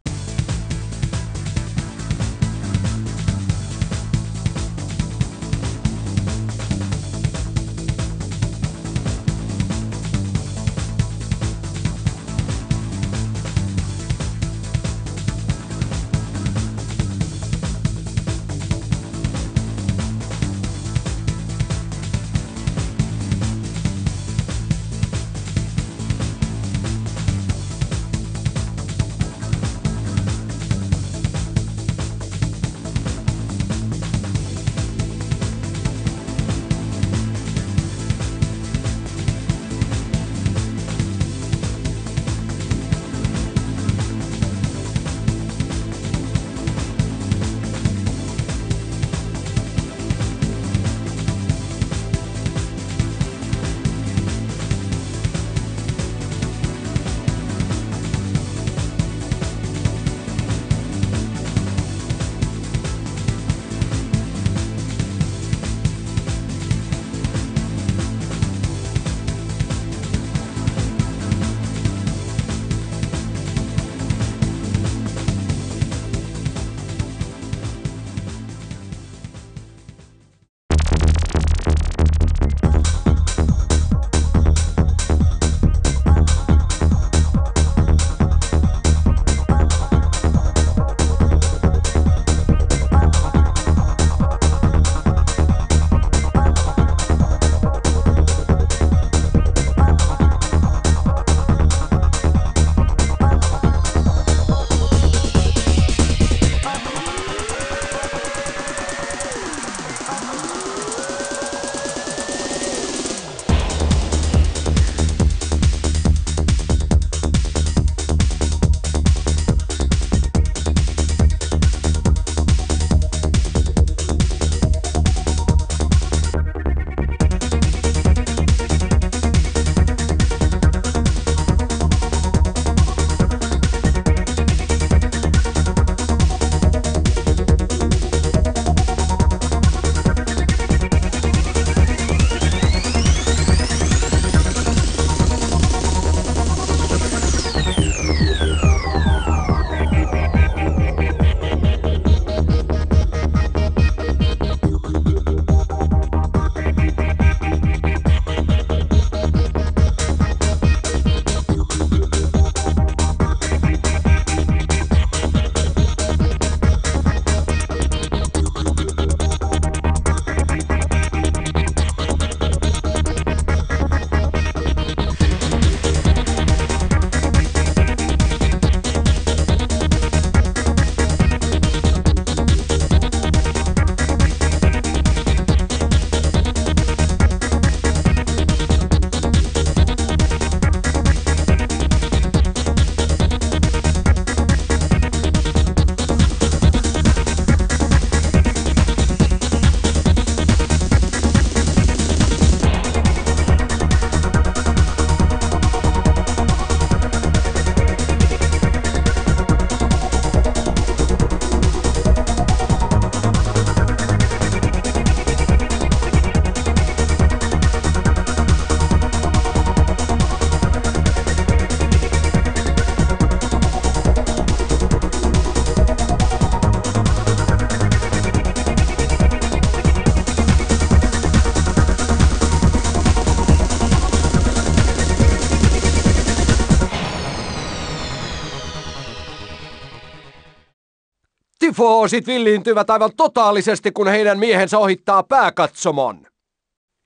tifoosit villiintyvät aivan totaalisesti, kun heidän miehensä ohittaa pääkatsomon.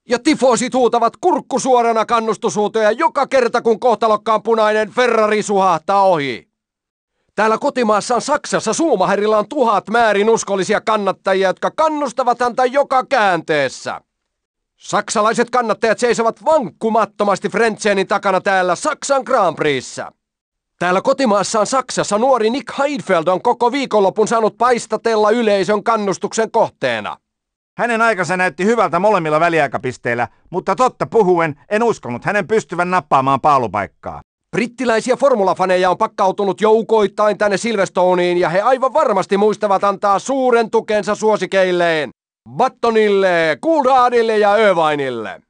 Ja tifoosit huutavat kurkkusuorana kannustusuutoja joka kerta, kun kohtalokkaan punainen Ferrari suhahtaa ohi. Täällä kotimaassaan Saksassa Suumaherilla on tuhat määrin uskollisia kannattajia, jotka kannustavat häntä joka käänteessä. Saksalaiset kannattajat seisovat vankkumattomasti Frentsenin takana täällä Saksan Grand Prixissä. Täällä kotimaassaan Saksassa nuori Nick Heidfeld on koko viikonlopun saanut paistatella yleisön kannustuksen kohteena. Hänen aikansa näytti hyvältä molemmilla väliaikapisteillä, mutta totta puhuen en uskonut hänen pystyvän nappaamaan paalupaikkaa. Brittiläisiä formulafaneja on pakkautunut joukoittain tänne Silverstoneen ja he aivan varmasti muistavat antaa suuren tukensa suosikeilleen. Battonille, Kuldaadille ja Övainille.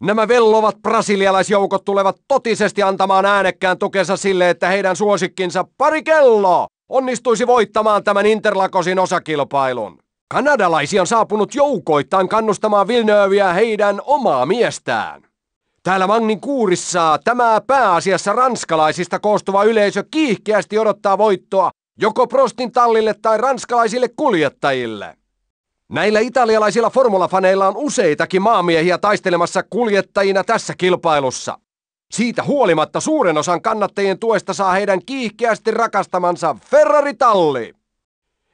Nämä vellovat brasilialaisjoukot tulevat totisesti antamaan äänekkään tukensa sille, että heidän suosikkinsa pari kelloa onnistuisi voittamaan tämän Interlakosin osakilpailun. Kanadalaisia on saapunut joukoittain kannustamaan Vilnööviä heidän omaa miestään. Täällä Magnin kuurissa tämä pääasiassa ranskalaisista koostuva yleisö kiihkeästi odottaa voittoa joko Prostin tallille tai ranskalaisille kuljettajille. Näillä italialaisilla formulafaneilla on useitakin maamiehiä taistelemassa kuljettajina tässä kilpailussa. Siitä huolimatta suuren osan kannattajien tuesta saa heidän kiihkeästi rakastamansa Ferrari-talli.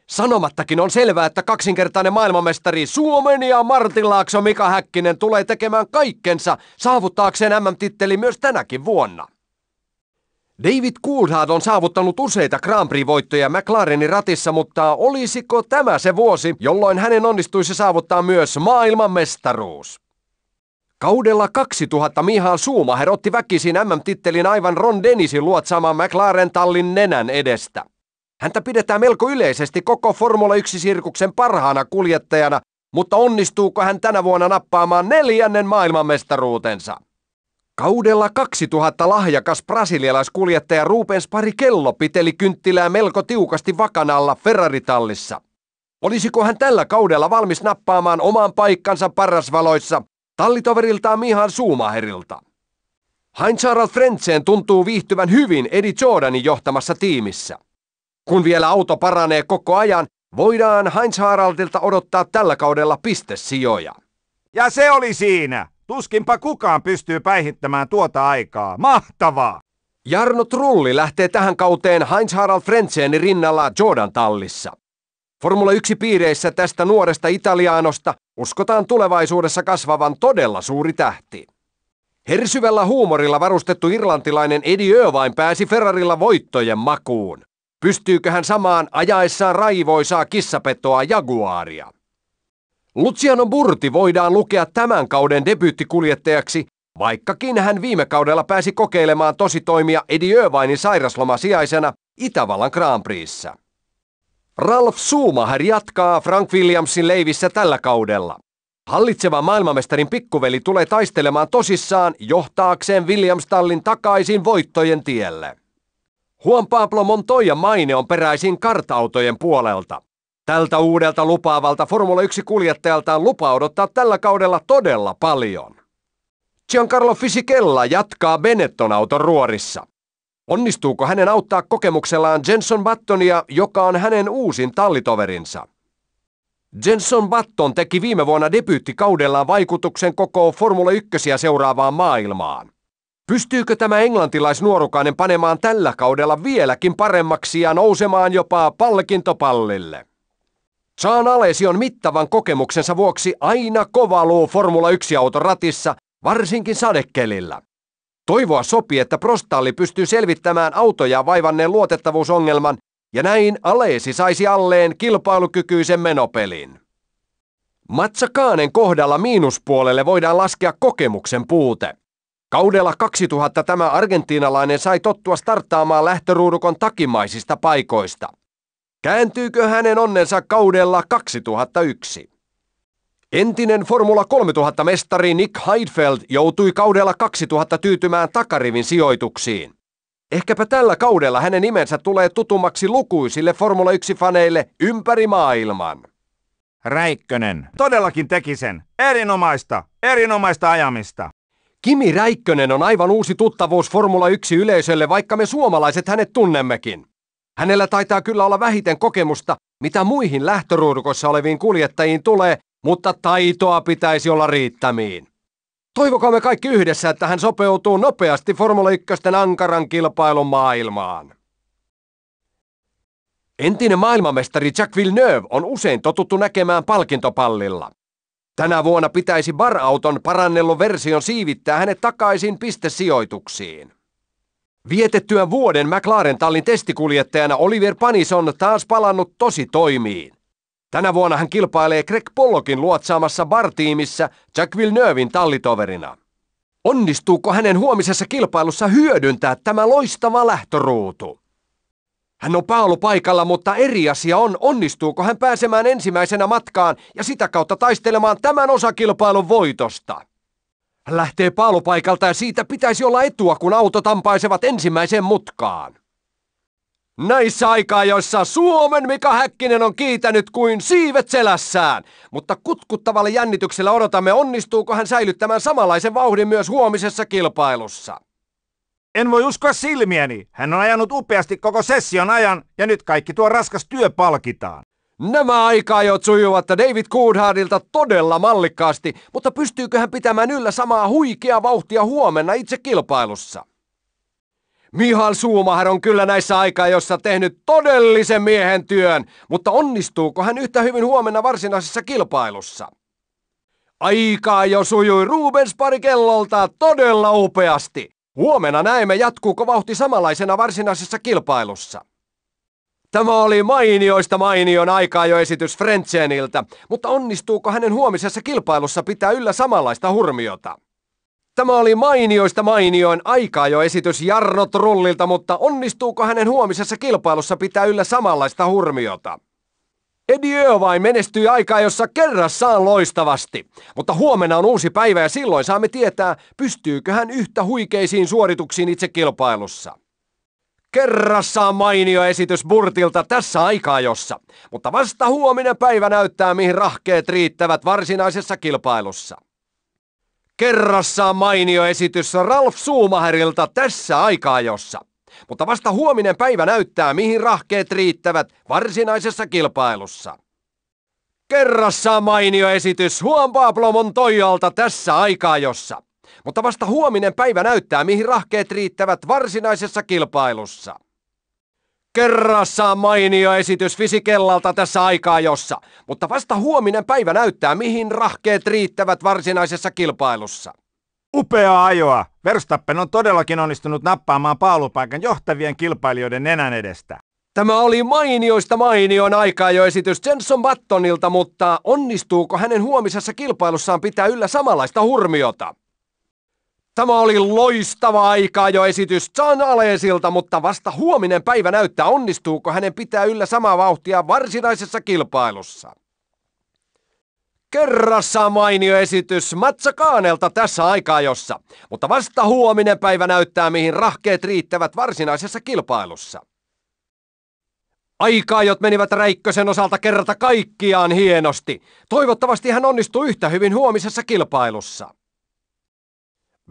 Sanomattakin on selvää, että kaksinkertainen maailmanmestari Suomen ja Laakso Mika Häkkinen tulee tekemään kaikkensa saavuttaakseen MM-titteli myös tänäkin vuonna. David Coulthard on saavuttanut useita Grand Prix-voittoja McLarenin ratissa, mutta olisiko tämä se vuosi, jolloin hänen onnistuisi saavuttaa myös maailmanmestaruus? Kaudella 2000 Mihail Schumacher otti väkisin MM-tittelin aivan Ron Dennisin luotsaamaan McLaren-tallin nenän edestä. Häntä pidetään melko yleisesti koko Formula 1-sirkuksen parhaana kuljettajana, mutta onnistuuko hän tänä vuonna nappaamaan neljännen maailmanmestaruutensa? Kaudella 2000 lahjakas brasilialaiskuljettaja Rubens kello piteli kynttilää melko tiukasti vakanalla Ferraritallissa. Olisiko hän tällä kaudella valmis nappaamaan oman paikkansa parasvaloissa tallitoveriltaan Mihan Suumaherilta? Heinz Harald Frentzen tuntuu viihtyvän hyvin Edi Jordanin johtamassa tiimissä. Kun vielä auto paranee koko ajan, voidaan Heinz Haraldilta odottaa tällä kaudella pistesijoja. Ja se oli siinä! Tuskinpa kukaan pystyy päihittämään tuota aikaa. Mahtavaa! Jarno Trulli lähtee tähän kauteen Heinz Harald Frenzen rinnalla Jordan tallissa. Formula 1-piireissä tästä nuoresta italiaanosta uskotaan tulevaisuudessa kasvavan todella suuri tähti. Hersyvällä huumorilla varustettu irlantilainen Eddie Irvine pääsi Ferrarilla voittojen makuun. Pystyykö hän samaan ajaessaan raivoisaa kissapetoa Jaguaria? Luciano Burti voidaan lukea tämän kauden debyyttikuljettajaksi, vaikkakin hän viime kaudella pääsi kokeilemaan tositoimia Edi Övainin sairaslomasijaisena Itävallan Grand Prixissä. Ralf Schumacher jatkaa Frank Williamsin leivissä tällä kaudella. Hallitseva maailmanmestarin pikkuveli tulee taistelemaan tosissaan johtaakseen Williams-tallin takaisin voittojen tielle. Juan Pablo Montoya maine on peräisin kartautojen puolelta. Tältä uudelta lupaavalta Formula 1-kuljettajalta on lupa odottaa tällä kaudella todella paljon. Giancarlo Fisichella jatkaa Benetton auton ruorissa. Onnistuuko hänen auttaa kokemuksellaan Jenson Battonia, joka on hänen uusin tallitoverinsa? Jenson Button teki viime vuonna debyyttikaudellaan vaikutuksen koko Formula 1 seuraavaan maailmaan. Pystyykö tämä englantilaisnuorukainen panemaan tällä kaudella vieläkin paremmaksi ja nousemaan jopa palkintopallille? Jean Alesion mittavan kokemuksensa vuoksi aina luu Formula 1-auton ratissa, varsinkin sadekelillä. Toivoa sopii, että Prostalli pystyy selvittämään autoja vaivanneen luotettavuusongelman, ja näin Aleesi saisi alleen kilpailukykyisen menopelin. Matsakaanen kohdalla miinuspuolelle voidaan laskea kokemuksen puute. Kaudella 2000 tämä argentiinalainen sai tottua starttaamaan lähtöruudukon takimaisista paikoista – Kääntyykö hänen onnensa kaudella 2001? Entinen Formula 3000 mestari Nick Heidfeld joutui kaudella 2000 tyytymään takarivin sijoituksiin. Ehkäpä tällä kaudella hänen nimensä tulee tutummaksi lukuisille Formula 1-faneille ympäri maailman. Räikkönen. Todellakin teki sen. Erinomaista. Erinomaista ajamista. Kimi Räikkönen on aivan uusi tuttavuus Formula 1-yleisölle, vaikka me suomalaiset hänet tunnemmekin. Hänellä taitaa kyllä olla vähiten kokemusta, mitä muihin lähtöruudukossa oleviin kuljettajiin tulee, mutta taitoa pitäisi olla riittämiin. Toivokaamme kaikki yhdessä, että hän sopeutuu nopeasti Formula 1 ankaran kilpailun maailmaan. Entinen maailmanmestari Jack Villeneuve on usein totuttu näkemään palkintopallilla. Tänä vuonna pitäisi barauton parannellun version siivittää hänet takaisin pistesijoituksiin. Vietettyä vuoden McLaren tallin testikuljettajana Oliver Panison taas palannut tosi toimiin. Tänä vuonna hän kilpailee Greg Pollokin luotsaamassa bartiimissä Jack Villeneuvin tallitoverina. Onnistuuko hänen huomisessa kilpailussa hyödyntää tämä loistava lähtöruutu? Hän on paikalla, mutta eri asia on, onnistuuko hän pääsemään ensimmäisenä matkaan ja sitä kautta taistelemaan tämän osakilpailun voitosta. Hän lähtee paalupaikalta ja siitä pitäisi olla etua, kun auto tampaisevat ensimmäiseen mutkaan. Näissä aikaa, joissa Suomen Mika Häkkinen on kiitänyt kuin siivet selässään, mutta kutkuttavalla jännityksellä odotamme, onnistuuko hän säilyttämään samanlaisen vauhdin myös huomisessa kilpailussa. En voi uskoa silmiäni. Hän on ajanut upeasti koko session ajan ja nyt kaikki tuo raskas työ palkitaan. Nämä jo sujuvat David Coulthardilta todella mallikkaasti, mutta pystyykö hän pitämään yllä samaa huikea vauhtia huomenna itse kilpailussa? Mihal Suumahan on kyllä näissä jossa tehnyt todellisen miehen työn, mutta onnistuuko hän yhtä hyvin huomenna varsinaisessa kilpailussa? Aikaa jo sujui Rubens pari kellolta todella upeasti. Huomenna näemme jatkuuko vauhti samanlaisena varsinaisessa kilpailussa. Tämä oli mainioista mainion aikaa jo esitys Frentzeniltä, mutta onnistuuko hänen huomisessa kilpailussa pitää yllä samanlaista hurmiota? Tämä oli mainioista mainioin aikaa jo esitys Jarno Trullilta, mutta onnistuuko hänen huomisessa kilpailussa pitää yllä samanlaista hurmiota? Eddie vai menestyi aikaa, jossa kerrassaan loistavasti. Mutta huomenna on uusi päivä ja silloin saamme tietää, pystyykö hän yhtä huikeisiin suorituksiin itse kilpailussa. Kerrassaan mainio esitys Burtilta tässä aikaa jossa, mutta vasta huominen päivä näyttää, mihin rahkeet riittävät varsinaisessa kilpailussa. Kerrassaan mainio esitys Ralf Suumaherilta tässä aikaa jossa, mutta vasta huominen päivä näyttää, mihin rahkeet riittävät varsinaisessa kilpailussa. Kerrassaan mainio esitys Juan Pablo Montoyalta tässä aikaa jossa, mutta vasta huominen päivä näyttää, mihin rahkeet riittävät varsinaisessa kilpailussa. Kerrassa mainio esitys Fisikellalta tässä aikaa jossa, mutta vasta huominen päivä näyttää, mihin rahkeet riittävät varsinaisessa kilpailussa. Upea ajoa! Verstappen on todellakin onnistunut nappaamaan paalupaikan johtavien kilpailijoiden nenän edestä. Tämä oli mainioista mainion aikaa jo esitys Jenson Battonilta, mutta onnistuuko hänen huomisessa kilpailussaan pitää yllä samanlaista hurmiota? Tämä oli loistava aika jo esitys John Alesilta, mutta vasta huominen päivä näyttää, onnistuuko hänen pitää yllä samaa vauhtia varsinaisessa kilpailussa. Kerrassa mainio esitys Matsa Kaanelta tässä jossa, mutta vasta huominen päivä näyttää, mihin rahkeet riittävät varsinaisessa kilpailussa. Aikaajot menivät Räikkösen osalta kerta kaikkiaan hienosti. Toivottavasti hän onnistuu yhtä hyvin huomisessa kilpailussa.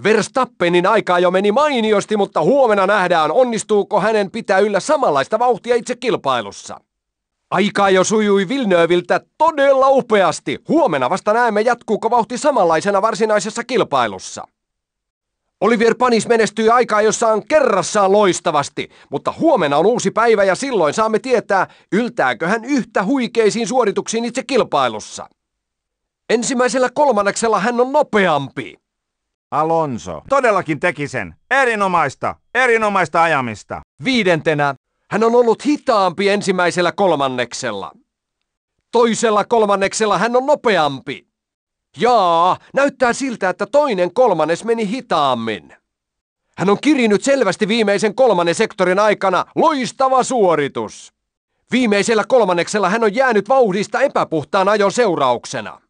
Verstappenin aikaa jo meni mainiosti, mutta huomenna nähdään, onnistuuko hänen pitää yllä samanlaista vauhtia itse kilpailussa. Aikaa jo sujui Vilnööviltä todella upeasti. Huomenna vasta näemme, jatkuuko vauhti samanlaisena varsinaisessa kilpailussa. Olivier Panis menestyy aikaa, jossain kerrassaan loistavasti, mutta huomenna on uusi päivä ja silloin saamme tietää, yltääkö hän yhtä huikeisiin suorituksiin itse kilpailussa. Ensimmäisellä kolmanneksella hän on nopeampi. Alonso todellakin teki sen. Erinomaista, erinomaista ajamista. Viidentenä hän on ollut hitaampi ensimmäisellä kolmanneksella. Toisella kolmanneksella hän on nopeampi. Jaa, näyttää siltä, että toinen kolmannes meni hitaammin. Hän on kirinyt selvästi viimeisen kolmannen sektorin aikana. Loistava suoritus! Viimeisellä kolmanneksella hän on jäänyt vauhdista epäpuhtaan ajon seurauksena.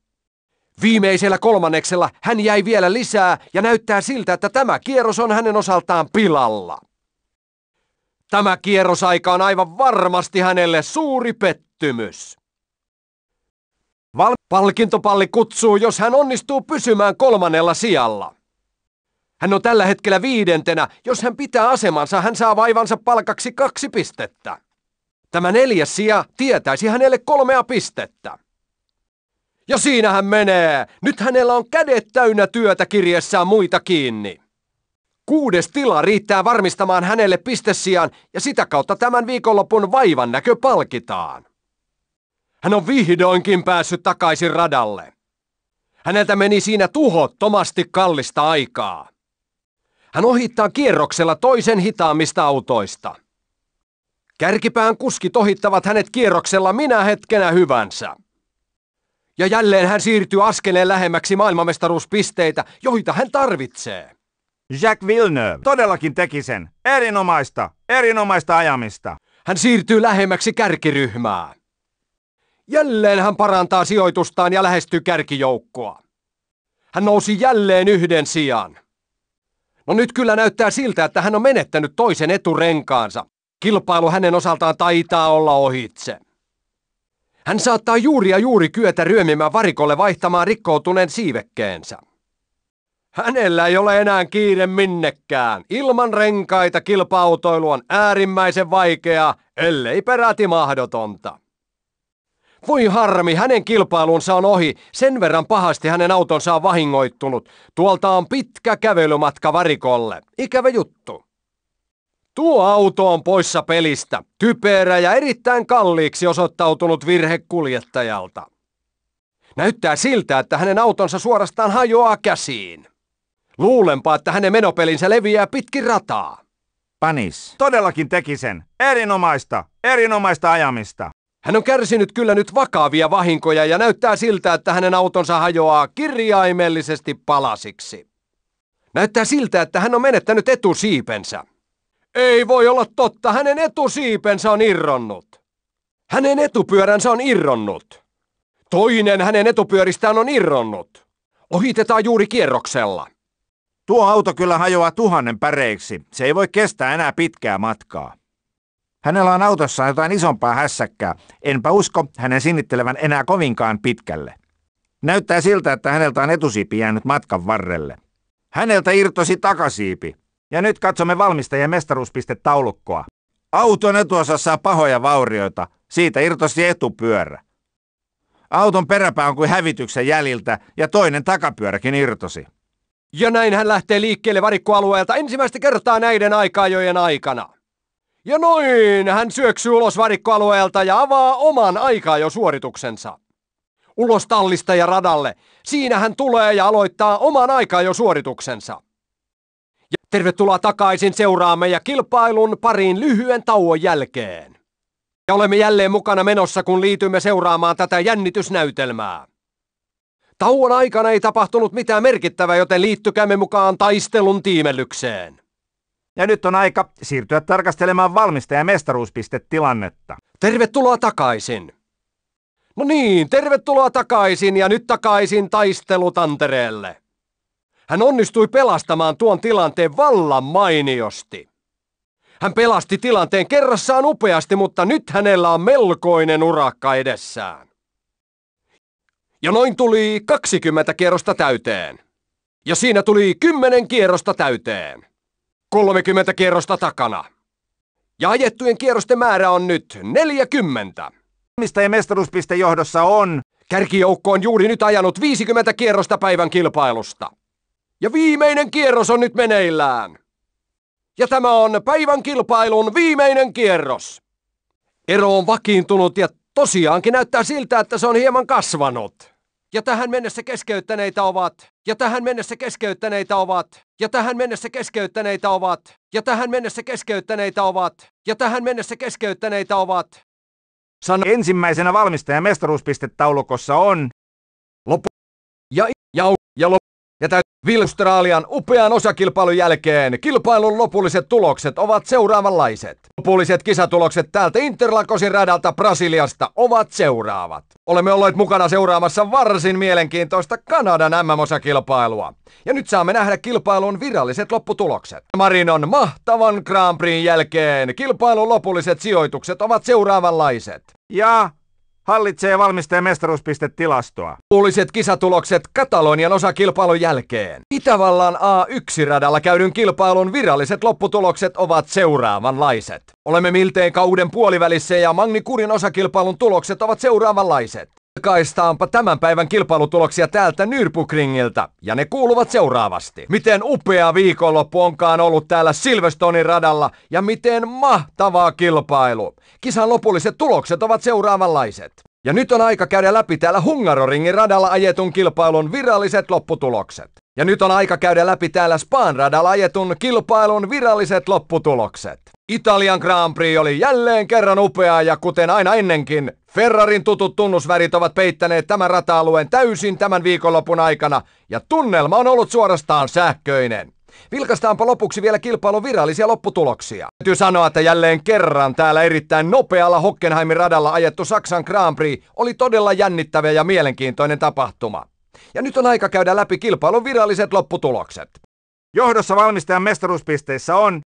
Viimeisellä kolmanneksella hän jäi vielä lisää ja näyttää siltä, että tämä kierros on hänen osaltaan pilalla. Tämä kierrosaika on aivan varmasti hänelle suuri pettymys. Val- palkintopalli kutsuu, jos hän onnistuu pysymään kolmannella sijalla. Hän on tällä hetkellä viidentenä. Jos hän pitää asemansa, hän saa vaivansa palkaksi kaksi pistettä. Tämä neljäs sija tietäisi hänelle kolmea pistettä. Ja siinä hän menee. Nyt hänellä on kädet täynnä työtä kirjessään muita kiinni. Kuudes tila riittää varmistamaan hänelle pistesijan ja sitä kautta tämän viikonlopun vaivan näkö palkitaan. Hän on vihdoinkin päässyt takaisin radalle. Häneltä meni siinä tuhottomasti kallista aikaa. Hän ohittaa kierroksella toisen hitaammista autoista. Kärkipään kuskit ohittavat hänet kierroksella minä hetkenä hyvänsä ja jälleen hän siirtyy askeleen lähemmäksi maailmanmestaruuspisteitä, joita hän tarvitsee. Jack Villeneuve todellakin teki sen. Erinomaista, erinomaista ajamista. Hän siirtyy lähemmäksi kärkiryhmää. Jälleen hän parantaa sijoitustaan ja lähestyy kärkijoukkoa. Hän nousi jälleen yhden sijaan. No nyt kyllä näyttää siltä, että hän on menettänyt toisen eturenkaansa. Kilpailu hänen osaltaan taitaa olla ohitse. Hän saattaa juuri ja juuri kyetä ryömimään varikolle vaihtamaan rikkoutuneen siivekkeensä. Hänellä ei ole enää kiire minnekään. Ilman renkaita kilpautoilu on äärimmäisen vaikeaa, ellei peräti mahdotonta. Voi harmi, hänen kilpailunsa on ohi. Sen verran pahasti hänen autonsa on vahingoittunut. Tuolta on pitkä kävelymatka varikolle. Ikävä juttu. Tuo auto on poissa pelistä. Typerä ja erittäin kalliiksi osoittautunut virhe kuljettajalta. Näyttää siltä, että hänen autonsa suorastaan hajoaa käsiin. Luulenpa, että hänen menopelinsä leviää pitkin rataa. Panis. Todellakin teki sen. Erinomaista. Erinomaista ajamista. Hän on kärsinyt kyllä nyt vakavia vahinkoja ja näyttää siltä, että hänen autonsa hajoaa kirjaimellisesti palasiksi. Näyttää siltä, että hän on menettänyt etusiipensä. Ei voi olla totta, hänen etusiipensä on irronnut. Hänen etupyöränsä on irronnut. Toinen hänen etupyöristään on irronnut. Ohitetaan juuri kierroksella. Tuo auto kyllä hajoaa tuhannen päreiksi. Se ei voi kestää enää pitkää matkaa. Hänellä on autossa jotain isompaa hässäkkää. Enpä usko hänen sinnittelevän enää kovinkaan pitkälle. Näyttää siltä, että häneltä on etusiipi jäänyt matkan varrelle. Häneltä irtosi takasiipi. Ja nyt katsomme valmistajien mestaruuspistetaulukkoa. Auton etuosassa pahoja vaurioita. Siitä irtosi etupyörä. Auton peräpää on kuin hävityksen jäljiltä ja toinen takapyöräkin irtosi. Ja näin hän lähtee liikkeelle varikkoalueelta ensimmäistä kertaa näiden aikajojen aikana. Ja noin hän syöksyy ulos varikkoalueelta ja avaa oman suorituksensa. Ulos tallista ja radalle. Siinä hän tulee ja aloittaa oman suorituksensa. Tervetuloa takaisin seuraamme ja kilpailun pariin lyhyen tauon jälkeen. Ja olemme jälleen mukana menossa, kun liitymme seuraamaan tätä jännitysnäytelmää. Tauon aikana ei tapahtunut mitään merkittävää, joten liittykäämme mukaan taistelun tiimellykseen. Ja nyt on aika siirtyä tarkastelemaan valmistajamestaruuspistetilannetta. Tervetuloa takaisin. No niin, tervetuloa takaisin ja nyt takaisin taistelutantereelle. Hän onnistui pelastamaan tuon tilanteen vallan mainiosti. Hän pelasti tilanteen kerrassaan upeasti, mutta nyt hänellä on melkoinen urakka edessään. Ja noin tuli 20 kierrosta täyteen. Ja siinä tuli 10 kierrosta täyteen. 30 kierrosta takana. Ja ajettujen kierrosten määrä on nyt 40. Mistä ja mestaruuspiste johdossa on? Kärkijoukko on juuri nyt ajanut 50 kierrosta päivän kilpailusta. Ja viimeinen kierros on nyt meneillään. Ja tämä on päivän kilpailun viimeinen kierros. Ero on vakiintunut ja tosiaankin näyttää siltä, että se on hieman kasvanut. Ja tähän mennessä keskeyttäneitä ovat, ja tähän mennessä keskeyttäneitä ovat, ja tähän mennessä keskeyttäneitä ovat, ja tähän mennessä keskeyttäneitä ovat, ja tähän mennessä keskeyttäneitä ovat. San ensimmäisenä valmistajan mestaruuspistetaulukossa on Lopu. ja jau ja lopu ja tämän Vilstraalian upean osakilpailun jälkeen kilpailun lopulliset tulokset ovat seuraavanlaiset. Lopulliset kisatulokset täältä Interlakosin radalta Brasiliasta ovat seuraavat. Olemme olleet mukana seuraamassa varsin mielenkiintoista Kanadan MM-osakilpailua. Ja nyt saamme nähdä kilpailun viralliset lopputulokset. Marinon mahtavan Grand Prixin jälkeen kilpailun lopulliset sijoitukset ovat seuraavanlaiset. Ja hallitsee valmistajan mestaruuspistetilastoa. Uuliset kisatulokset Katalonian osakilpailun jälkeen. Itävallan A1-radalla käydyn kilpailun viralliset lopputulokset ovat seuraavanlaiset. Olemme miltei kauden puolivälissä ja Magni Kurin osakilpailun tulokset ovat seuraavanlaiset. Kaistaanpa tämän päivän kilpailutuloksia täältä Nürburgringiltä, ja ne kuuluvat seuraavasti. Miten upea viikonloppu onkaan ollut täällä Silvestonin radalla, ja miten mahtavaa kilpailu. Kisan lopulliset tulokset ovat seuraavanlaiset. Ja nyt on aika käydä läpi täällä Hungaroringin radalla ajetun kilpailun viralliset lopputulokset. Ja nyt on aika käydä läpi täällä Spaan radalla ajetun kilpailun viralliset lopputulokset. Italian Grand Prix oli jälleen kerran upea ja kuten aina ennenkin, Ferrarin tutut tunnusvärit ovat peittäneet tämän rata-alueen täysin tämän viikonlopun aikana ja tunnelma on ollut suorastaan sähköinen. Vilkastaanpa lopuksi vielä kilpailun virallisia lopputuloksia. Täytyy sanoa, että jälleen kerran täällä erittäin nopealla Hockenheimin radalla ajettu Saksan Grand Prix oli todella jännittävä ja mielenkiintoinen tapahtuma. Ja nyt on aika käydä läpi kilpailun viralliset lopputulokset. Johdossa valmistajan mestaruuspisteissä on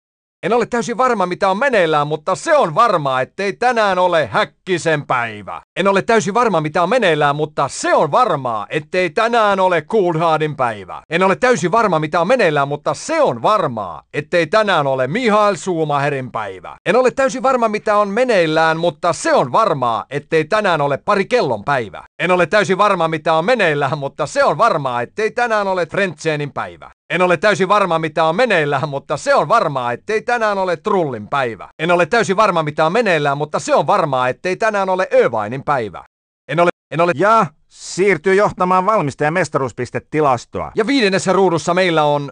en ole täysin varma, mitä on meneillään, mutta se on varmaa, ettei tänään ole häkkisen päivä. En ole täysin varma, mitä on meneillään, mutta se on varmaa, ettei tänään ole Coolhardin päivä. En ole täysin varma, mitä on meneillään, mutta se on varmaa, ettei tänään ole Mihail Suumaherin päivä. En ole täysin varma, mitä on meneillään, mutta se on varmaa, ettei tänään ole pari kellon päivä. En ole täysin varma, mitä on meneillään, mutta se on varmaa, ettei tänään ole Frentseenin päivä. En ole täysin varma, mitä on meneillään, mutta se on varmaa, ettei tänään ole Trullin päivä. En ole täysin varma, mitä on meneillään, mutta se on varmaa, ettei tänään ole Övainin päivä. En ole, en ole, ja siirtyy johtamaan valmistajan mestaruuspistetilastoa. Ja viidennessä ruudussa meillä on...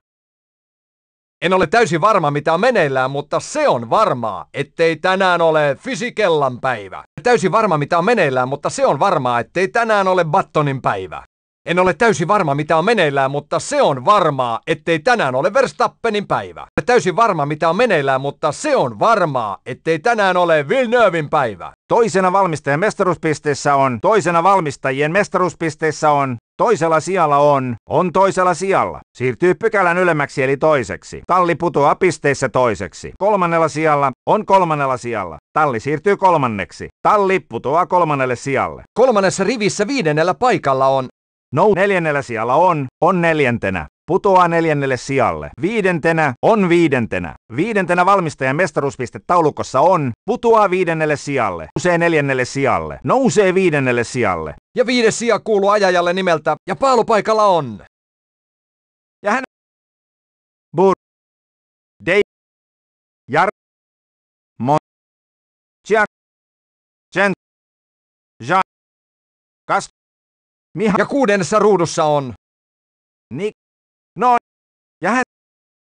En ole täysin varma, mitä on meneillään, mutta se on varmaa, ettei tänään ole fysikellan päivä. Täysin varma, mitä on meneillään, mutta se on varmaa, ettei tänään ole Battonin päivä. En ole täysin varma, mitä on meneillään, mutta se on varmaa, ettei tänään ole Verstappenin päivä. En Täysin varma, mitä on meneillään, mutta se on varmaa, ettei tänään ole Villeneuvin päivä. Toisena valmistajan mestaruuspisteessä on, toisena valmistajien mestaruuspisteessä on, toisella sijalla on, on toisella sijalla. Siirtyy pykälän ylemmäksi eli toiseksi. Talli putoaa pisteessä toiseksi. Kolmannella sijalla on kolmannella sijalla. Talli siirtyy kolmanneksi. Talli putoaa kolmannelle sijalle. Kolmannessa rivissä viidennellä paikalla on No neljännellä sijalla on, on neljäntenä, putoaa neljännelle sijalle, viidentenä, on viidentenä. Viidentenä valmistajan mestaruuspistetaulukossa on, putoaa viidennelle sijalle, nousee neljännelle sijalle, nousee viidennelle sijalle. Ja viides sija kuuluu ajajalle nimeltä, ja paalupaikalla on. Ja hän Miha. Ja kuudennessa ruudussa on... Nik. No. Ja hän...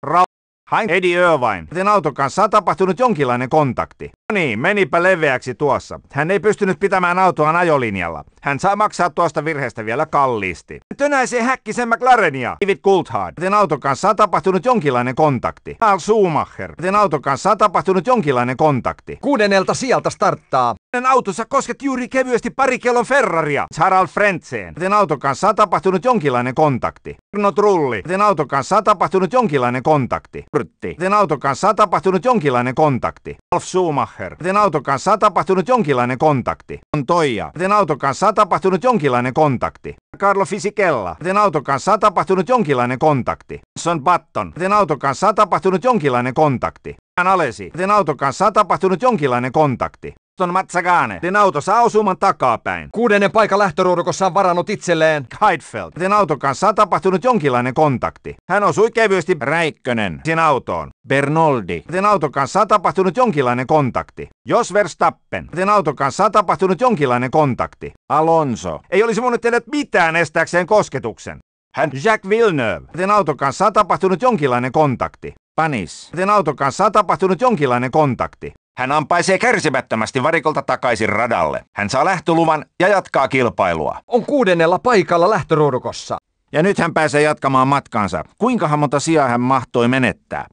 Ra... Hain Edi Irvine. Ten auton kanssa on tapahtunut jonkinlainen kontakti. No niin, menipä leveäksi tuossa. Hän ei pystynyt pitämään autoaan ajolinjalla. Hän saa maksaa tuosta virheestä vielä kalliisti. Tönäisee häkkisen McLarenia. David Coulthard. Ten auton kanssa on tapahtunut jonkinlainen kontakti. Al Schumacher. Ten auton kanssa on tapahtunut jonkinlainen kontakti. Kuudennelta sieltä starttaa autossa kosket juuri kevyesti pari kellon Ferraria. Charles siis Frentzen. Hänen auton kanssa on tapahtunut jonkinlainen kontakti. Arno Trulli. Hänen auton kanssa on tapahtunut jonkinlainen kontakti. Pyrtti. Hänen auton kanssa on tapahtunut jonkinlainen kontakti. Alf Schumacher. Hänen auton kanssa on tapahtunut jonkinlainen kontakti. On Toija. Hänen auton kanssa on tapahtunut jonkinlainen kontakti. Carlo Fisichella. Hänen auton kanssa on tapahtunut jonkinlainen kontakti. Son Button. Hänen auton kanssa on tapahtunut jonkinlainen kontakti. Hän alesi. Hänen auton kanssa on tapahtunut jonkinlainen kontakti. Aston matsagaane. Ten auto saa osuman takapäin. Kuudennen paikka lähtöruudukossa on varannut itselleen Heidfeld. Ten auton kanssa on tapahtunut jonkinlainen kontakti. Hän osui kevyesti Räikkönen sen autoon. Bernoldi. Ten auton kanssa on tapahtunut jonkinlainen kontakti. Jos Verstappen. Ten auton kanssa on tapahtunut jonkinlainen kontakti. Alonso. Ei olisi voinut tehdä mitään estääkseen kosketuksen. Hän Jack Villeneuve. Ten auton kanssa on tapahtunut jonkinlainen kontakti. Panis. Ten auton kanssa on tapahtunut jonkinlainen kontakti. Hän ampaisee kärsimättömästi varikolta takaisin radalle. Hän saa lähtöluvan ja jatkaa kilpailua. On kuudennella paikalla lähtöruudukossa. Ja nyt hän pääsee jatkamaan matkaansa. Kuinkahan monta sijaa hän mahtoi menettää?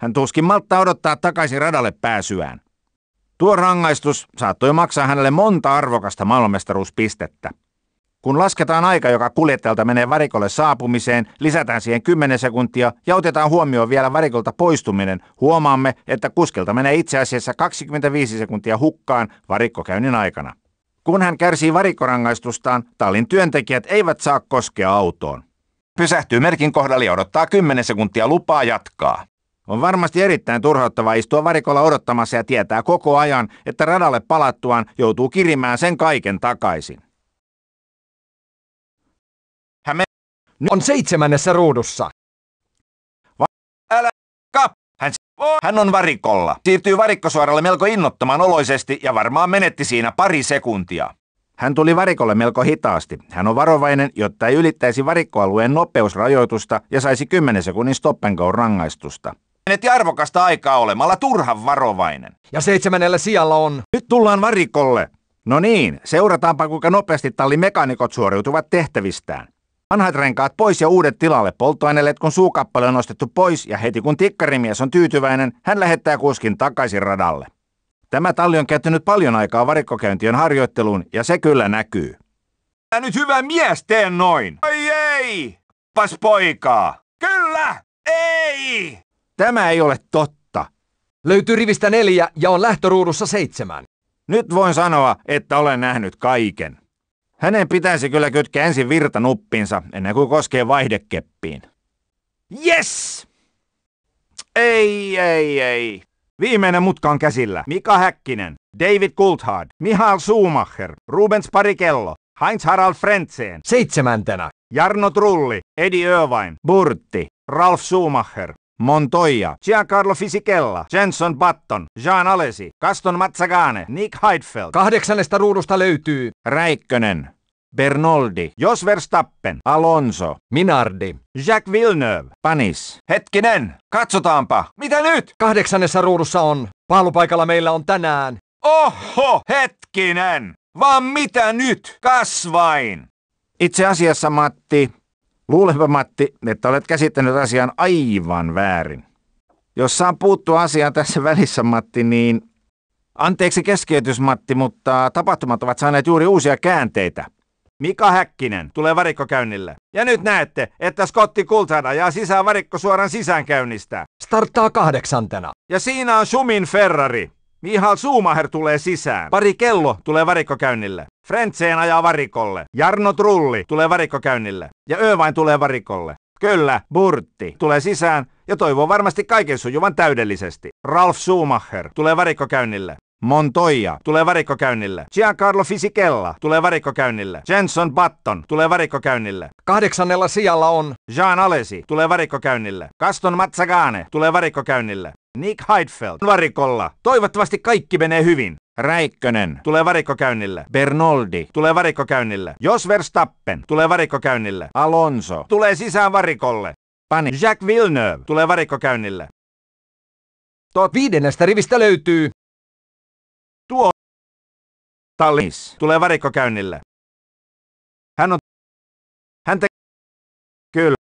Hän tuskin malttaa odottaa takaisin radalle pääsyään. Tuo rangaistus saattoi maksaa hänelle monta arvokasta maailmanmestaruuspistettä. Kun lasketaan aika, joka kuljettajalta menee varikolle saapumiseen, lisätään siihen 10 sekuntia ja otetaan huomioon vielä varikolta poistuminen, huomaamme, että kuskelta menee itse asiassa 25 sekuntia hukkaan varikkokäynnin aikana. Kun hän kärsii varikkorangaistustaan, tallin työntekijät eivät saa koskea autoon. Pysähtyy merkin kohdalla ja odottaa 10 sekuntia lupaa jatkaa. On varmasti erittäin turhauttavaa istua varikolla odottamassa ja tietää koko ajan, että radalle palattuaan joutuu kirimään sen kaiken takaisin. on seitsemännessä ruudussa. Va- älä kap! Hän, hän on varikolla. Siirtyy varikkosuoralle melko innottoman oloisesti ja varmaan menetti siinä pari sekuntia. Hän tuli varikolle melko hitaasti. Hän on varovainen, jotta ei ylittäisi varikkoalueen nopeusrajoitusta ja saisi 10 sekunnin stop and go rangaistusta. Menetti arvokasta aikaa olemalla turhan varovainen. Ja seitsemännellä sijalla on... Nyt tullaan varikolle. No niin, seurataanpa kuinka nopeasti mekaanikot suoriutuvat tehtävistään. Vanhat renkaat pois ja uudet tilalle. Kun suukappale on nostettu pois ja heti kun tikkarimies on tyytyväinen, hän lähettää kuskin takaisin radalle. Tämä talli on käyttänyt paljon aikaa varikkokäyntien harjoitteluun ja se kyllä näkyy. Mä nyt hyvä mies teen noin. Oi ei! Pas poikaa. Kyllä! Ei! Tämä ei ole totta. Löytyy rivistä neljä ja on lähtöruudussa seitsemän. Nyt voin sanoa, että olen nähnyt kaiken. Hänen pitäisi kyllä kytkeä ensin virta nuppinsa, ennen kuin koskee vaihdekeppiin. Yes! Ei, ei, ei. Viimeinen mutka on käsillä. Mika Häkkinen, David Coulthard, Mihail Schumacher, Rubens Parikello, Heinz Harald Frentzen. Seitsemäntenä. Jarno Trulli, Edi Irvine, Burtti, Ralf Schumacher, Montoya, Giancarlo Fisichella, Jenson Button, Jean Alesi, Gaston Mazzagane, Nick Heidfeld. Kahdeksannesta ruudusta löytyy Räikkönen, Bernoldi, Jos Verstappen, Alonso, Minardi, Jack Villeneuve, Panis. Hetkinen, katsotaanpa. Mitä nyt? Kahdeksannessa ruudussa on. Paalupaikalla meillä on tänään. Oho, hetkinen! Vaan mitä nyt? Kasvain! Itse asiassa, Matti, Luulenpa Matti, että olet käsittänyt asian aivan väärin. Jos saan puuttua asiaan tässä [LAUGHS] välissä Matti, niin Anteeksi keskeytys Matti, mutta tapahtumat ovat saaneet juuri uusia käänteitä. Mika Häkkinen tulee varikkokäynnille. Ja nyt näette, että Scotti Kultana ja sisään varikko suoran sisäänkäynnistä. Starttaa kahdeksantena. Ja siinä on Sumin Ferrari. Mihal Suumaher tulee sisään. Pari kello tulee varikkokäynnille. Frentseen ajaa varikolle. Jarno Trulli tulee varikkokäynnille. Ja Övain tulee varikolle. Kyllä, Burtti tulee sisään ja toivoo varmasti kaiken sujuvan täydellisesti. Ralf Schumacher tulee varikkokäynnille. Montoya tulee varikkokäynnille. Giancarlo Fisichella tulee varikkokäynnille. Jenson Button tulee varikkokäynnille. Kahdeksannella sijalla on Jean Alesi tulee varikkokäynnille. Gaston Mazzagane tulee varikkokäynnille. Nick Heidfeld varikolla. Toivottavasti kaikki menee hyvin. Räikkönen tulee varikkokäynnillä. Bernoldi tulee varikkokäynnillä. Jos Verstappen tulee varikkokäynnillä. Alonso tulee sisään varikolle. Pani Jack Villeneuve tulee varikkokäynnillä. Tuo viidennestä rivistä löytyy. Tuo Tallis tulee varikkokäynnillä. Hän on... Hän tekee. Kyllä.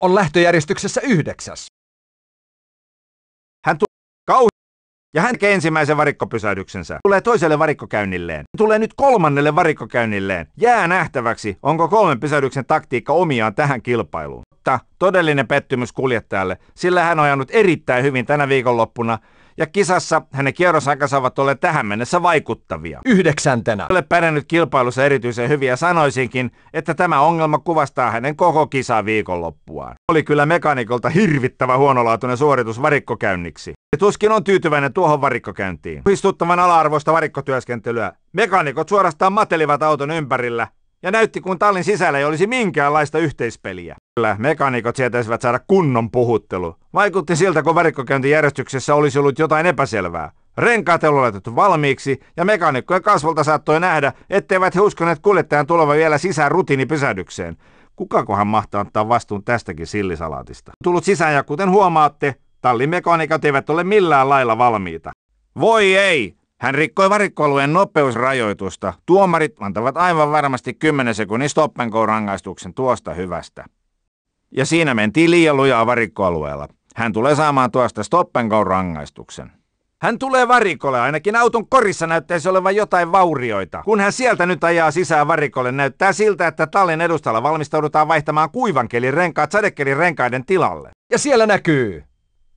on lähtöjärjestyksessä yhdeksäs. Hän tulee kauhean ja hän tekee ensimmäisen varikkopysäydyksensä. Tulee toiselle varikkokäynnilleen. Tulee nyt kolmannelle varikkokäynnilleen. Jää nähtäväksi, onko kolmen pysäydyksen taktiikka omiaan tähän kilpailuun. Mutta todellinen pettymys kuljettajalle, sillä hän on ajanut erittäin hyvin tänä viikonloppuna ja kisassa hänen kierrosaikansa ovat olleet tähän mennessä vaikuttavia. Yhdeksäntenä. Ole pärjännyt kilpailussa erityisen hyviä sanoisinkin, että tämä ongelma kuvastaa hänen koko kisaa viikonloppuaan. Oli kyllä mekanikolta hirvittävä huonolaatuinen suoritus varikkokäynniksi. Ja tuskin on tyytyväinen tuohon varikkokäyntiin. Pistuttavan ala-arvoista varikkotyöskentelyä. Mekanikot suorastaan matelivat auton ympärillä ja näytti kuin tallin sisällä ei olisi minkäänlaista yhteispeliä. Kyllä, mekaniikot sietäisivät saada kunnon puhuttelu. Vaikutti siltä, kun varikkokäyntijärjestyksessä olisi ollut jotain epäselvää. Renkaat oli laitettu valmiiksi, ja mekaanikkojen kasvolta saattoi nähdä, etteivät he uskoneet kuljettajan tulevan vielä sisään rutiinipysädykseen. Kukakohan mahtaa antaa vastuun tästäkin sillisalaatista? Tullut sisään ja kuten huomaatte, tallin mekaanikot eivät ole millään lailla valmiita. Voi ei! Hän rikkoi varikkoalueen nopeusrajoitusta. Tuomarit antavat aivan varmasti 10 sekunnin stoppenko-rangaistuksen tuosta hyvästä. Ja siinä mentiin liian lujaa varikkoalueella. Hän tulee saamaan tuosta stoppenko-rangaistuksen. Hän tulee varikolle, ainakin auton korissa näyttäisi olevan jotain vaurioita. Kun hän sieltä nyt ajaa sisään varikolle, näyttää siltä, että tallin edustalla valmistaudutaan vaihtamaan kuivankelin renkaat sadekelin renkaiden tilalle. Ja siellä näkyy.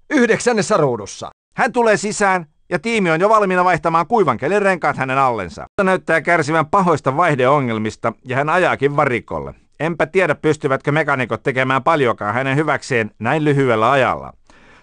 Yhdeksännessä ruudussa. Hän tulee sisään, ja tiimi on jo valmiina vaihtamaan kuivan kelin renkaat hänen allensa. Hän näyttää kärsivän pahoista vaihdeongelmista ja hän ajaakin varikolle. Enpä tiedä, pystyvätkö mekanikot tekemään paljonkaan hänen hyväkseen näin lyhyellä ajalla.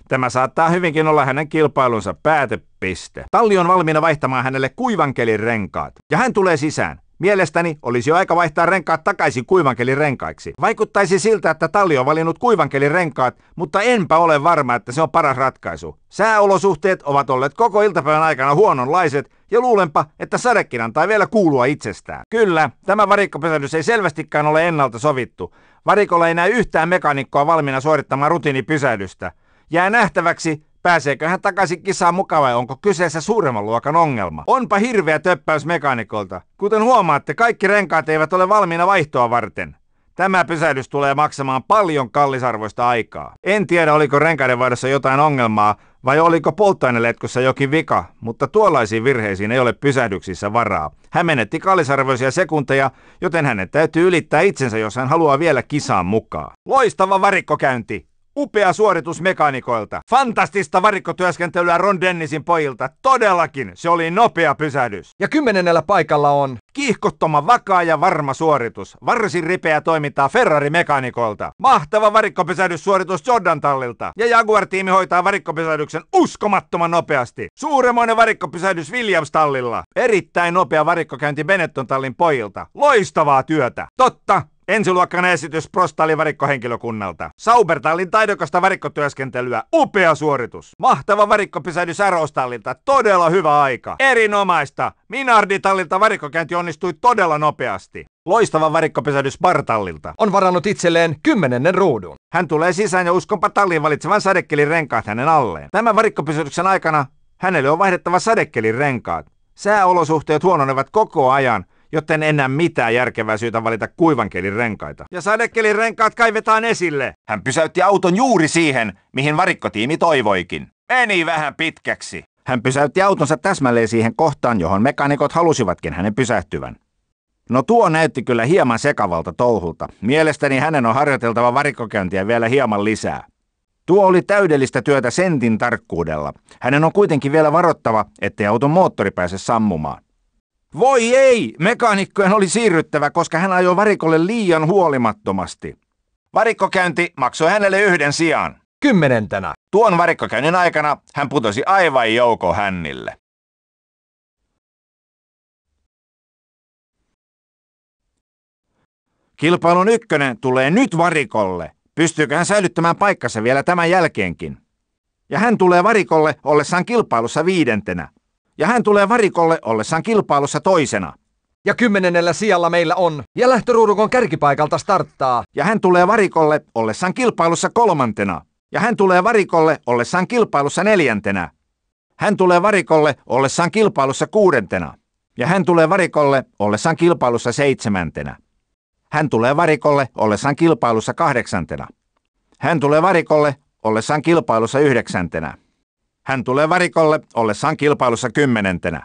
Tämä saattaa hyvinkin olla hänen kilpailunsa päätepiste. Talli on valmiina vaihtamaan hänelle kuivankelin renkaat, ja hän tulee sisään. Mielestäni olisi jo aika vaihtaa renkaat takaisin kuivankelirenkaiksi. Vaikuttaisi siltä, että talli on valinnut kuivankelirenkaat, mutta enpä ole varma, että se on paras ratkaisu. Sääolosuhteet ovat olleet koko iltapäivän aikana huononlaiset ja luulenpa, että sadekin antaa vielä kuulua itsestään. Kyllä, tämä varikkopysähdys ei selvästikään ole ennalta sovittu. Varikolla ei näy yhtään mekanikkoa valmiina suorittamaan rutiinipysähdystä. Jää nähtäväksi, Pääseekö hän takaisin kisaan mukaan vai onko kyseessä suuremman luokan ongelma? Onpa hirveä töppäys mekaanikolta. Kuten huomaatte, kaikki renkaat eivät ole valmiina vaihtoa varten. Tämä pysähdys tulee maksamaan paljon kallisarvoista aikaa. En tiedä, oliko renkaiden vaihdossa jotain ongelmaa vai oliko polttoaineletkussa jokin vika, mutta tuollaisiin virheisiin ei ole pysähdyksissä varaa. Hän menetti kallisarvoisia sekunteja, joten hänen täytyy ylittää itsensä, jos hän haluaa vielä kisaan mukaan. Loistava varikkokäynti! Upea suoritus mekanikoilta. Fantastista varikkotyöskentelyä Ron Dennisin pojilta. Todellakin, se oli nopea pysähdys. Ja kymmenennellä paikalla on... Kiihkottoma vakaa ja varma suoritus. Varsin ripeä toimintaa Ferrari-mekanikolta. Mahtava varikkopysähdyssuoritus Jordan Tallilta. Ja Jaguar-tiimi hoitaa varikkopysähdyksen uskomattoman nopeasti. Suuremoinen varikkopysähdys Williams Tallilla. Erittäin nopea varikkokäynti Benetton Tallin pojilta. Loistavaa työtä. Totta, Ensiluokkainen esitys Prostalin varikkohenkilökunnalta. Saubertallin taidokasta varikkotyöskentelyä. Upea suoritus. Mahtava varikkopisähdys Arostallilta. Todella hyvä aika. Erinomaista. Minarditallilta varikkokäynti onnistui todella nopeasti. Loistava varikkopesähdys Bartallilta. On varannut itselleen kymmenennen ruudun. Hän tulee sisään ja uskonpa talliin valitsevan sadekkelin renkaat hänen alleen. Tämän varikkopesähdyksen aikana hänelle on vaihdettava sadekkelin renkaat. Sääolosuhteet huononevat koko ajan, joten enää mitään järkevää syytä valita kuivankelin renkaita. Ja sadekelin renkaat kaivetaan esille. Hän pysäytti auton juuri siihen, mihin varikkotiimi toivoikin. Meni vähän pitkäksi. Hän pysäytti autonsa täsmälleen siihen kohtaan, johon mekanikot halusivatkin hänen pysähtyvän. No tuo näytti kyllä hieman sekavalta touhulta. Mielestäni hänen on harjoiteltava varikkokäyntiä vielä hieman lisää. Tuo oli täydellistä työtä sentin tarkkuudella. Hänen on kuitenkin vielä varottava, ettei auton moottori pääse sammumaan. Voi ei! Mekaanikkojen oli siirryttävä, koska hän ajoi varikolle liian huolimattomasti. Varikkokäynti maksoi hänelle yhden sijaan. Kymmenentenä. Tuon varikkokäynnin aikana hän putosi aivan jouko hännille. Kilpailun ykkönen tulee nyt varikolle. Pystyykö hän säilyttämään paikkansa vielä tämän jälkeenkin? Ja hän tulee varikolle ollessaan kilpailussa viidentenä ja hän tulee varikolle ollessaan kilpailussa toisena. Ja kymmenennellä sijalla meillä on, ja lähtöruudukon kärkipaikalta starttaa. Ja hän tulee varikolle ollessaan kilpailussa kolmantena. Ja hän tulee varikolle ollessaan kilpailussa neljäntenä. Hän tulee varikolle ollessaan kilpailussa kuudentena. Ja hän tulee varikolle ollessaan kilpailussa seitsemäntenä. Hän tulee varikolle ollessaan kilpailussa kahdeksantena. Hän tulee varikolle ollessaan kilpailussa yhdeksäntenä. Hän tulee varikolle ollessaan kilpailussa kymmenentenä.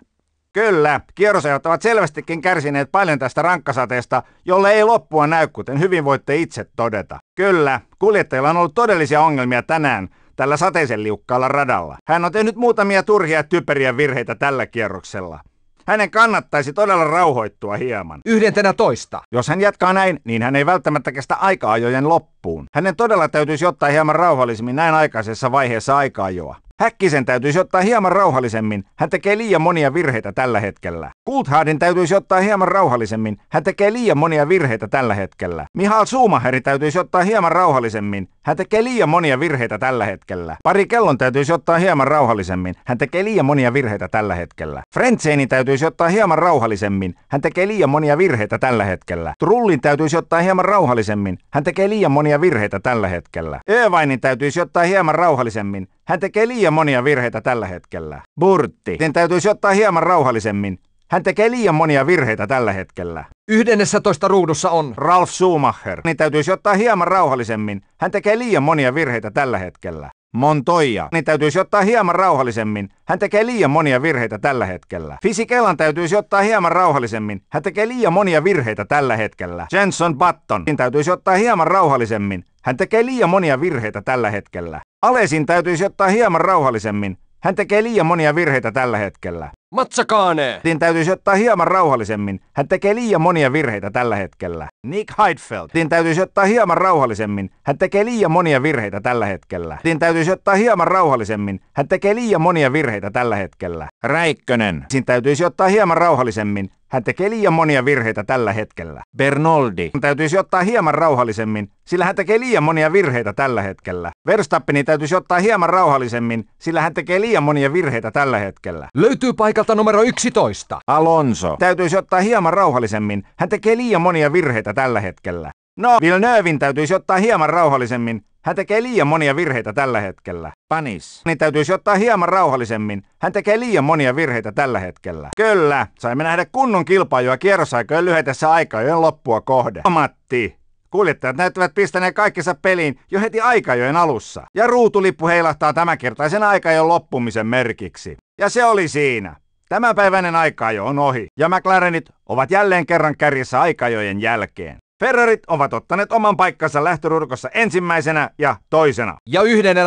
Kyllä, kierrosajat ovat selvästikin kärsineet paljon tästä rankkasateesta, jolle ei loppua näy, kuten hyvin voitte itse todeta. Kyllä, kuljettajilla on ollut todellisia ongelmia tänään tällä sateisen liukkaalla radalla. Hän on tehnyt muutamia turhia typeriä virheitä tällä kierroksella. Hänen kannattaisi todella rauhoittua hieman. Yhdentenä toista. Jos hän jatkaa näin, niin hän ei välttämättä kestä aika-ajojen loppuun. Hänen todella täytyisi ottaa hieman rauhallisemmin näin aikaisessa vaiheessa aika-ajoa. Häkkisen täytyisi ottaa hieman rauhallisemmin. Hän tekee liian monia virheitä tällä hetkellä. Kulthaadin täytyisi ottaa hieman rauhallisemmin. Hän tekee liian monia virheitä tällä hetkellä. Mihal Suumaheri täytyisi ottaa hieman rauhallisemmin. Hän tekee liian monia virheitä tällä hetkellä. Pari kellon täytyisi ottaa hieman rauhallisemmin. Hän tekee liian monia virheitä tällä hetkellä. Frentseini täytyisi ottaa hieman rauhallisemmin. Hän tekee liian monia virheitä tällä hetkellä. Trullin täytyisi ottaa hieman rauhallisemmin. Hän tekee liian monia virheitä tällä hetkellä. Öövainin täytyisi ottaa hieman rauhallisemmin. Hän tekee liian liian monia virheitä tällä hetkellä. Burtti, sen täytyisi ottaa hieman rauhallisemmin. Hän tekee liian monia virheitä tällä hetkellä. 11 ruudussa on. Ralf Schumacher. Niin täytyisi ottaa hieman rauhallisemmin. Hän tekee liian monia virheitä tällä hetkellä. Montoya, niin täytyisi ottaa hieman rauhallisemmin. Hän tekee liian monia virheitä tällä hetkellä. Fisikelan täytyisi ottaa hieman rauhallisemmin. Hän tekee liian monia virheitä tällä hetkellä. Jenson Button, niin täytyisi ottaa hieman rauhallisemmin. Hän tekee liian monia virheitä tällä hetkellä. Alesin täytyisi ottaa hieman rauhallisemmin. Hän tekee liian monia virheitä tällä hetkellä. Matsakaane! Tin täytyisi ottaa hieman rauhallisemmin. Hän tekee liian monia virheitä tällä hetkellä. Nick Heidfeld. Tin täytyisi ottaa hieman rauhallisemmin. Hän tekee liian monia virheitä tällä hetkellä. Tin täytyisi ottaa hieman rauhallisemmin. Hän tekee liian monia virheitä tällä hetkellä. Räikkönen. Tin täytyisi ottaa hieman rauhallisemmin. Hän tekee liian monia virheitä tällä hetkellä. Bernoldi. Hän täytyisi ottaa hieman rauhallisemmin, sillä hän tekee liian monia virheitä tällä hetkellä. Verstappeni täytyisi ottaa hieman rauhallisemmin, sillä hän tekee liian monia virheitä tällä hetkellä. Löytyy paikalta numero 11. Alonso. Täytyisi ottaa hieman rauhallisemmin, hän tekee liian monia virheitä tällä hetkellä. No, Villeneuvein täytyisi ottaa hieman rauhallisemmin, hän tekee liian monia virheitä tällä hetkellä. Panis. Niin täytyisi ottaa hieman rauhallisemmin. Hän tekee liian monia virheitä tällä hetkellä. Kyllä, saimme nähdä kunnon kilpailua kierrosaikojen lyhetessä aikajojen loppua kohde. No, Matti. Kuljettajat näyttävät pistäneet kaikkensa peliin jo heti aikajojen alussa. Ja ruutulippu heilahtaa tämänkertaisen aikajon loppumisen merkiksi. Ja se oli siinä. Tämänpäiväinen aikajo on ohi, ja McLarenit ovat jälleen kerran kärjessä aikajojen jälkeen. Ferrarit ovat ottaneet oman paikkansa lähtörurkossa ensimmäisenä ja toisena. Ja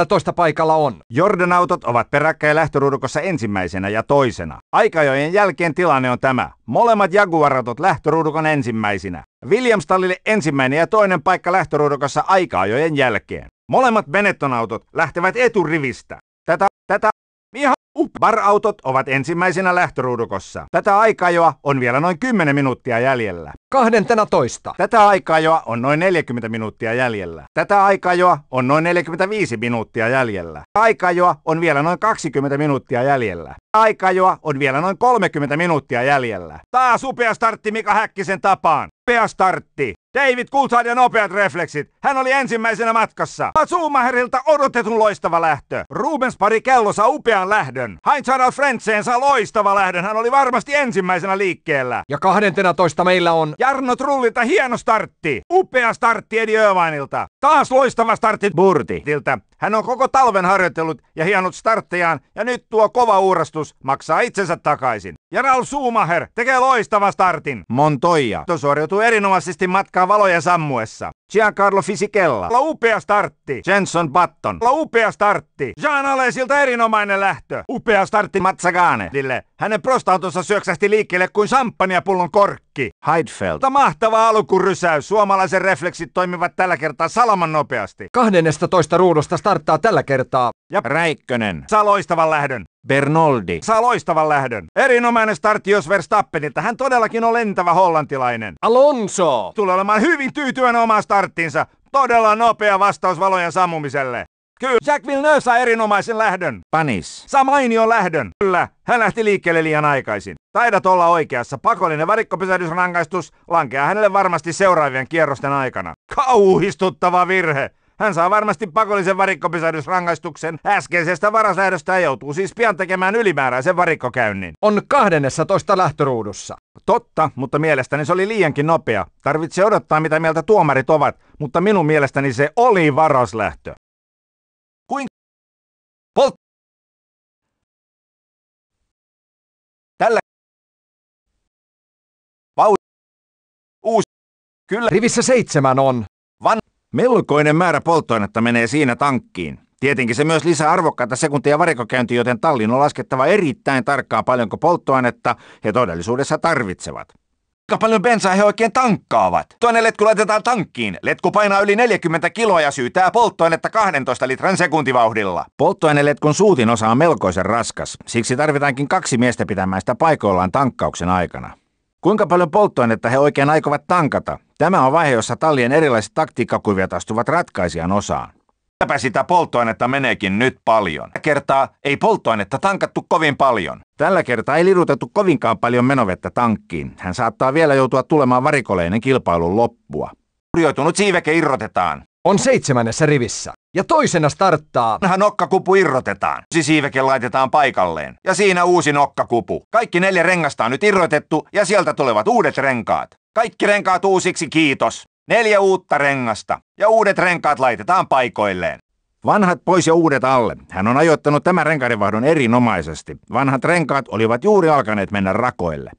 toista paikalla on. Jordan-autot ovat peräkkäin lähtörurkossa ensimmäisenä ja toisena. Aikajojen jälkeen tilanne on tämä. Molemmat Jaguaratot lähtöruudukon ensimmäisinä. Williams-tallille ensimmäinen ja toinen paikka lähtöruudukossa aikajojen jälkeen. Molemmat Benetton-autot lähtevät eturivistä. Tätä, tätä, ihan... Bar-autot ovat ensimmäisenä lähtöruudukossa. Tätä aikajoa on vielä noin 10 minuuttia jäljellä. Kahdentena toista. Tätä aikajoa on noin 40 minuuttia jäljellä. Tätä aikajoa on noin 45 minuuttia jäljellä. Aikajoa on vielä noin 20 minuuttia jäljellä. Aikajoa on vielä noin 30 minuuttia jäljellä. Taas upea startti Mika Häkkisen tapaan. Upea startti. David Coulthard ja nopeat refleksit. Hän oli ensimmäisenä matkassa. Schumacherilta odotetun loistava lähtö. Rubens pari kello saa upean lähdön. Heinz Harald Frentzen saa loistava lähdön. Hän oli varmasti ensimmäisenä liikkeellä. Ja 12 meillä on Jarno Trullilta hieno startti. Upea startti Edi Irvinilta. Taas loistava startti Burtilta. Hän on koko talven harjoitellut ja hienot starttejaan ja nyt tuo kova uurastus maksaa itsensä takaisin. Ja Ralf Schumacher tekee loistavan startin. Montoya suoriutuu erinomaisesti matkaa valojen sammuessa. Giancarlo Fisichella. La upea startti. Jenson Button. La upea startti. Jean Alesilta erinomainen lähtö. Upea startti Matsagaanelle. Hänen prostautonsa syöksähti liikkeelle kuin samppaniapullon korkki. Heidfeld. Tämä Mahtava alkurysäys. Suomalaisen refleksit toimivat tällä kertaa salaman nopeasti. 12 ruudusta starttaa tällä kertaa. Ja Räikkönen. Saa loistavan lähdön. Bernoldi saa loistavan lähdön. Erinomainen startti jos Verstappenilta. Hän todellakin on lentävä hollantilainen. Alonso tulee olemaan hyvin tyytyväinen omaan starttinsa. Todella nopea vastaus valojen sammumiselle. Kyllä, Jack Villeneuve saa erinomaisen lähdön. Panis. Saa mainio lähdön. Kyllä, hän lähti liikkeelle liian aikaisin. Taidat olla oikeassa. Pakollinen varikkopysähdysrangaistus lankeaa hänelle varmasti seuraavien kierrosten aikana. Kauhistuttava virhe. Hän saa varmasti pakollisen varikkopisähdysrangaistuksen äskeisestä varaslähdöstä ja joutuu siis pian tekemään ylimääräisen varikkokäynnin. On 12 lähtöruudussa. Totta, mutta mielestäni se oli liiankin nopea. Tarvitsee odottaa, mitä mieltä tuomarit ovat, mutta minun mielestäni se oli varaslähtö. Kuinka? Polt... Tällä... Vau... Uusi... Kyllä... Rivissä seitsemän on. Melkoinen määrä polttoainetta menee siinä tankkiin. Tietenkin se myös lisää arvokkaita sekuntia varikokäynti, joten tallin on laskettava erittäin tarkkaa paljonko polttoainetta he todellisuudessa tarvitsevat. Kuinka paljon bensaa he oikein tankkaavat? Toinen letku laitetaan tankkiin. Letku painaa yli 40 kiloa ja syytää polttoainetta 12 litran sekuntivauhdilla. Polttoaineletkun suutin osa on melkoisen raskas. Siksi tarvitaankin kaksi miestä pitämään sitä paikoillaan tankkauksen aikana. Kuinka paljon polttoainetta he oikein aikovat tankata? Tämä on vaihe, jossa tallien erilaiset taktiikkakuviot astuvat ratkaisijan osaan. Mitäpä sitä polttoainetta meneekin nyt paljon. Tällä kertaa ei polttoainetta tankattu kovin paljon. Tällä kertaa ei lirutettu kovinkaan paljon menovettä tankkiin. Hän saattaa vielä joutua tulemaan varikoleinen kilpailun loppua. Purjoitunut siiveke irrotetaan on seitsemännessä rivissä. Ja toisena starttaa... Hän nokkakupu irrotetaan. Siiveke laitetaan paikalleen. Ja siinä uusi nokkakupu. Kaikki neljä rengasta on nyt irrotettu ja sieltä tulevat uudet renkaat. Kaikki renkaat uusiksi, kiitos. Neljä uutta rengasta. Ja uudet renkaat laitetaan paikoilleen. Vanhat pois ja uudet alle. Hän on ajoittanut tämän renkaidenvaihdon erinomaisesti. Vanhat renkaat olivat juuri alkaneet mennä rakoille.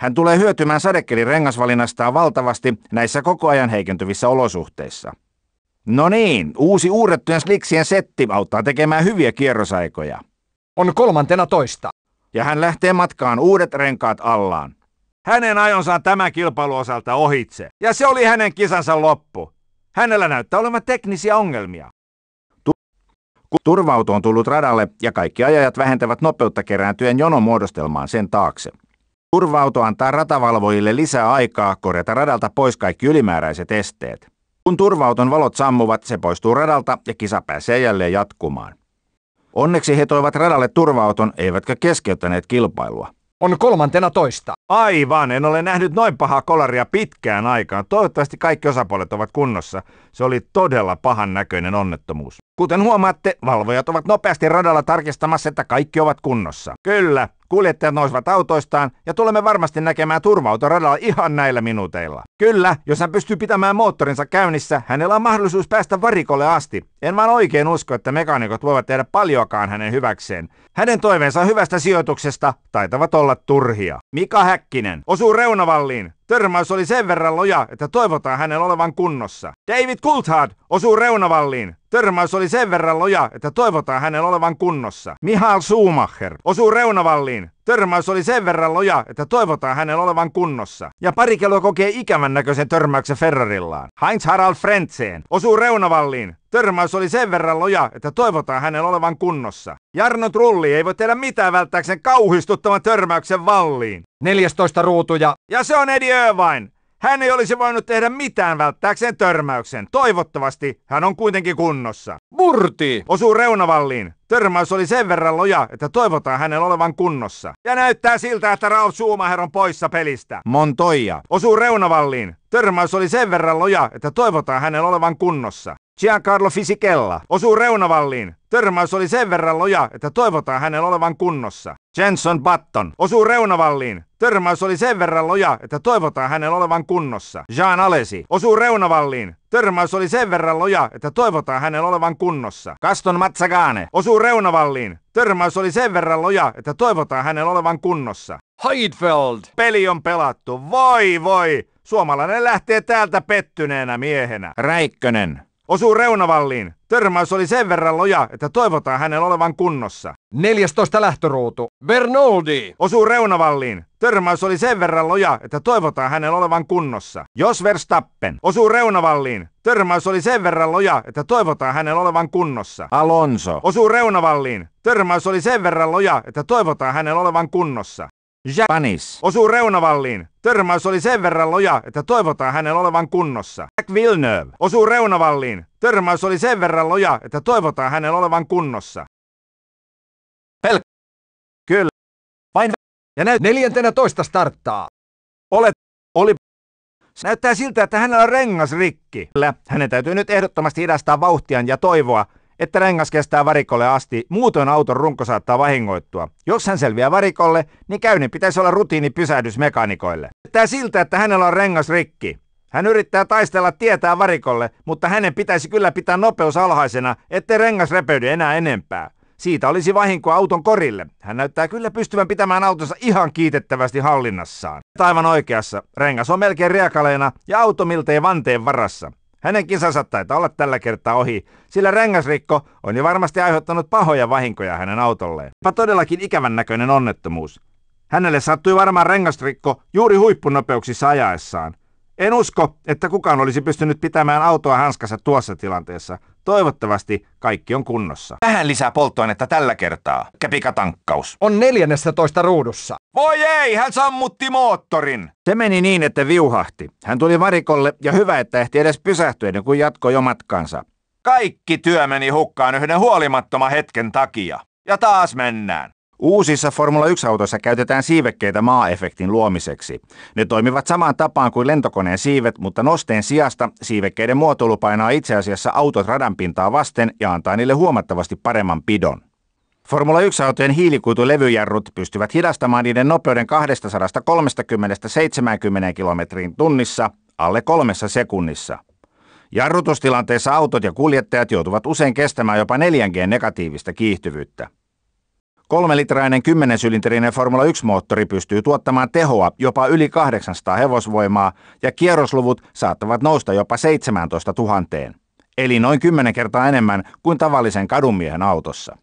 Hän tulee hyötymään sadekkelin rengasvalinnastaan valtavasti näissä koko ajan heikentyvissä olosuhteissa. No niin, uusi uurrettujen sliksien setti auttaa tekemään hyviä kierrosaikoja. On kolmantena toista. Ja hän lähtee matkaan uudet renkaat allaan. Hänen ajonsa on tämä kilpailuosalta ohitse. Ja se oli hänen kisansa loppu. Hänellä näyttää olevan teknisiä ongelmia. Turvauto on tullut radalle ja kaikki ajajat vähentävät nopeutta kerääntyen jonon muodostelmaan sen taakse. Turvauto antaa ratavalvojille lisää aikaa korjata radalta pois kaikki ylimääräiset esteet. Kun turvauton valot sammuvat, se poistuu radalta ja kisa pääsee jälleen jatkumaan. Onneksi he toivat radalle turvauton, eivätkä keskeyttäneet kilpailua. On kolmantena toista. Aivan, en ole nähnyt noin pahaa kolaria pitkään aikaan. Toivottavasti kaikki osapuolet ovat kunnossa. Se oli todella pahan näköinen onnettomuus. Kuten huomaatte, valvojat ovat nopeasti radalla tarkistamassa, että kaikki ovat kunnossa. Kyllä, Kuljettajat nousivat autoistaan ja tulemme varmasti näkemään turva radalla ihan näillä minuuteilla. Kyllä, jos hän pystyy pitämään moottorinsa käynnissä, hänellä on mahdollisuus päästä varikolle asti. En vaan oikein usko, että mekaanikot voivat tehdä paljoakaan hänen hyväkseen. Hänen toiveensa hyvästä sijoituksesta taitavat olla turhia. Mika Häkkinen osuu reunavalliin. Törmäys oli sen verran loja, että toivotaan hänen olevan kunnossa. David Coulthard osuu reunavalliin. Törmäys oli sen verran loja, että toivotaan hänen olevan kunnossa. Mihal Schumacher osuu reunavalliin. Törmäys oli sen verran loja, että toivotaan hänen olevan kunnossa. Ja parikelo kokee ikävän näköisen törmäyksen Ferrarillaan. Heinz Harald Frentseen osuu reunavalliin. Törmäys oli sen verran loja, että toivotaan hänen olevan kunnossa. Jarno Trulli ei voi tehdä mitään välttääkseen kauhistuttavan törmäyksen valliin. 14 ruutuja. Ja se on Eddie Irvine. Hän ei olisi voinut tehdä mitään välttääkseen törmäyksen. Toivottavasti hän on kuitenkin kunnossa. Murti! Osuu reunavalliin. Törmäys oli sen verran loja, että toivotaan hänen olevan kunnossa. Ja näyttää siltä, että Ralf Schumacher on poissa pelistä. Montoya. Osuu reunavalliin. Törmäys oli sen verran loja, että toivotaan hänen olevan kunnossa. Giancarlo Fisichella osuu reunavalliin. Törmäys oli sen verran loja, että toivotaan hänen olevan kunnossa. Jenson Button osuu reunavalliin. Törmäys oli sen verran loja, että toivotaan hänen olevan kunnossa. Jean Alesi osuu reunavalliin. Törmäys oli sen verran loja, että toivotaan hänen olevan kunnossa. Gaston Matsagane osuu reunavalliin. Törmäys oli sen verran loja, että toivotaan hänen olevan kunnossa. Heidfeld! Peli on pelattu. Voi voi! Suomalainen lähtee täältä pettyneenä miehenä. Räikkönen osuu reunavalliin. Törmäys oli sen verran loja, että toivotaan hänen olevan kunnossa. 14 lähtöruutu. Bernoldi! Osuu reunavalliin. Törmäys oli sen verran loja, että toivotaan hänen olevan kunnossa. Jos Verstappen osuu reunavalliin. Törmäys oli sen verran loja, että toivotaan hänen olevan kunnossa. Alonso osuu reunavalliin. Törmäys oli sen verran loja, että toivotaan hänen olevan kunnossa. Japanis osuu reunavalliin. Törmäys oli sen verran loja, että toivotaan hänen olevan kunnossa. Jack Villeneuve osuu reunavalliin. Törmäys oli sen verran loja, että toivotaan hänen olevan kunnossa. Pelk. Kyllä. Vain. Ja näyt neljäntenä toista starttaa. Olet. Oli. Se näyttää siltä, että hänellä on rengas rikki. Hänen täytyy nyt ehdottomasti hidastaa vauhtiaan ja toivoa, että rengas kestää varikolle asti, muutoin auton runko saattaa vahingoittua. Jos hän selviää varikolle, niin käynnin pitäisi olla rutiini pysähdys mekanikoille. Tää siltä, että hänellä on rengas rikki. Hän yrittää taistella tietää varikolle, mutta hänen pitäisi kyllä pitää nopeus alhaisena, ettei rengas repeydy enää enempää. Siitä olisi vahinkoa auton korille. Hän näyttää kyllä pystyvän pitämään autonsa ihan kiitettävästi hallinnassaan. Taivan oikeassa. Rengas on melkein riekaleena ja auto miltei vanteen varassa. Hänen kisansa taitaa olla tällä kertaa ohi, sillä rengasrikko on jo varmasti aiheuttanut pahoja vahinkoja hänen autolleen. Pä todellakin ikävän näköinen onnettomuus. Hänelle sattui varmaan rengasrikko juuri huippunopeuksissa ajaessaan. En usko, että kukaan olisi pystynyt pitämään autoa hanskassa tuossa tilanteessa – Toivottavasti kaikki on kunnossa. Vähän lisää polttoainetta tällä kertaa. Käpikatankkaus. On 14 ruudussa. Voi ei, hän sammutti moottorin. Se meni niin, että viuhahti. Hän tuli varikolle ja hyvä, että ehti edes pysähtyä ennen kuin jatkoi jo matkansa. Kaikki työ meni hukkaan yhden huolimattoman hetken takia. Ja taas mennään. Uusissa Formula 1-autoissa käytetään siivekkeitä maa-efektin luomiseksi. Ne toimivat samaan tapaan kuin lentokoneen siivet, mutta nosteen sijasta siivekkeiden muotoilu painaa itse asiassa autot radanpintaa vasten ja antaa niille huomattavasti paremman pidon. Formula 1-autojen hiilikuitulevyjarrut pystyvät hidastamaan niiden nopeuden 230-70 kilometriin tunnissa alle kolmessa sekunnissa. Jarrutustilanteessa autot ja kuljettajat joutuvat usein kestämään jopa 4G negatiivista kiihtyvyyttä. Kolmelitrainen kymmenesylinterinen Formula 1-moottori pystyy tuottamaan tehoa jopa yli 800 hevosvoimaa ja kierrosluvut saattavat nousta jopa 17 000, eli noin 10 kertaa enemmän kuin tavallisen kadunmiehen autossa.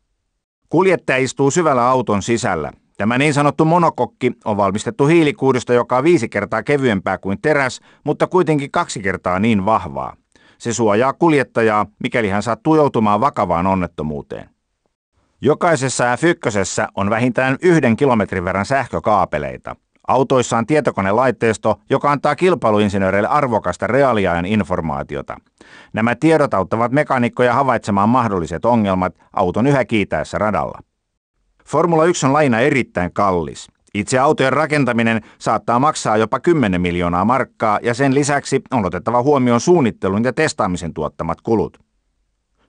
Kuljettaja istuu syvällä auton sisällä. Tämä niin sanottu monokokki on valmistettu hiilikuudesta, joka on viisi kertaa kevyempää kuin teräs, mutta kuitenkin kaksi kertaa niin vahvaa. Se suojaa kuljettajaa, mikäli hän sattuu joutumaan vakavaan onnettomuuteen. Jokaisessa f on vähintään yhden kilometrin verran sähkökaapeleita. Autoissa on tietokonelaitteisto, joka antaa kilpailuinsinööreille arvokasta reaaliajan informaatiota. Nämä tiedot auttavat mekaanikkoja havaitsemaan mahdolliset ongelmat auton yhä kiitäessä radalla. Formula 1 on laina erittäin kallis. Itse autojen rakentaminen saattaa maksaa jopa 10 miljoonaa markkaa ja sen lisäksi on otettava huomioon suunnittelun ja testaamisen tuottamat kulut.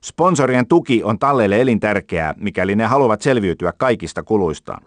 Sponsorien tuki on talleille elintärkeää, mikäli ne haluavat selviytyä kaikista kuluistaan.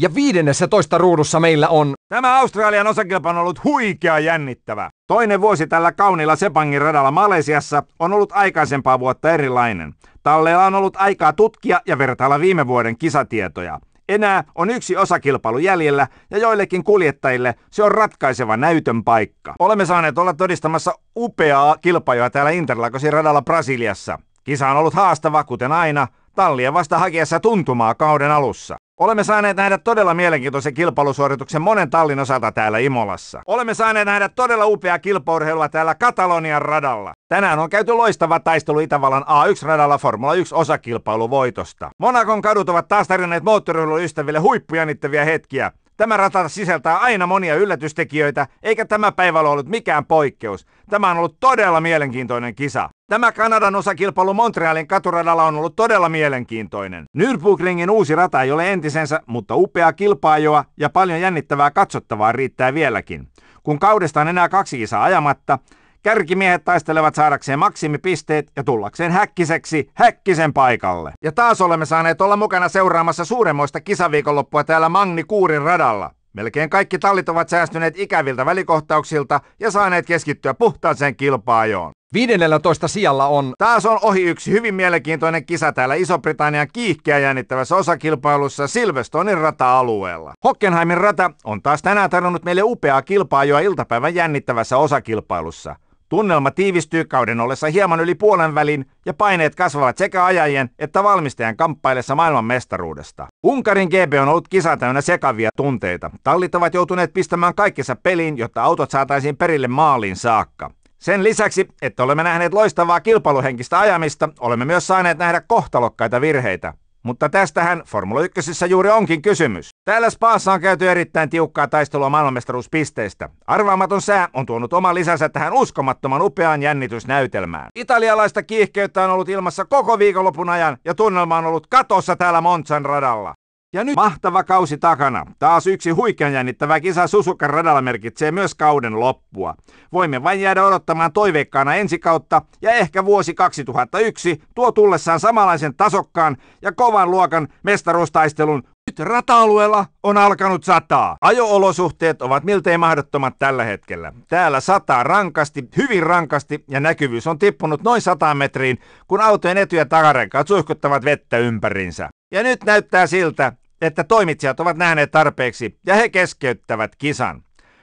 Ja viidennessä toista ruudussa meillä on... Tämä Australian osakilpa on ollut huikea jännittävä. Toinen vuosi tällä kaunilla Sepangin radalla Malesiassa on ollut aikaisempaa vuotta erilainen. Talleilla on ollut aikaa tutkia ja vertailla viime vuoden kisatietoja. Enää on yksi osakilpailu jäljellä ja joillekin kuljettajille se on ratkaiseva näytön paikka. Olemme saaneet olla todistamassa upeaa kilpailua täällä Interlagosin radalla Brasiliassa. Kisa on ollut haastava, kuten aina, tallien vasta hakiessa tuntumaa kauden alussa. Olemme saaneet nähdä todella mielenkiintoisen kilpailusuorituksen monen tallin osalta täällä Imolassa. Olemme saaneet nähdä todella upeaa kilpaurheilua täällä Katalonian radalla. Tänään on käyty loistava taistelu Itävallan A1-radalla Formula 1 osakilpailuvoitosta. Monakon kadut ovat taas tarjonneet moottorihulun ystäville huippujännittäviä hetkiä, Tämä rata sisältää aina monia yllätystekijöitä, eikä tämä päivä ole ollut mikään poikkeus. Tämä on ollut todella mielenkiintoinen kisa. Tämä Kanadan osakilpailu Montrealin katuradalla on ollut todella mielenkiintoinen. Nürburgringin uusi rata ei ole entisensä, mutta upea kilpaajoa ja paljon jännittävää katsottavaa riittää vieläkin. Kun kaudesta on enää kaksi kisaa ajamatta, Kärkimiehet taistelevat saadakseen maksimipisteet ja tullakseen häkkiseksi häkkisen paikalle. Ja taas olemme saaneet olla mukana seuraamassa suuremmoista kisaviikonloppua täällä Magni Kuurin radalla. Melkein kaikki tallit ovat säästyneet ikäviltä välikohtauksilta ja saaneet keskittyä puhtaaseen kilpaajoon. 15 sijalla on... Taas on ohi yksi hyvin mielenkiintoinen kisa täällä Iso-Britannian kiihkeä jännittävässä osakilpailussa Silvestonin rata-alueella. Hockenheimin rata on taas tänään tarjonnut meille upeaa kilpaajoa iltapäivän jännittävässä osakilpailussa. Tunnelma tiivistyy kauden ollessa hieman yli puolen välin ja paineet kasvavat sekä ajajien että valmistajan kamppailessa maailman mestaruudesta. Unkarin GB on ollut kisa täynnä sekavia tunteita. Tallit ovat joutuneet pistämään kaikkensa peliin, jotta autot saataisiin perille maaliin saakka. Sen lisäksi, että olemme nähneet loistavaa kilpailuhenkistä ajamista, olemme myös saaneet nähdä kohtalokkaita virheitä. Mutta tästähän Formula 1 juuri onkin kysymys. Täällä Spaassa on käyty erittäin tiukkaa taistelua maailmanmestaruuspisteistä. Arvaamaton sää on tuonut oman lisänsä tähän uskomattoman upeaan jännitysnäytelmään. Italialaista kiihkeyttä on ollut ilmassa koko viikonlopun ajan ja tunnelma on ollut katossa täällä Monsan radalla. Ja nyt mahtava kausi takana. Taas yksi huikean jännittävä kisa Susukan radalla merkitsee myös kauden loppua. Voimme vain jäädä odottamaan toiveikkaana ensi kautta ja ehkä vuosi 2001 tuo tullessaan samanlaisen tasokkaan ja kovan luokan mestaruustaistelun nyt rata-alueella on alkanut sataa. Ajoolosuhteet ovat miltei mahdottomat tällä hetkellä. Täällä sataa rankasti, hyvin rankasti ja näkyvyys on tippunut noin 100 metriin, kun autojen etu- ja takarenkaat suihkuttavat vettä ympärinsä. Ja nyt näyttää siltä, että toimitsijat ovat nähneet tarpeeksi ja he keskeyttävät kisan.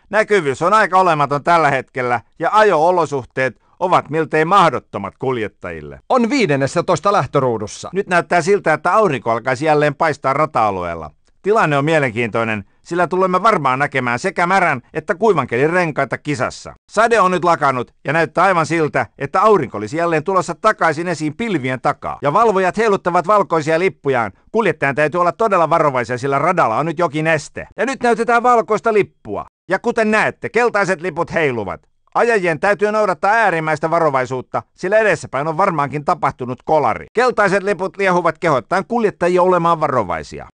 Näkyvyys on aika olematon tällä hetkellä ja ajo-olosuhteet ovat miltei mahdottomat kuljettajille. On 15 lähtöruudussa. Nyt näyttää siltä, että aurinko alkaisi jälleen paistaa rata-alueella. Tilanne on mielenkiintoinen, sillä tulemme varmaan näkemään sekä märän että kuivan kelin renkaita kisassa. Sade on nyt lakanut ja näyttää aivan siltä, että aurinko olisi jälleen tulossa takaisin esiin pilvien takaa. Ja valvojat heiluttavat valkoisia lippujaan. Kuljettajan täytyy olla todella varovaisia, sillä radalla on nyt jokin este. Ja nyt näytetään valkoista lippua. Ja kuten näette, keltaiset liput heiluvat. Ajajien täytyy noudattaa äärimmäistä varovaisuutta, sillä edessäpäin on varmaankin tapahtunut kolari. Keltaiset liput liehuvat kehottaen kuljettajia olemaan varovaisia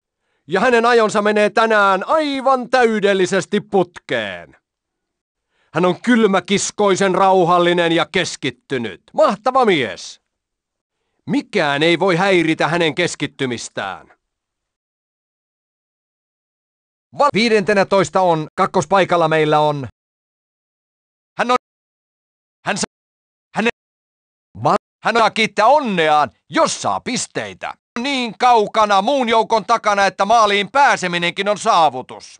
ja hänen ajonsa menee tänään aivan täydellisesti putkeen. Hän on kylmäkiskoisen rauhallinen ja keskittynyt. Mahtava mies! Mikään ei voi häiritä hänen keskittymistään. Va- Viidentenä toista on, kakkospaikalla meillä on. Hän on... Hän saa... Hänen... Hän saa kiittää onneaan, jos saa pisteitä niin kaukana muun joukon takana, että maaliin pääseminenkin on saavutus.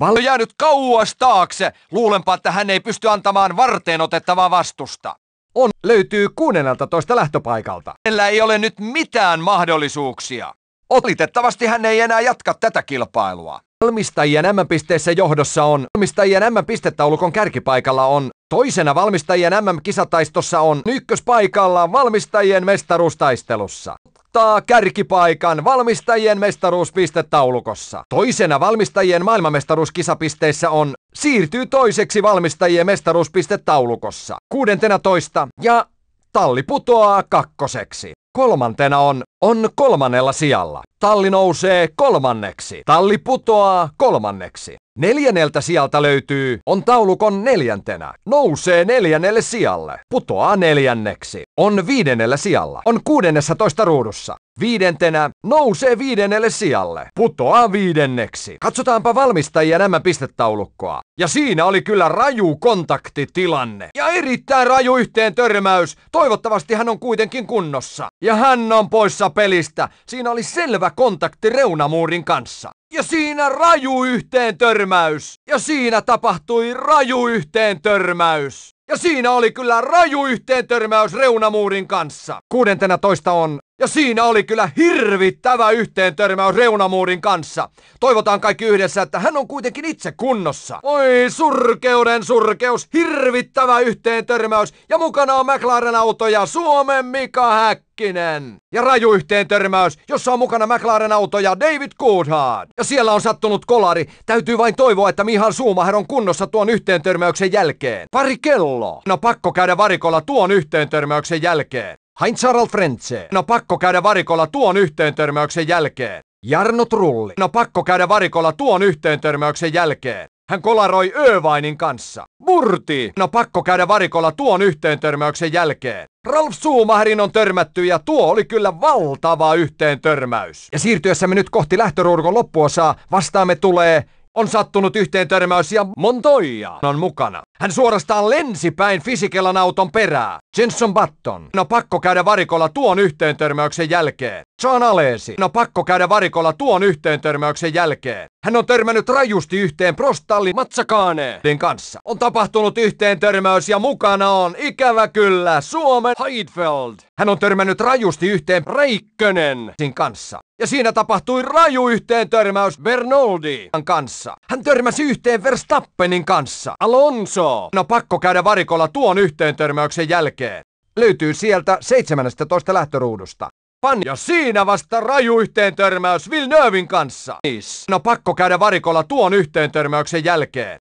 Vallo jäänyt kauas taakse. Luulenpa, että hän ei pysty antamaan varteen otettavaa vastusta. On löytyy 16 lähtöpaikalta. Hänellä ei ole nyt mitään mahdollisuuksia. Olitettavasti hän ei enää jatka tätä kilpailua. Valmistajien m pisteessä johdossa on, valmistajien M-pistetaulukon kärkipaikalla on, toisena valmistajien M-kisataistossa on, ykköspaikalla valmistajien mestaruustaistelussa ottaa kärkipaikan valmistajien mestaruuspistetaulukossa. Toisena valmistajien maailmanmestaruuskisapisteissä on siirtyy toiseksi valmistajien mestaruuspistetaulukossa. Kuudentena toista ja talli putoaa kakkoseksi. Kolmantena on, on kolmannella sijalla. Talli nousee kolmanneksi. Talli putoaa kolmanneksi. Neljänneltä sieltä löytyy, on taulukon neljäntenä. Nousee neljännelle sijalle. Putoaa neljänneksi. On viidennellä sijalla. On kuudennessa toista ruudussa. Viidentenä nousee viidennelle sijalle. Putoaa viidenneksi. Katsotaanpa valmistajia nämä pistetaulukkoa. Ja siinä oli kyllä raju kontaktitilanne. Ja erittäin raju yhteen törmäys. Toivottavasti hän on kuitenkin kunnossa. Ja hän on poissa pelistä. Siinä oli selvä kontakti reunamuurin kanssa. Ja siinä raju yhteen törmäys. Ja siinä tapahtui raju yhteen törmäys. Ja siinä oli kyllä raju yhteen törmäys reunamuurin kanssa. Kuudentena toista on ja siinä oli kyllä hirvittävä yhteen törmäys reunamuurin kanssa. Toivotaan kaikki yhdessä, että hän on kuitenkin itse kunnossa. Oi surkeuden surkeus, hirvittävä yhteen törmäys. Ja mukana on McLaren-auto ja Suomen Mika Häkkinen. Ja raju yhteen törmäys, jossa on mukana McLaren-auto ja David Coulthard. Ja siellä on sattunut kolari. Täytyy vain toivoa, että Mihan Schumacher on kunnossa tuon yhteen törmäyksen jälkeen. Pari kello. No pakko käydä varikolla tuon yhteen törmäyksen jälkeen. Heinz Harald Frenze. No pakko käydä varikolla tuon törmäyksen jälkeen. Jarno Trulli. No pakko käydä varikolla tuon törmäyksen jälkeen. Hän kolaroi Öövainin kanssa. Murti! No pakko käydä varikolla tuon törmäyksen jälkeen. Ralf Suumahrin on törmätty ja tuo oli kyllä valtava yhteen törmäys. Ja siirtyessämme nyt kohti lähtörurkon loppuosaa vastaamme tulee on sattunut yhteen törmäys ja Montoya on mukana. Hän suorastaan lensi päin Fisikelan auton perää. Jenson Button No pakko käydä varikolla tuon yhteen törmäyksen jälkeen. John Alesi No pakko käydä varikolla tuon yhteen törmäyksen jälkeen. Hän on törmännyt rajusti yhteen Prostalli Matsakaaneen kanssa. On tapahtunut yhteen törmäys ja mukana on ikävä kyllä Suomen Heidfeld. Hän on törmännyt rajusti yhteen Reikkönen kanssa ja siinä tapahtui raju yhteen törmäys Bernoldin kanssa. Hän törmäsi yhteen Verstappenin kanssa. Alonso! No pakko käydä varikolla tuon yhteen törmäyksen jälkeen. Löytyy sieltä 17 lähtöruudusta. Pan ja siinä vasta raju yhteen törmäys Villeneuvin kanssa. Siis. No pakko käydä varikolla tuon yhteen törmäyksen jälkeen.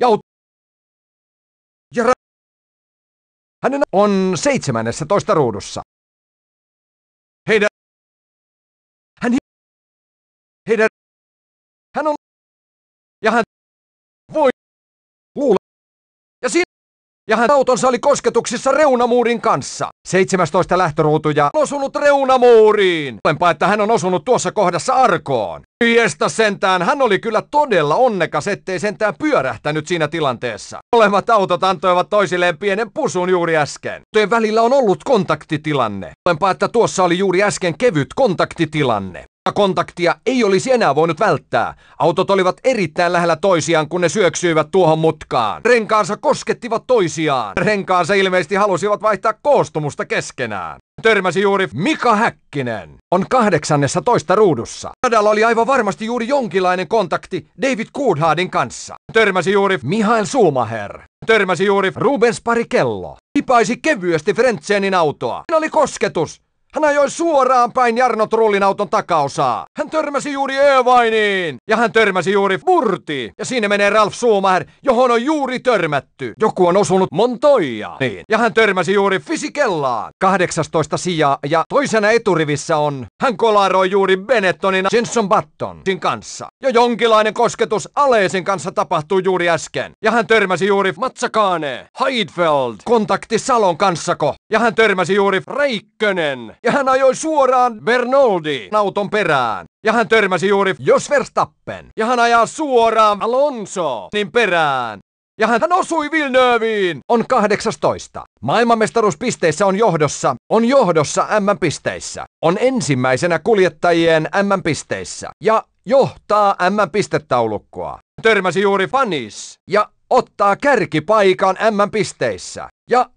ja ja ra- Hänen on seitsemännessä toista ruudussa. Heidän... Hän... Heidän... ja hän autonsa oli kosketuksissa reunamuurin kanssa. 17 lähtöruutuja on osunut reunamuuriin. Olenpa, että hän on osunut tuossa kohdassa arkoon. Hiestä sentään, hän oli kyllä todella onnekas, ettei sentään pyörähtänyt siinä tilanteessa. Olemat autot antoivat toisilleen pienen pusun juuri äsken. Tojen välillä on ollut kontaktitilanne. Olenpa, että tuossa oli juuri äsken kevyt kontaktitilanne kontaktia ei olisi enää voinut välttää. Autot olivat erittäin lähellä toisiaan, kun ne syöksyivät tuohon mutkaan. Renkaansa koskettivat toisiaan. Renkaansa ilmeisesti halusivat vaihtaa koostumusta keskenään. Törmäsi juuri Mika Häkkinen. On 18 ruudussa. Radalla oli aivan varmasti juuri jonkinlainen kontakti David Coulthardin kanssa. Törmäsi juuri Mihail Schumacher. Törmäsi juuri Rubens Parikello. Hipaisi kevyesti Frentsenin autoa. Siinä oli kosketus. Hän ajoi suoraan päin Jarno Trullin auton takaosaa. Hän törmäsi juuri Övainiin ja hän törmäsi juuri Murti. Ja siinä menee Ralf Schumacher, johon on juuri törmätty. Joku on osunut Montoya. Niin. Ja hän törmäsi juuri Fisikellaan. 18 sijaa ja toisena eturivissä on. Hän kolaroi juuri Benettonin Jenson Sin kanssa. Ja jonkinlainen kosketus Aleesin kanssa tapahtui juuri äsken. Ja hän törmäsi juuri Matsakane. Heidfeld, kontakti Salon kanssako. Ja hän törmäsi juuri Reikkönen. Ja hän ajoi suoraan Bernoldi auton perään. Ja hän törmäsi juuri Jos Verstappen. Ja hän ajaa suoraan Alonso niin perään. Ja hän osui Vilnööviin. On 18. Maailmanmestaruuspisteissä on johdossa. On johdossa M-pisteissä. On ensimmäisenä kuljettajien M-pisteissä. Ja johtaa M-pistetaulukkoa. Törmäsi juuri fanis ja ottaa kärkipaikan M-pisteissä ja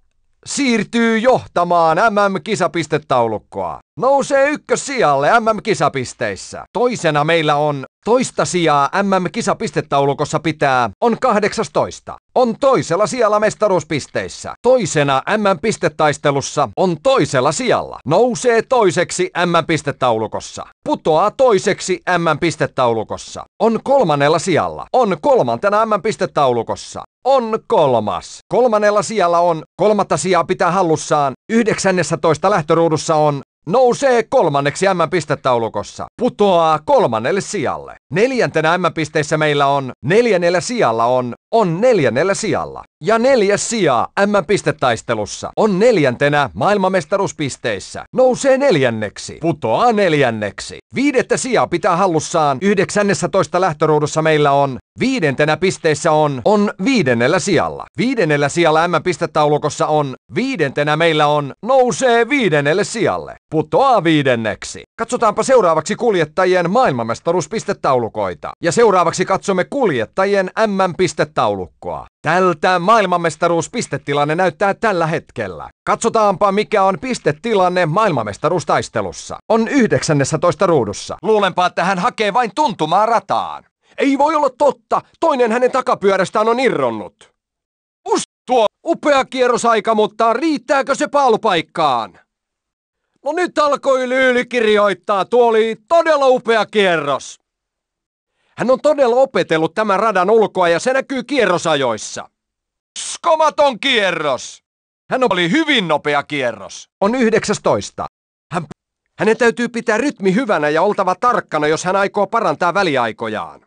siirtyy johtamaan MM-kisapistetaulukkoa. Nousee sijalle MM-kisapisteissä. Toisena meillä on Toista sijaa MM-kisapistetaulukossa pitää on 18. On toisella sijalla mestaruuspisteissä. Toisena MM-pistetaistelussa on toisella sijalla. Nousee toiseksi MM-pistetaulukossa. Putoaa toiseksi MM-pistetaulukossa. On kolmannella sijalla. On kolmantena MM-pistetaulukossa. On kolmas. Kolmannella sijalla on, kolmatta sijaa pitää hallussaan, 19 lähtöruudussa on Nousee kolmanneksi M-pistetaulukossa. Putoaa kolmannelle sijalle. Neljäntenä M-pisteissä meillä on, neljännellä sijalla on, on neljännellä sijalla. Ja neljäs sija M-pistetaistelussa on neljäntenä maailmanmestaruuspisteissä. Nousee neljänneksi. Putoaa neljänneksi. Viidettä sijaa pitää hallussaan. 19 lähtöruudussa meillä on Viidentenä pisteissä on, on viidennellä sijalla. Viidennellä sijalla M-pistetaulukossa on, viidentenä meillä on, nousee viidennelle sijalle putoaa viidenneksi. Katsotaanpa seuraavaksi kuljettajien maailmanmestaruuspistetaulukoita. Ja seuraavaksi katsomme kuljettajien M-pistetaulukkoa. Tältä maailmanmestaruuspistetilanne näyttää tällä hetkellä. Katsotaanpa, mikä on pistetilanne maailmanmestaruustaistelussa. On 19 ruudussa. Luulenpa, että hän hakee vain tuntumaa rataan. Ei voi olla totta! Toinen hänen takapyörästään on irronnut. Us tuo! Upea kierrosaika, mutta riittääkö se paalupaikkaan? No nyt alkoi Lyyli kirjoittaa, tuo oli todella upea kierros. Hän on todella opetellut tämän radan ulkoa ja se näkyy kierrosajoissa. Skomaton kierros! Hän oli hyvin nopea kierros. On 19. Hän, hänen täytyy pitää rytmi hyvänä ja oltava tarkkana, jos hän aikoo parantaa väliaikojaan.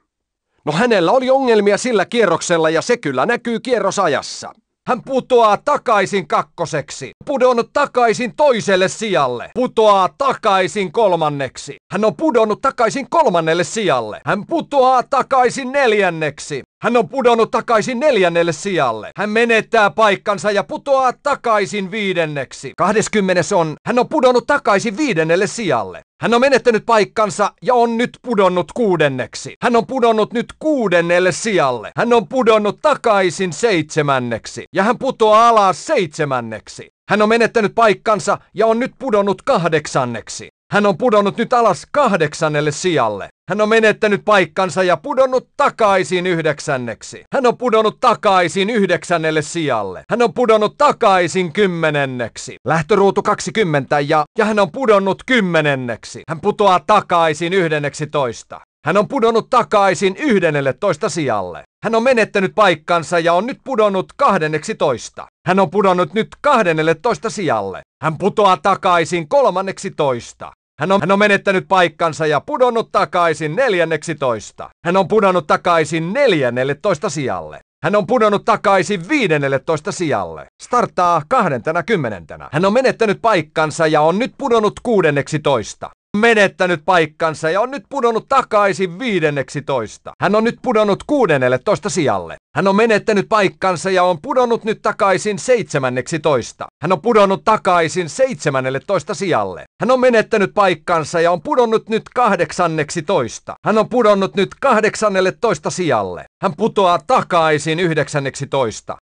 No hänellä oli ongelmia sillä kierroksella ja se kyllä näkyy kierrosajassa. Hän putoaa takaisin kakkoseksi. Pudonnut takaisin toiselle sijalle. Putoaa takaisin kolmanneksi. Hän on pudonnut takaisin kolmannelle sijalle. Hän putoaa takaisin neljänneksi. Hän on pudonnut takaisin neljännelle sijalle. Hän menettää paikkansa ja putoaa takaisin viidenneksi. 20 on, hän on pudonnut takaisin viidennelle sijalle. Hän on menettänyt paikkansa ja on nyt pudonnut kuudenneksi. Hän on pudonnut nyt kuudennelle sijalle. Hän on pudonnut takaisin seitsemänneksi. Ja hän putoaa alas seitsemänneksi. Hän on menettänyt paikkansa ja on nyt pudonnut kahdeksanneksi. Hän on pudonnut nyt alas kahdeksannelle sijalle. Hän on menettänyt paikkansa ja pudonnut takaisin yhdeksänneksi. Hän on pudonnut takaisin yhdeksännelle sijalle. Hän on pudonnut takaisin kymmenenneksi. Lähtöruutu 20 ja, ja hän on pudonnut kymmenenneksi. Hän putoaa takaisin yhdenneksi toista. Hän on pudonnut takaisin yhdennelle toista sijalle. Hän on menettänyt paikkansa ja on nyt pudonnut kahdenneksi toista. Hän on pudonnut nyt kahdennelle toista sijalle. Hän putoaa takaisin kolmanneksi toista. Hän on, hän on menettänyt paikkansa ja pudonnut takaisin neljänneksi toista. Hän on pudonnut takaisin neljännelle toista sijalle. Hän on pudonnut takaisin 15 sijalle. Starttaa kahdentena kymmenentenä. Hän on menettänyt paikkansa ja on nyt pudonnut kuudenneksi toista menettänyt paikkansa ja on nyt pudonnut takaisin viidenneksi toista. Hän on nyt pudonnut kuudennelle toista sijalle. Hän on menettänyt paikkansa ja on pudonnut nyt takaisin seitsemänneksi toista. Hän on pudonnut takaisin seitsemännelle toista sijalle. Hän on menettänyt paikkansa ja on pudonnut nyt kahdeksanneksi toista. Hän on pudonnut nyt kahdeksannelle toista sijalle. Hän putoaa takaisin yhdeksänneksi toista.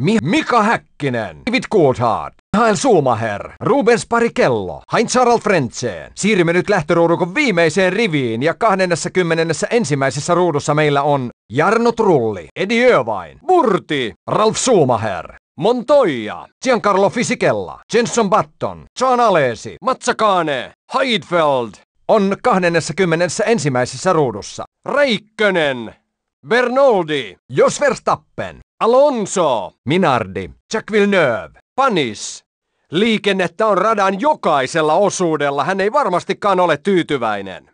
Mi- Mika Häkkinen, David Coulthard, Mihail Schumacher, Rubens Parikello, Heinz Harald Frentzen. Siirrymme nyt lähtöruudukon viimeiseen riviin ja 21. ensimmäisessä ruudussa meillä on Jarno Trulli, Edi Övain, Murti, Ralf Schumacher, Montoya, Giancarlo Fisichella, Jenson Button, John Alesi, Matsakane, Heidfeld. On 21. ruudussa. Reikkönen, Bernoldi, Jos Verstappen, Alonso, Minardi, Jack Villeneuve, Panis. Liikennettä on radan jokaisella osuudella. Hän ei varmastikaan ole tyytyväinen.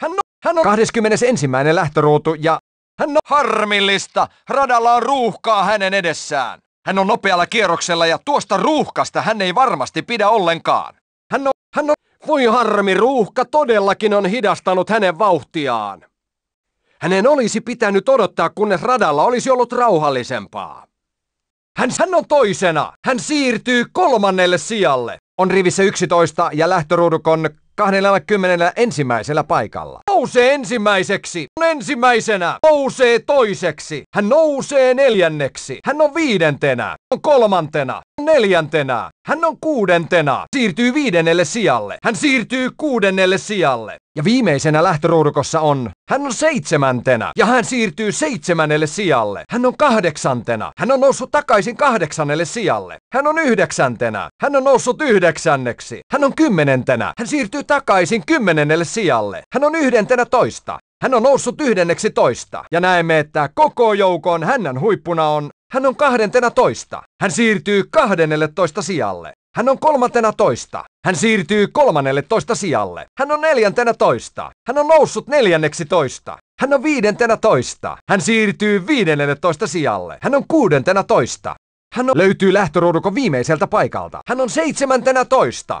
Hän on, hän on 21. lähtöruutu ja hän on harmillista. Radalla on ruuhkaa hänen edessään. Hän on nopealla kierroksella ja tuosta ruuhkasta hän ei varmasti pidä ollenkaan. Hän on, hän on, voi harmi, ruuhka todellakin on hidastanut hänen vauhtiaan. Hänen olisi pitänyt odottaa, kunnes radalla olisi ollut rauhallisempaa. Hän sanoi toisena. Hän siirtyy kolmannelle sijalle. On rivissä 11 ja lähtöruudukon 21. paikalla nousee ensimmäiseksi. On ensimmäisenä. Nousee toiseksi. Hän nousee neljänneksi. Hän on viidentenä. On kolmantena. On neljäntenä. Hän on kuudentena. Siirtyy viidennelle sijalle. Hän siirtyy kuudennelle sijalle. Ja viimeisenä lähtöruudukossa on, hän on seitsemäntenä ja hän siirtyy seitsemännelle sijalle. Hän on kahdeksantena, hän on noussut takaisin kahdeksannelle sijalle. Hän on yhdeksäntenä, hän on noussut yhdeksänneksi. Hän on kymmenentenä, hän siirtyy takaisin kymmenennelle sijalle. Hän on yhden viidentenä toista. Hän on noussut yhdenneksi toista. Ja näemme, että koko joukon hänen huippuna on hän on kahdentena toista. Hän siirtyy kahdennelle toista sijalle. Hän on kolmantena toista. Hän siirtyy kolmannelle toista sijalle. Hän on neljäntenä toista. Hän on noussut neljänneksi toista. Hän on viidentenä toista. Hän siirtyy viidennelle toista sijalle. Hän on kuudentena toista. Hän on... löytyy lähtöruudukon viimeiseltä paikalta. Hän on seitsemäntenä toista.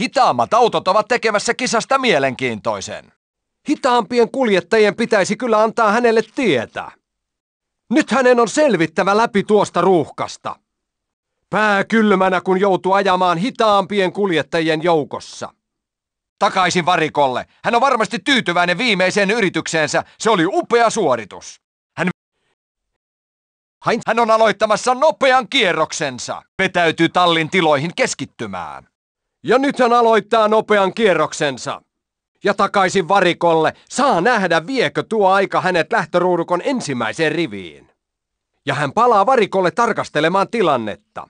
Hitaammat autot ovat tekemässä kisasta mielenkiintoisen. Hitaampien kuljettajien pitäisi kyllä antaa hänelle tietä. Nyt hänen on selvittävä läpi tuosta ruuhkasta. Pää kylmänä, kun joutuu ajamaan hitaampien kuljettajien joukossa. Takaisin varikolle. Hän on varmasti tyytyväinen viimeiseen yritykseensä. Se oli upea suoritus. Hän, Hän on aloittamassa nopean kierroksensa. Vetäytyy tallin tiloihin keskittymään. Ja nyt hän aloittaa nopean kierroksensa. Ja takaisin varikolle saa nähdä viekö tuo aika hänet lähtöruudukon ensimmäiseen riviin. Ja hän palaa varikolle tarkastelemaan tilannetta.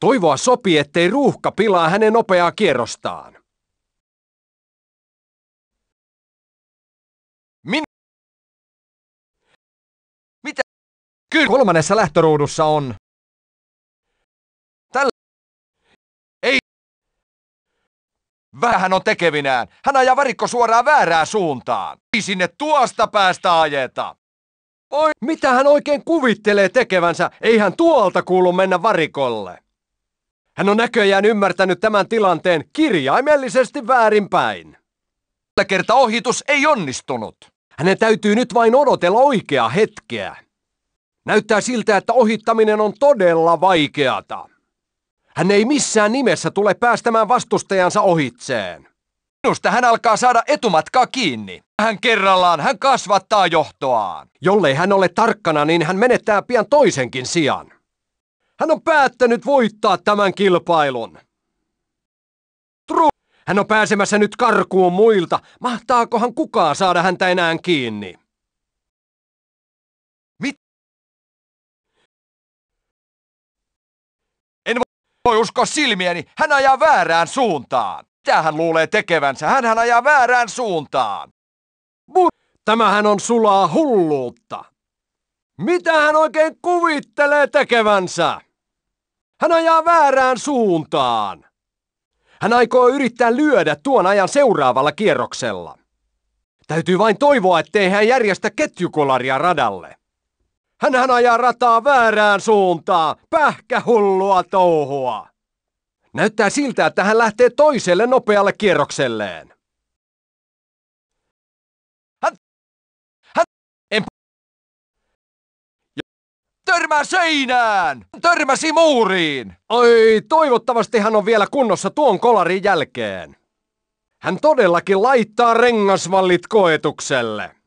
Toivoa sopii, ettei ruuhka pilaa hänen nopeaa kierrostaan. Min... Mitä? Kyllä kolmannessa lähtöruudussa on Vähän on tekevinään. Hän ajaa varikko suoraan väärään suuntaan. Ei sinne tuosta päästä ajeta. Oi, mitä hän oikein kuvittelee tekevänsä? Ei hän tuolta kuulu mennä varikolle. Hän on näköjään ymmärtänyt tämän tilanteen kirjaimellisesti väärinpäin. Tällä kertaa ohitus ei onnistunut. Hänen täytyy nyt vain odotella oikeaa hetkeä. Näyttää siltä, että ohittaminen on todella vaikeata. Hän ei missään nimessä tule päästämään vastustajansa ohitseen. Minusta hän alkaa saada etumatkaa kiinni. Hän kerrallaan, hän kasvattaa johtoaan. Jollei hän ole tarkkana, niin hän menettää pian toisenkin sijan. Hän on päättänyt voittaa tämän kilpailun. True. Hän on pääsemässä nyt karkuun muilta. Mahtaakohan kukaan saada häntä enää kiinni? Voi usko silmieni, hän ajaa väärään suuntaan. Mitä hän luulee tekevänsä? hän ajaa väärään suuntaan. Mut tämähän on sulaa hulluutta. Mitä hän oikein kuvittelee tekevänsä? Hän ajaa väärään suuntaan. Hän aikoo yrittää lyödä tuon ajan seuraavalla kierroksella. Täytyy vain toivoa, ettei hän järjestä ketjukolaria radalle. Hänhän ajaa rataa väärään suuntaan. Pähkähullua touhua. Näyttää siltä, että hän lähtee toiselle nopealle kierrokselleen. Hän... Hän... En... Törmää seinään! Törmäsi muuriin! Oi, toivottavasti hän on vielä kunnossa tuon kolarin jälkeen. Hän todellakin laittaa rengasvallit koetukselle.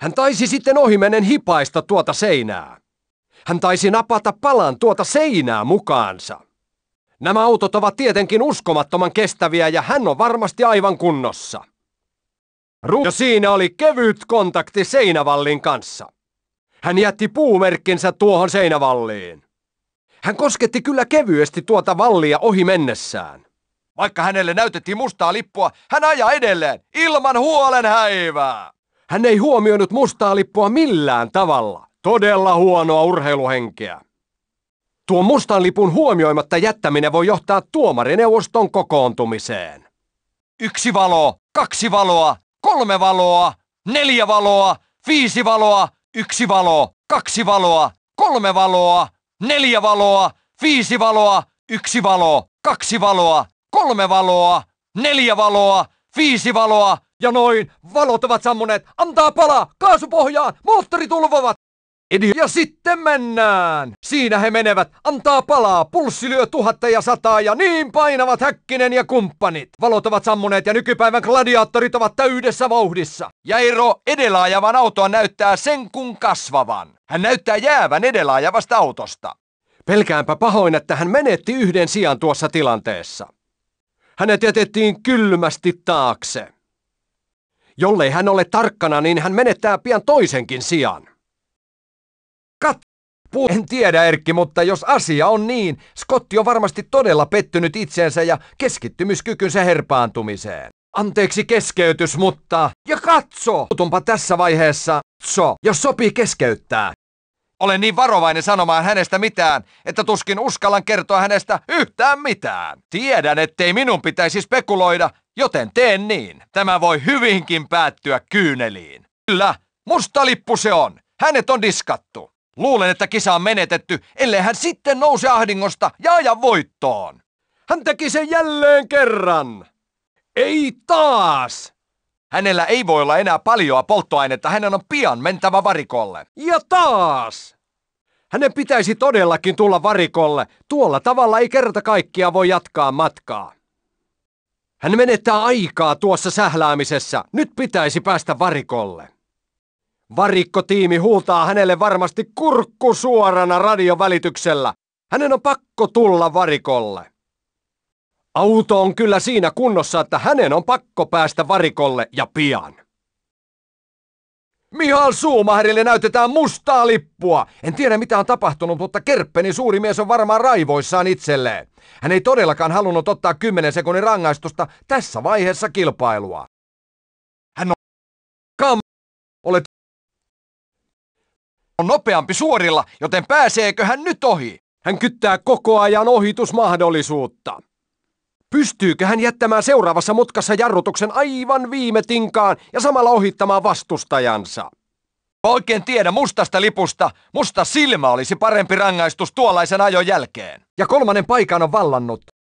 Hän taisi sitten ohimennen hipaista tuota seinää. Hän taisi napata palan tuota seinää mukaansa. Nämä autot ovat tietenkin uskomattoman kestäviä ja hän on varmasti aivan kunnossa. Ru- ja siinä oli kevyt kontakti seinävallin kanssa. Hän jätti puumerkkinsä tuohon seinävalliin. Hän kosketti kyllä kevyesti tuota vallia ohi mennessään. Vaikka hänelle näytettiin mustaa lippua, hän ajaa edelleen ilman huolen häivää. Hän ei huomioinut mustaa lippua millään tavalla. Todella huonoa urheiluhenkeä. Tuo mustan lipun huomioimatta jättäminen voi johtaa tuomarineuvoston kokoontumiseen. Yksi valo, kaksi valoa, kolme valoa, neljä valoa, viisi valoa, yksi valo, kaksi valoa, kolme valoa, neljä valoa, viisi valoa, yksi valo, kaksi valoa, kolme valoa, neljä valoa, viisi valoa, ja noin, valot ovat sammuneet, antaa palaa, kaasupohjaan, moottori tulvovat. Edi ja sitten mennään. Siinä he menevät, antaa palaa, pulssi lyö tuhatta ja sataa ja niin painavat Häkkinen ja kumppanit. Valot ovat sammuneet ja nykypäivän gladiaattorit ovat täydessä vauhdissa. Ja ero edellä ajavan autoa näyttää sen kun kasvavan. Hän näyttää jäävän edellä ajavasta autosta. Pelkäänpä pahoin, että hän menetti yhden sijan tuossa tilanteessa. Hänet jätettiin kylmästi taakse. Jollei hän ole tarkkana, niin hän menettää pian toisenkin sijan. Kat. en tiedä Erkki, mutta jos asia on niin, Skotti on varmasti todella pettynyt itseensä ja keskittymiskykynsä herpaantumiseen. Anteeksi keskeytys, mutta... Ja katso! Tutunpa tässä vaiheessa, so, jos sopii keskeyttää. Olen niin varovainen sanomaan hänestä mitään, että tuskin uskallan kertoa hänestä yhtään mitään. Tiedän, ettei minun pitäisi spekuloida, Joten teen niin. Tämä voi hyvinkin päättyä kyyneliin. Kyllä, musta lippu se on. Hänet on diskattu. Luulen, että kisa on menetetty, ellei hän sitten nouse ahdingosta ja aja voittoon. Hän teki sen jälleen kerran. Ei taas! Hänellä ei voi olla enää paljoa polttoainetta, hänen on pian mentävä varikolle. Ja taas! Hänen pitäisi todellakin tulla varikolle. Tuolla tavalla ei kerta kaikkia voi jatkaa matkaa. Hän menettää aikaa tuossa sähläämisessä. Nyt pitäisi päästä varikolle. Varikkotiimi huutaa hänelle varmasti kurkku suorana radiovälityksellä. Hänen on pakko tulla varikolle. Auto on kyllä siinä kunnossa, että hänen on pakko päästä varikolle ja pian. Mihal Suumaherille näytetään mustaa lippua. En tiedä mitä on tapahtunut, mutta Kerppeni suuri mies on varmaan raivoissaan itselleen. Hän ei todellakaan halunnut ottaa 10 sekunnin rangaistusta tässä vaiheessa kilpailua. Hän on... Kam... Olet... On nopeampi suorilla, joten pääseekö hän nyt ohi? Hän kyttää koko ajan ohitusmahdollisuutta. Pystyykö hän jättämään seuraavassa mutkassa jarrutuksen aivan viime tinkaan ja samalla ohittamaan vastustajansa? Mä oikein tiedä mustasta lipusta. Musta silmä olisi parempi rangaistus tuollaisen ajon jälkeen. Ja kolmannen paikan on vallannut